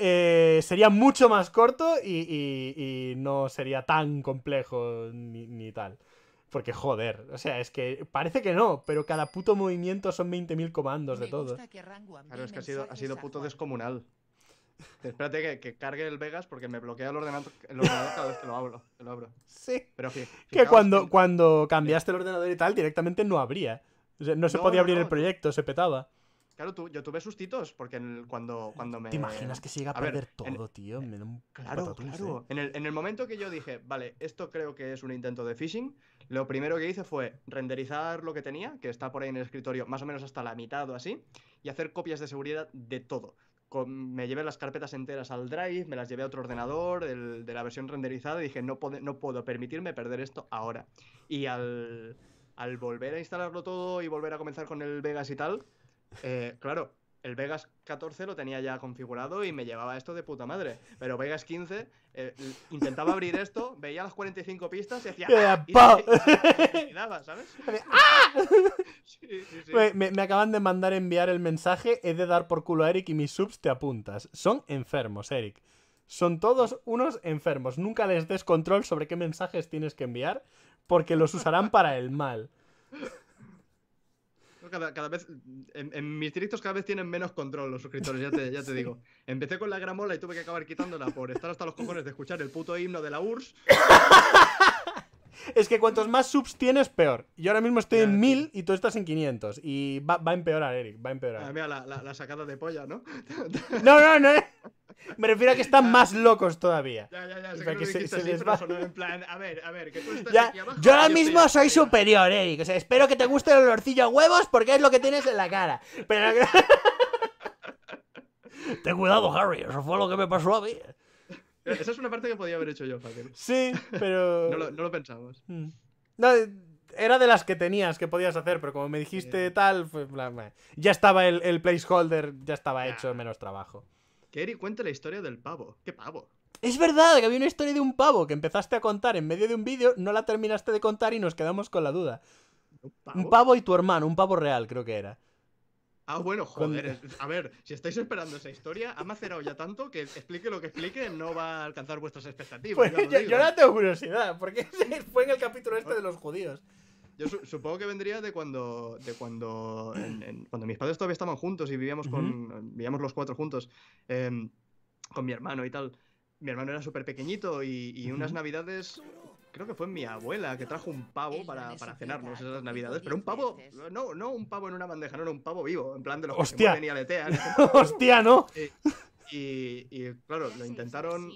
Eh, sería mucho más corto y, no sería tan complejo ni, tal. Porque joder, o sea, es que parece que no, pero cada puto movimiento son 20.000 comandos de todo. Claro, es que ha sido puto descomunal. Espérate que, cargue el Vegas porque me bloquea el ordenador, el ordenador cada vez que lo abro. Que lo abro. Sí. Pero que, que cuando, cuando cambiaste el ordenador y tal, directamente no abría. no se podía abrir el proyecto, se petaba. Claro, yo tuve sustitos porque cuando, cuando me. ¿Te imaginas que se llega a, perder todo, tío? Me da un claro, En, el, en el momento que yo dije, vale, esto creo que es un intento de phishing, lo primero que hice fue renderizar lo que tenía, que está por ahí en el escritorio, más o menos hasta la mitad o así, y hacer copias de seguridad de todo me llevé las carpetas enteras al Drive, me las llevé a otro ordenador de la versión renderizada y dije, no, puedo, no puedo permitirme perder esto ahora. Y al, volver a instalarlo todo y volver a comenzar con el Vegas y tal, eh, claro, el Vegas 14 lo tenía ya configurado y me llevaba esto de puta madre. Pero Vegas 15 eh, intentaba abrir esto, veía las 45 pistas y hacía. ¡Ah! Y, nada, ¿sabes? Ah". Me, acaban de mandar enviar el mensaje: he de dar por culo a Eric y mis subs te apuntas. Son enfermos, Eric. Son todos unos enfermos. Nunca les des control sobre qué mensajes tienes que enviar porque los usarán para el mal cada, vez, en, mis directos cada vez tienen menos control los suscriptores, ya te, ya te digo. Empecé con la gramola y tuve que acabar quitándola por estar hasta los cojones de escuchar el puto himno de la URSS. es que cuantos más subs tienes, peor. Yo ahora mismo estoy en 1000 y tú estás en 500. Y va, a empeorar, Eric, va a empeorar. Ah, la, sacada de polla, ¿no? no, no, no. Eh. Me refiero a que están más locos todavía. Ya, ya, ya. a ver, a ver, que tú estás Yo ahora mismo soy superior, Eric. O sea, espero que te guste el olorcillo a huevos porque es lo que tienes en la cara. Pero... Ten cuidado, Harry. Eso fue lo que me pasó a mí. Esa es una parte que podía haber hecho yo, Sí, pero. no, lo, no, pensamos. Mm. era de las que tenías que podías hacer, pero como me dijiste tal, ya estaba el, placeholder, ya estaba hecho, menos trabajo. Que cuente la historia del pavo. ¿Qué pavo? Es verdad que había una historia de un pavo que empezaste a contar en medio de un vídeo, no la terminaste de contar y nos quedamos con la duda. ¿Un pavo? y tu hermano, un pavo real creo que era. Ah, bueno, joder. A ver, si estáis esperando esa historia, ha macerado ya tanto que explique lo que explique, no va a alcanzar vuestras expectativas. Pues yo, yo, tengo curiosidad, porque fue en el capítulo este de los judíos. Yo supongo que vendría de cuando, de cuando, cuando mis padres todavía estaban juntos y vivíamos, con, vivíamos los cuatro juntos, em, con mi hermano y tal. Mi hermano era súper pequeñito y, y unas navidades creo que fue mi abuela que trajo un pavo para, para cenarnos esas navidades. Pero un pavo, no, no un pavo en una bandeja, no, era un pavo vivo, en plan de los Hostia. que venía y Hostia, ¿no? Eh, y, claro, lo intentaron.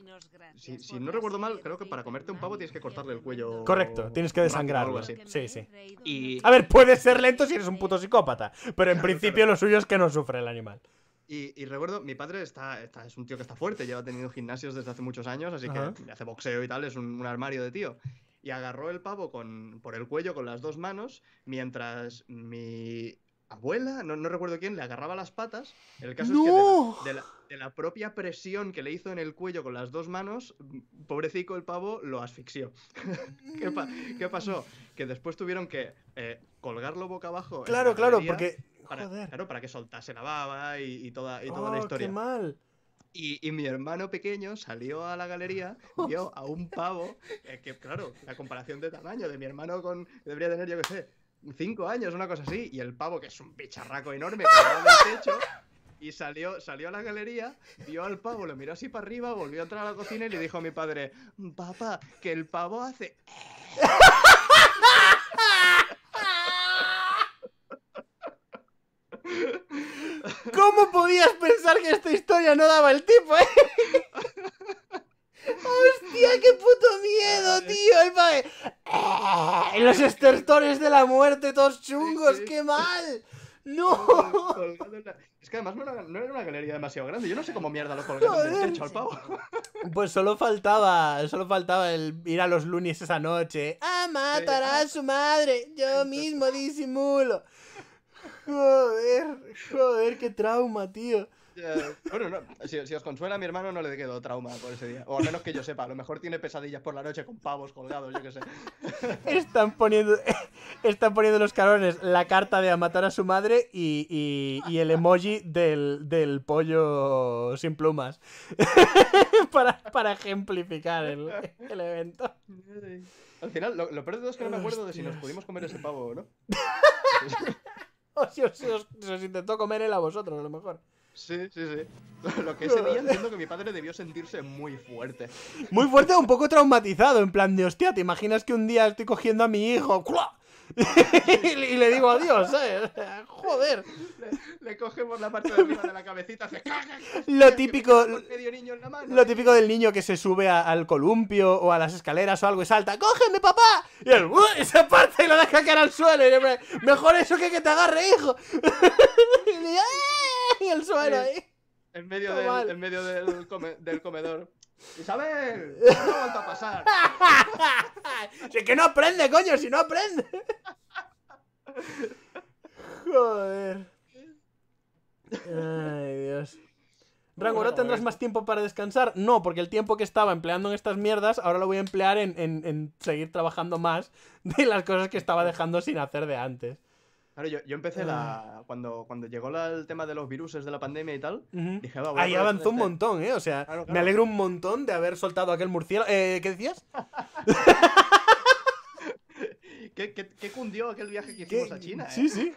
Si, no recuerdo mal, creo que para comerte un pavo tienes que cortarle el cuello. Correcto, tienes que desangrarlo. así. Sí, sí. Y... A ver, puedes ser lento si eres un puto psicópata, pero en principio lo suyo es que no sufre el animal. Y, recuerdo, mi padre está, es un tío que está fuerte, lleva tenido gimnasios desde hace muchos años, así que hace boxeo y tal, es un, armario de tío. Y agarró el pavo con, por el cuello con las dos manos, mientras mi abuela, no, recuerdo quién, le agarraba las patas. El caso es que de la, propia presión que le hizo en el cuello con las dos manos, pobrecico el pavo lo asfixió. ¿Qué, pasó? Que después tuvieron que eh, colgarlo boca abajo. Claro, claro, porque. Para, que soltase la baba y, toda, la oh, historia. ¡Qué mal! Y, mi hermano pequeño salió a la galería, vio a un pavo, eh, que claro, la comparación de tamaño de mi hermano con. debería tener, yo que sé, cinco años, una cosa así, y el pavo, que es un bicharraco enorme, el techo, y salió, salió a la galería, vio al pavo, lo miró así para arriba, volvió a entrar a la cocina y le dijo a mi padre, papá, que el pavo hace... Eh". ¿Cómo podías pensar que esta historia no daba el tipo, eh? ¡Hostia, qué puto miedo, tío! El eh, Los estertores de la muerte, todos chungos, qué mal. ¡No! Es que además no era, una galería demasiado grande. Yo no sé cómo mierda lo colgaron del techo al pavo. Pues solo faltaba, solo faltaba el ir a los lunes esa noche. a matar ah. a su madre! Yo mismo ah. disimulo. Joder, joder, qué trauma, tío bueno, si, os consuela, a mi hermano no le quedó trauma por ese día. O al menos que yo sepa, a lo mejor tiene pesadillas por la noche con pavos colgados, yo qué sé. Están poniendo, están poniendo los carones, la carta de a matar a su madre y, el emoji del, pollo sin plumas. para, ejemplificar el, evento. Al final, lo, peor de todo es que no me acuerdo de si nos pudimos comer ese pavo o no. o si os, intentó comer él a vosotros, a lo mejor. Sí, sí, sí. Lo que ese día entiendo que mi padre debió sentirse muy fuerte. Muy fuerte, un poco traumatizado, en plan de hostia, ¿te imaginas que un día estoy cogiendo a mi hijo? y le digo adiós, ¿sabes? Eh, joder. Le, cogemos la parte de arriba de la cabecita, se caga. Lo típico. Lo típico del niño que se sube al columpio o a las escaleras o algo y salta, ¡cógeme, papá! Y él, se parte y lo deja caer al suelo. mejor eso que que te agarre, hijo. Eh" en el suelo ahí. En medio, del, comedor. Isabel, no vuelto a pasar. si es que no aprende, coño, si no aprende. Joder. Ay, Dios. Rango, ¿no tendrás más tiempo para descansar? No, porque el tiempo que estaba empleando en estas mierdas, ahora lo voy a emplear en seguir trabajando más de las cosas que estaba dejando sin hacer de antes yo, yo empecé la. Ah. Cuando, cuando llegó el tema de los virus de la pandemia y tal, dije, Ahí avanzó un este". montón, ¿eh? O sea, me alegro un montón de haber soltado aquel murciélago. Eh, ¿Qué decías? ¿Qué, cundió aquel viaje que hicimos a China? Sí, ¿eh? sí.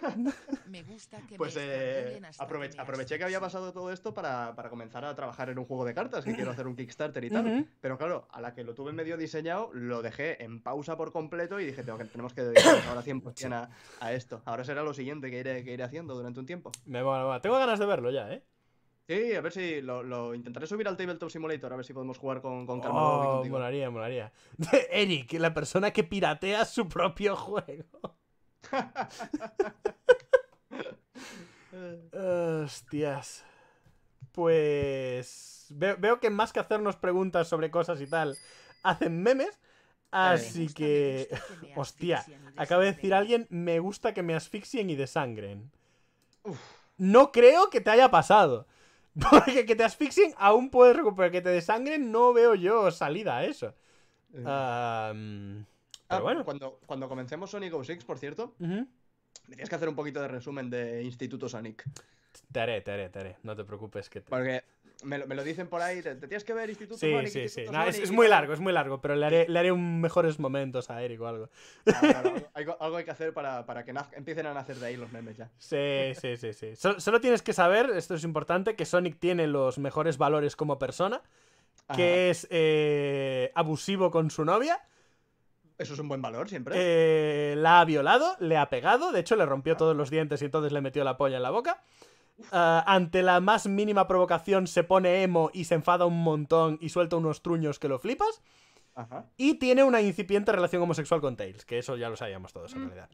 Me gusta pues eh, aproveché que había pasado todo esto para, comenzar a trabajar en un juego de cartas, que quiero hacer un Kickstarter y tal. Pero claro, a la que lo tuve medio diseñado, lo dejé en pausa por completo y dije, Tengo que, tenemos que dedicarnos ahora 100% a, esto. Ahora será lo siguiente que iré, haciendo durante un tiempo. Me me Tengo ganas de verlo ya, ¿eh? Sí, a ver si lo, intentaré subir al Tabletop Simulator, a ver si podemos jugar con, con oh, molaría, molaría. Eric, la persona que piratea su propio juego. Hostias. Pues veo, que más que hacernos preguntas sobre cosas y tal, hacen memes. Así que... Hostia, acaba de decir alguien, me gusta que me asfixien y desangren. No creo que te haya pasado. Porque que te asfixien aún puedes recuperar. Que te desangren no veo yo salida a eso. pero ah, bueno. Cuando, cuando comencemos Sonic 06, por cierto, me tienes que hacer un poquito de resumen de Instituto Sonic. Te haré, te haré, te haré. No te preocupes que te... Porque me lo, dicen por ahí, te, tienes que ver Instituto Sí, sí, sí. es, muy largo, es muy largo, pero le haré, le haré un mejores momentos a Eric o algo. algo, hay que hacer para, que empiecen a nacer de ahí los memes ya. Sí, sí, sí, Solo, tienes que saber, esto es importante, que Sonic tiene los mejores valores como persona, que es eh, abusivo con su novia. Eso es un buen valor siempre. Eh, la ha violado, le ha pegado, de hecho le rompió ah. todos los dientes y entonces le metió la polla en la boca. Ah, ante la más mínima provocación se pone emo y se enfada un montón y suelta unos truños que lo flipas. Y tiene una incipiente relación homosexual con Tails, que eso ya lo sabíamos todos en mm. realidad.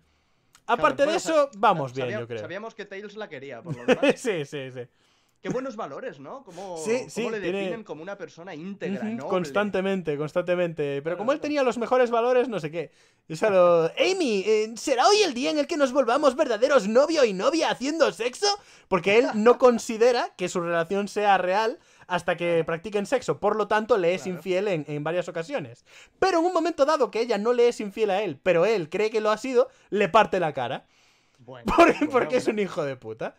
Aparte de eso, vamos bien, yo creo. Sabíamos que Tails la quería, por lo sí, sí, sí. Qué buenos valores, ¿no? Como, le definen como una persona íntegra, ¿no? Constantemente, constantemente. Pero como él tenía los mejores valores, no sé qué. Amy, eh, ¿será hoy el día en el que nos volvamos verdaderos novio y novia haciendo sexo? Porque él no considera que su relación sea real hasta que practiquen sexo. Por lo tanto, le es infiel en, varias ocasiones. Pero en un momento dado que ella no le es infiel a él, pero él cree que lo ha sido, le parte la cara. porque, es un hijo de puta.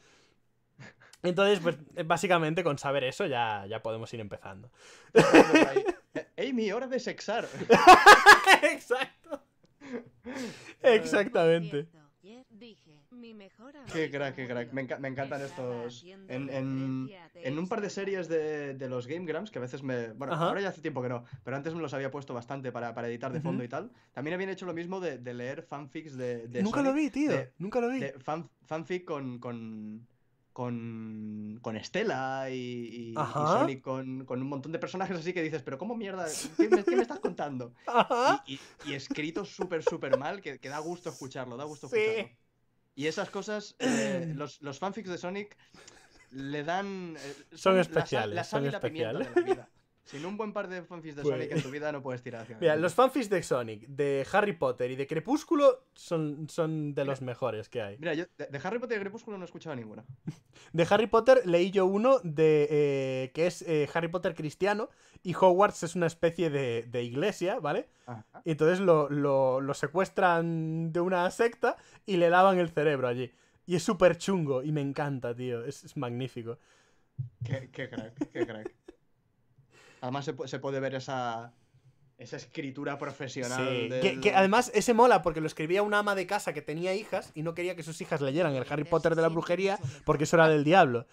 Entonces, pues eh, básicamente con saber eso ya, ya podemos ir empezando. mi hora de sexar. Exacto. Exactamente. Qué crack, qué crack. Me, encantan estos. En, un par de este series de, los Game Grams, que a veces me. Bueno, ahora ya hace tiempo que no, pero antes me los había puesto bastante para, editar de fondo y tal. También habían hecho lo mismo de, leer fanfics de. Nunca lo vi, tío. Nunca lo vi. fanfic con con, Estela y, Sonic con, un montón de personajes así que dices, pero ¿cómo mierda? ¿Qué me, estás contando? Y, escrito súper, súper mal, que, da gusto escucharlo, da gusto Y esas cosas, eh, los, fanfics de Sonic le dan... son, especiales. son y sin un buen par de fanfics de pues Sonic en tu vida no puedes tirar hacia Mira, los fanfics de Sonic, de Harry Potter y de Crepúsculo son, son de los mejores que hay. Mira, yo de, Harry Potter y Crepúsculo no he escuchado ninguna. De Harry Potter leí yo uno de eh, que es eh, Harry Potter cristiano y Hogwarts es una especie de, iglesia, ¿vale? Y entonces lo, secuestran de una secta y le lavan el cerebro allí. Y es súper chungo y me encanta, tío. Es, magnífico. Qué, qué crack, qué crack. Además se, se puede ver esa, esa escritura profesional. que, además ese mola porque lo escribía una ama de casa que tenía hijas y no quería que sus hijas leyeran el Harry Potter de la brujería porque eso era del diablo.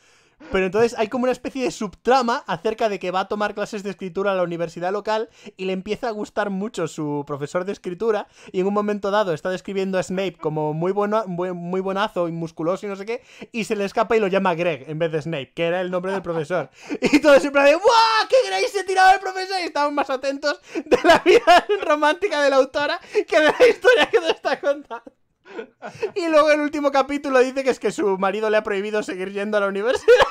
Pero entonces hay como una especie de subtrama acerca de que va a tomar clases de escritura a la universidad local y le empieza a gustar mucho su profesor de escritura y en un momento dado está describiendo a Snape como muy, bueno, muy, buenazo y musculoso y no sé qué y se le escapa y lo llama Greg en vez de Snape, que era el nombre del profesor. Y todo siempre de ¡Buah! ¡Que Greg se tiraba el profesor! Y estamos más atentos de la vida romántica de la autora que de la historia que nos está contando. Y luego el último capítulo dice que es que su marido le ha prohibido seguir yendo a la universidad.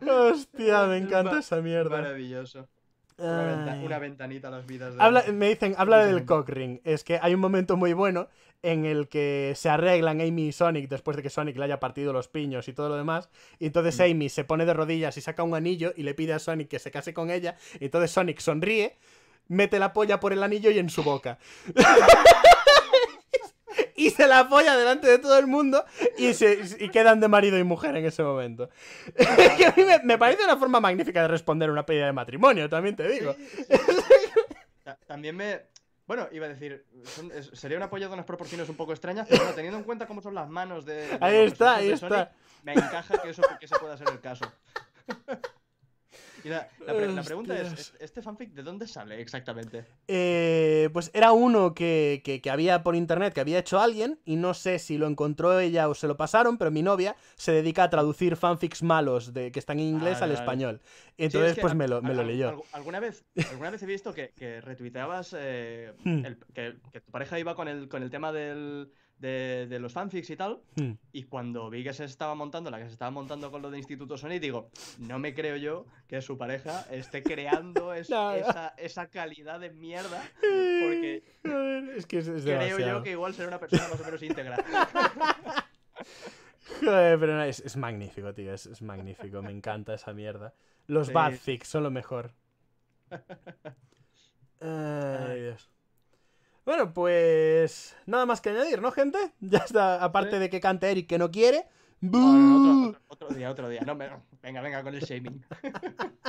Hostia, me encanta esa mierda. Maravilloso. Una, ventanita a las vidas. De... Habla me dicen, habla del Cockring. Es que hay un momento muy bueno en el que se arreglan Amy y Sonic después de que Sonic le haya partido los piños y todo lo demás. Y entonces mm. Amy se pone de rodillas y saca un anillo y le pide a Sonic que se case con ella. Y entonces Sonic sonríe, mete la polla por el anillo y en su boca. y se la apoya delante de todo el mundo y, se, y quedan de marido y mujer en ese momento. que a mí me, parece una forma magnífica de responder una pedida de matrimonio, también te digo. también me... Bueno, iba a decir, sería un apoyo de unas proporciones un poco extrañas, pero teniendo en cuenta cómo son las manos de... ahí está, ahí está. me encaja que eso pueda ser el caso la, pregunta es, ¿este fanfic de dónde sale exactamente? Eh, pues era uno que, había por internet, que había hecho alguien, y no sé si lo encontró ella o se lo pasaron, pero mi novia se dedica a traducir fanfics malos de, que están en inglés al español. Entonces, pues me lo, leyó. ¿Alguna vez, alguna vez he visto que, que retuiteabas eh, hmm. que, tu pareja iba con con el tema del de, los fanfics y tal. Hmm. Y cuando vi que se estaba montando, la que se estaba montando con lo de Instituto Sony, digo, no me creo yo que su pareja esté creando Esa, esa, calidad de mierda. Porque creo yo que igual será una persona más o menos íntegra. pero es, es, magnífico, tío. Es, magnífico. Me encanta esa mierda. Los badfics son lo mejor. Ay, bueno, pues nada más que añadir, ¿no, gente? Ya está, aparte de que cante Eric que no quiere. otro, día, otro día. No, venga, venga con el shaming.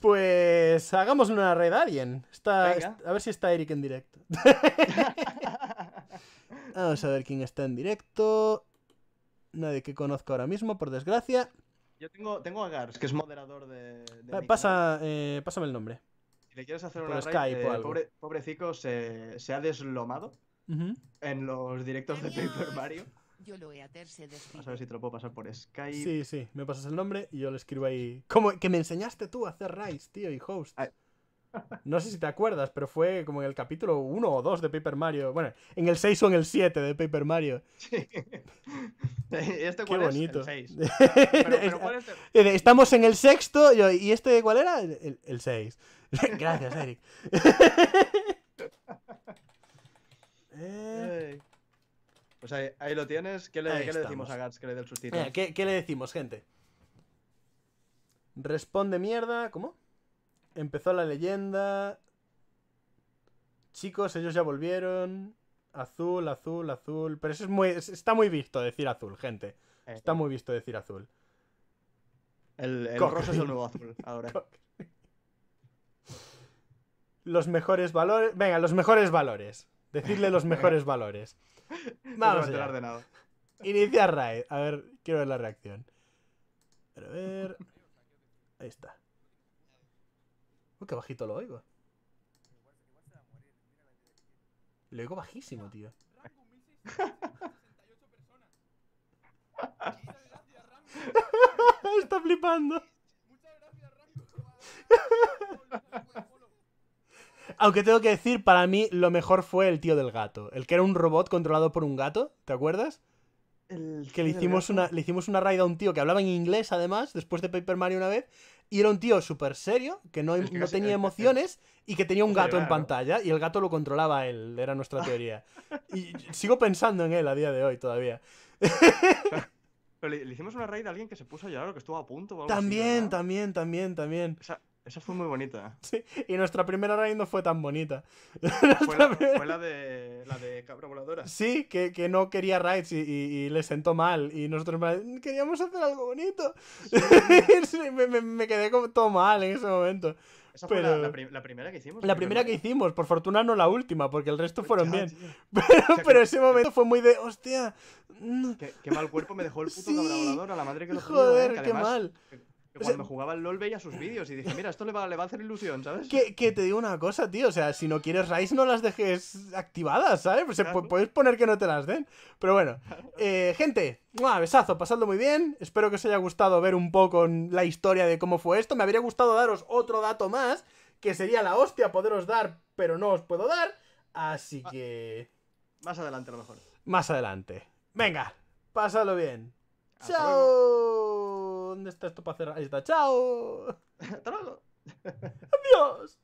Pues hagamos una red alguien. a ver si está Eric en directo. Vamos a ver quién está en directo. Nadie que conozca ahora mismo, por desgracia. Yo tengo, tengo a Gars, que es moderador de. Ah, eh, pásame el nombre si le quieres hacer una raid, Skype, eh, pobre, pobrecico se, ha deslomado en los directos de Paper Mario. Yo lo voy a Vamos a ver si te lo puedo pasar por Skype. Sí, sí, me pasas el nombre y yo le escribo ahí. ¿Cómo? que me enseñaste tú a hacer raids, tío, y host. No sé si te acuerdas, pero fue como en el capítulo 1 o 2 de Paper Mario. Bueno, en el 6 o en el 7 de Paper Mario. ¿Este qué bonito. Eh, estamos en el sexto. ¿Y este cuál era? El 6. Gracias, Eric. Eh. Pues ahí, lo tienes. ¿Qué le, decimos a Gats que le dé el sustituto? ¿Qué, ¿Qué le decimos, gente? Responde mierda. ¿Cómo? Empezó la leyenda. Chicos, ellos ya volvieron. Azul, azul, azul. Pero eso es muy. Está muy visto decir azul, gente. Eh, está muy visto decir azul. El, es el nuevo azul ahora. Los mejores valores. Venga, los mejores valores. Decirle los mejores valores. Vamos a raid. A ver, quiero ver la reacción. A ver. Ahí está. Que bajito lo oigo. Lo oigo bajísimo, tío. Está flipando. Aunque tengo que decir, para mí lo mejor fue el tío del gato. El que era un robot controlado por un gato, ¿te acuerdas? El que le hicimos, una, le hicimos una raid a un tío que hablaba en inglés, además, después de Paper Mario una vez, y era un tío súper serio, que no, no tenía emociones y que tenía un gato en pantalla y el gato lo controlaba él, era nuestra teoría. y sigo pensando en él a día de hoy todavía. le, hicimos una raid a alguien que se puso a llorar o que estuvo a punto. también, también, también, también. Esa fue muy bonita. Sí, y nuestra primera raid no fue tan bonita. Fue, la, de, la de cabra voladora. Sí, que, que no quería raids y, le sentó mal. Y nosotros queríamos hacer algo bonito. me, me, quedé como todo mal en ese momento. Esa fue la, la, primera que hicimos. La primera, que hicimos, por fortuna no la última, porque el resto fueron bien. Pero, pero ese momento fue muy de, hostia. Qué, mal cuerpo me dejó el puto cabra voladora, la madre que lo Joder, eh, qué mal cuando jugaba al LOL veía sus vídeos y dije, mira, esto le va, a hacer ilusión, ¿sabes? Que, te digo una cosa, tío. O sea, si no quieres raíz, no las dejes activadas, ¿sabes? Pues puedes poner que no te las den. Pero bueno, eh, gente, besazo, pasando muy bien. Espero que os haya gustado ver un poco la historia de cómo fue esto. Me habría gustado daros otro dato más, que sería la hostia poderos dar, pero no os puedo dar. Así ah. que. Más adelante, a lo mejor. Más adelante. Venga, pásalo bien. ¡Chao! ¿dónde está esto para cerrar? Ahí está, chao. Hasta luego. Adiós.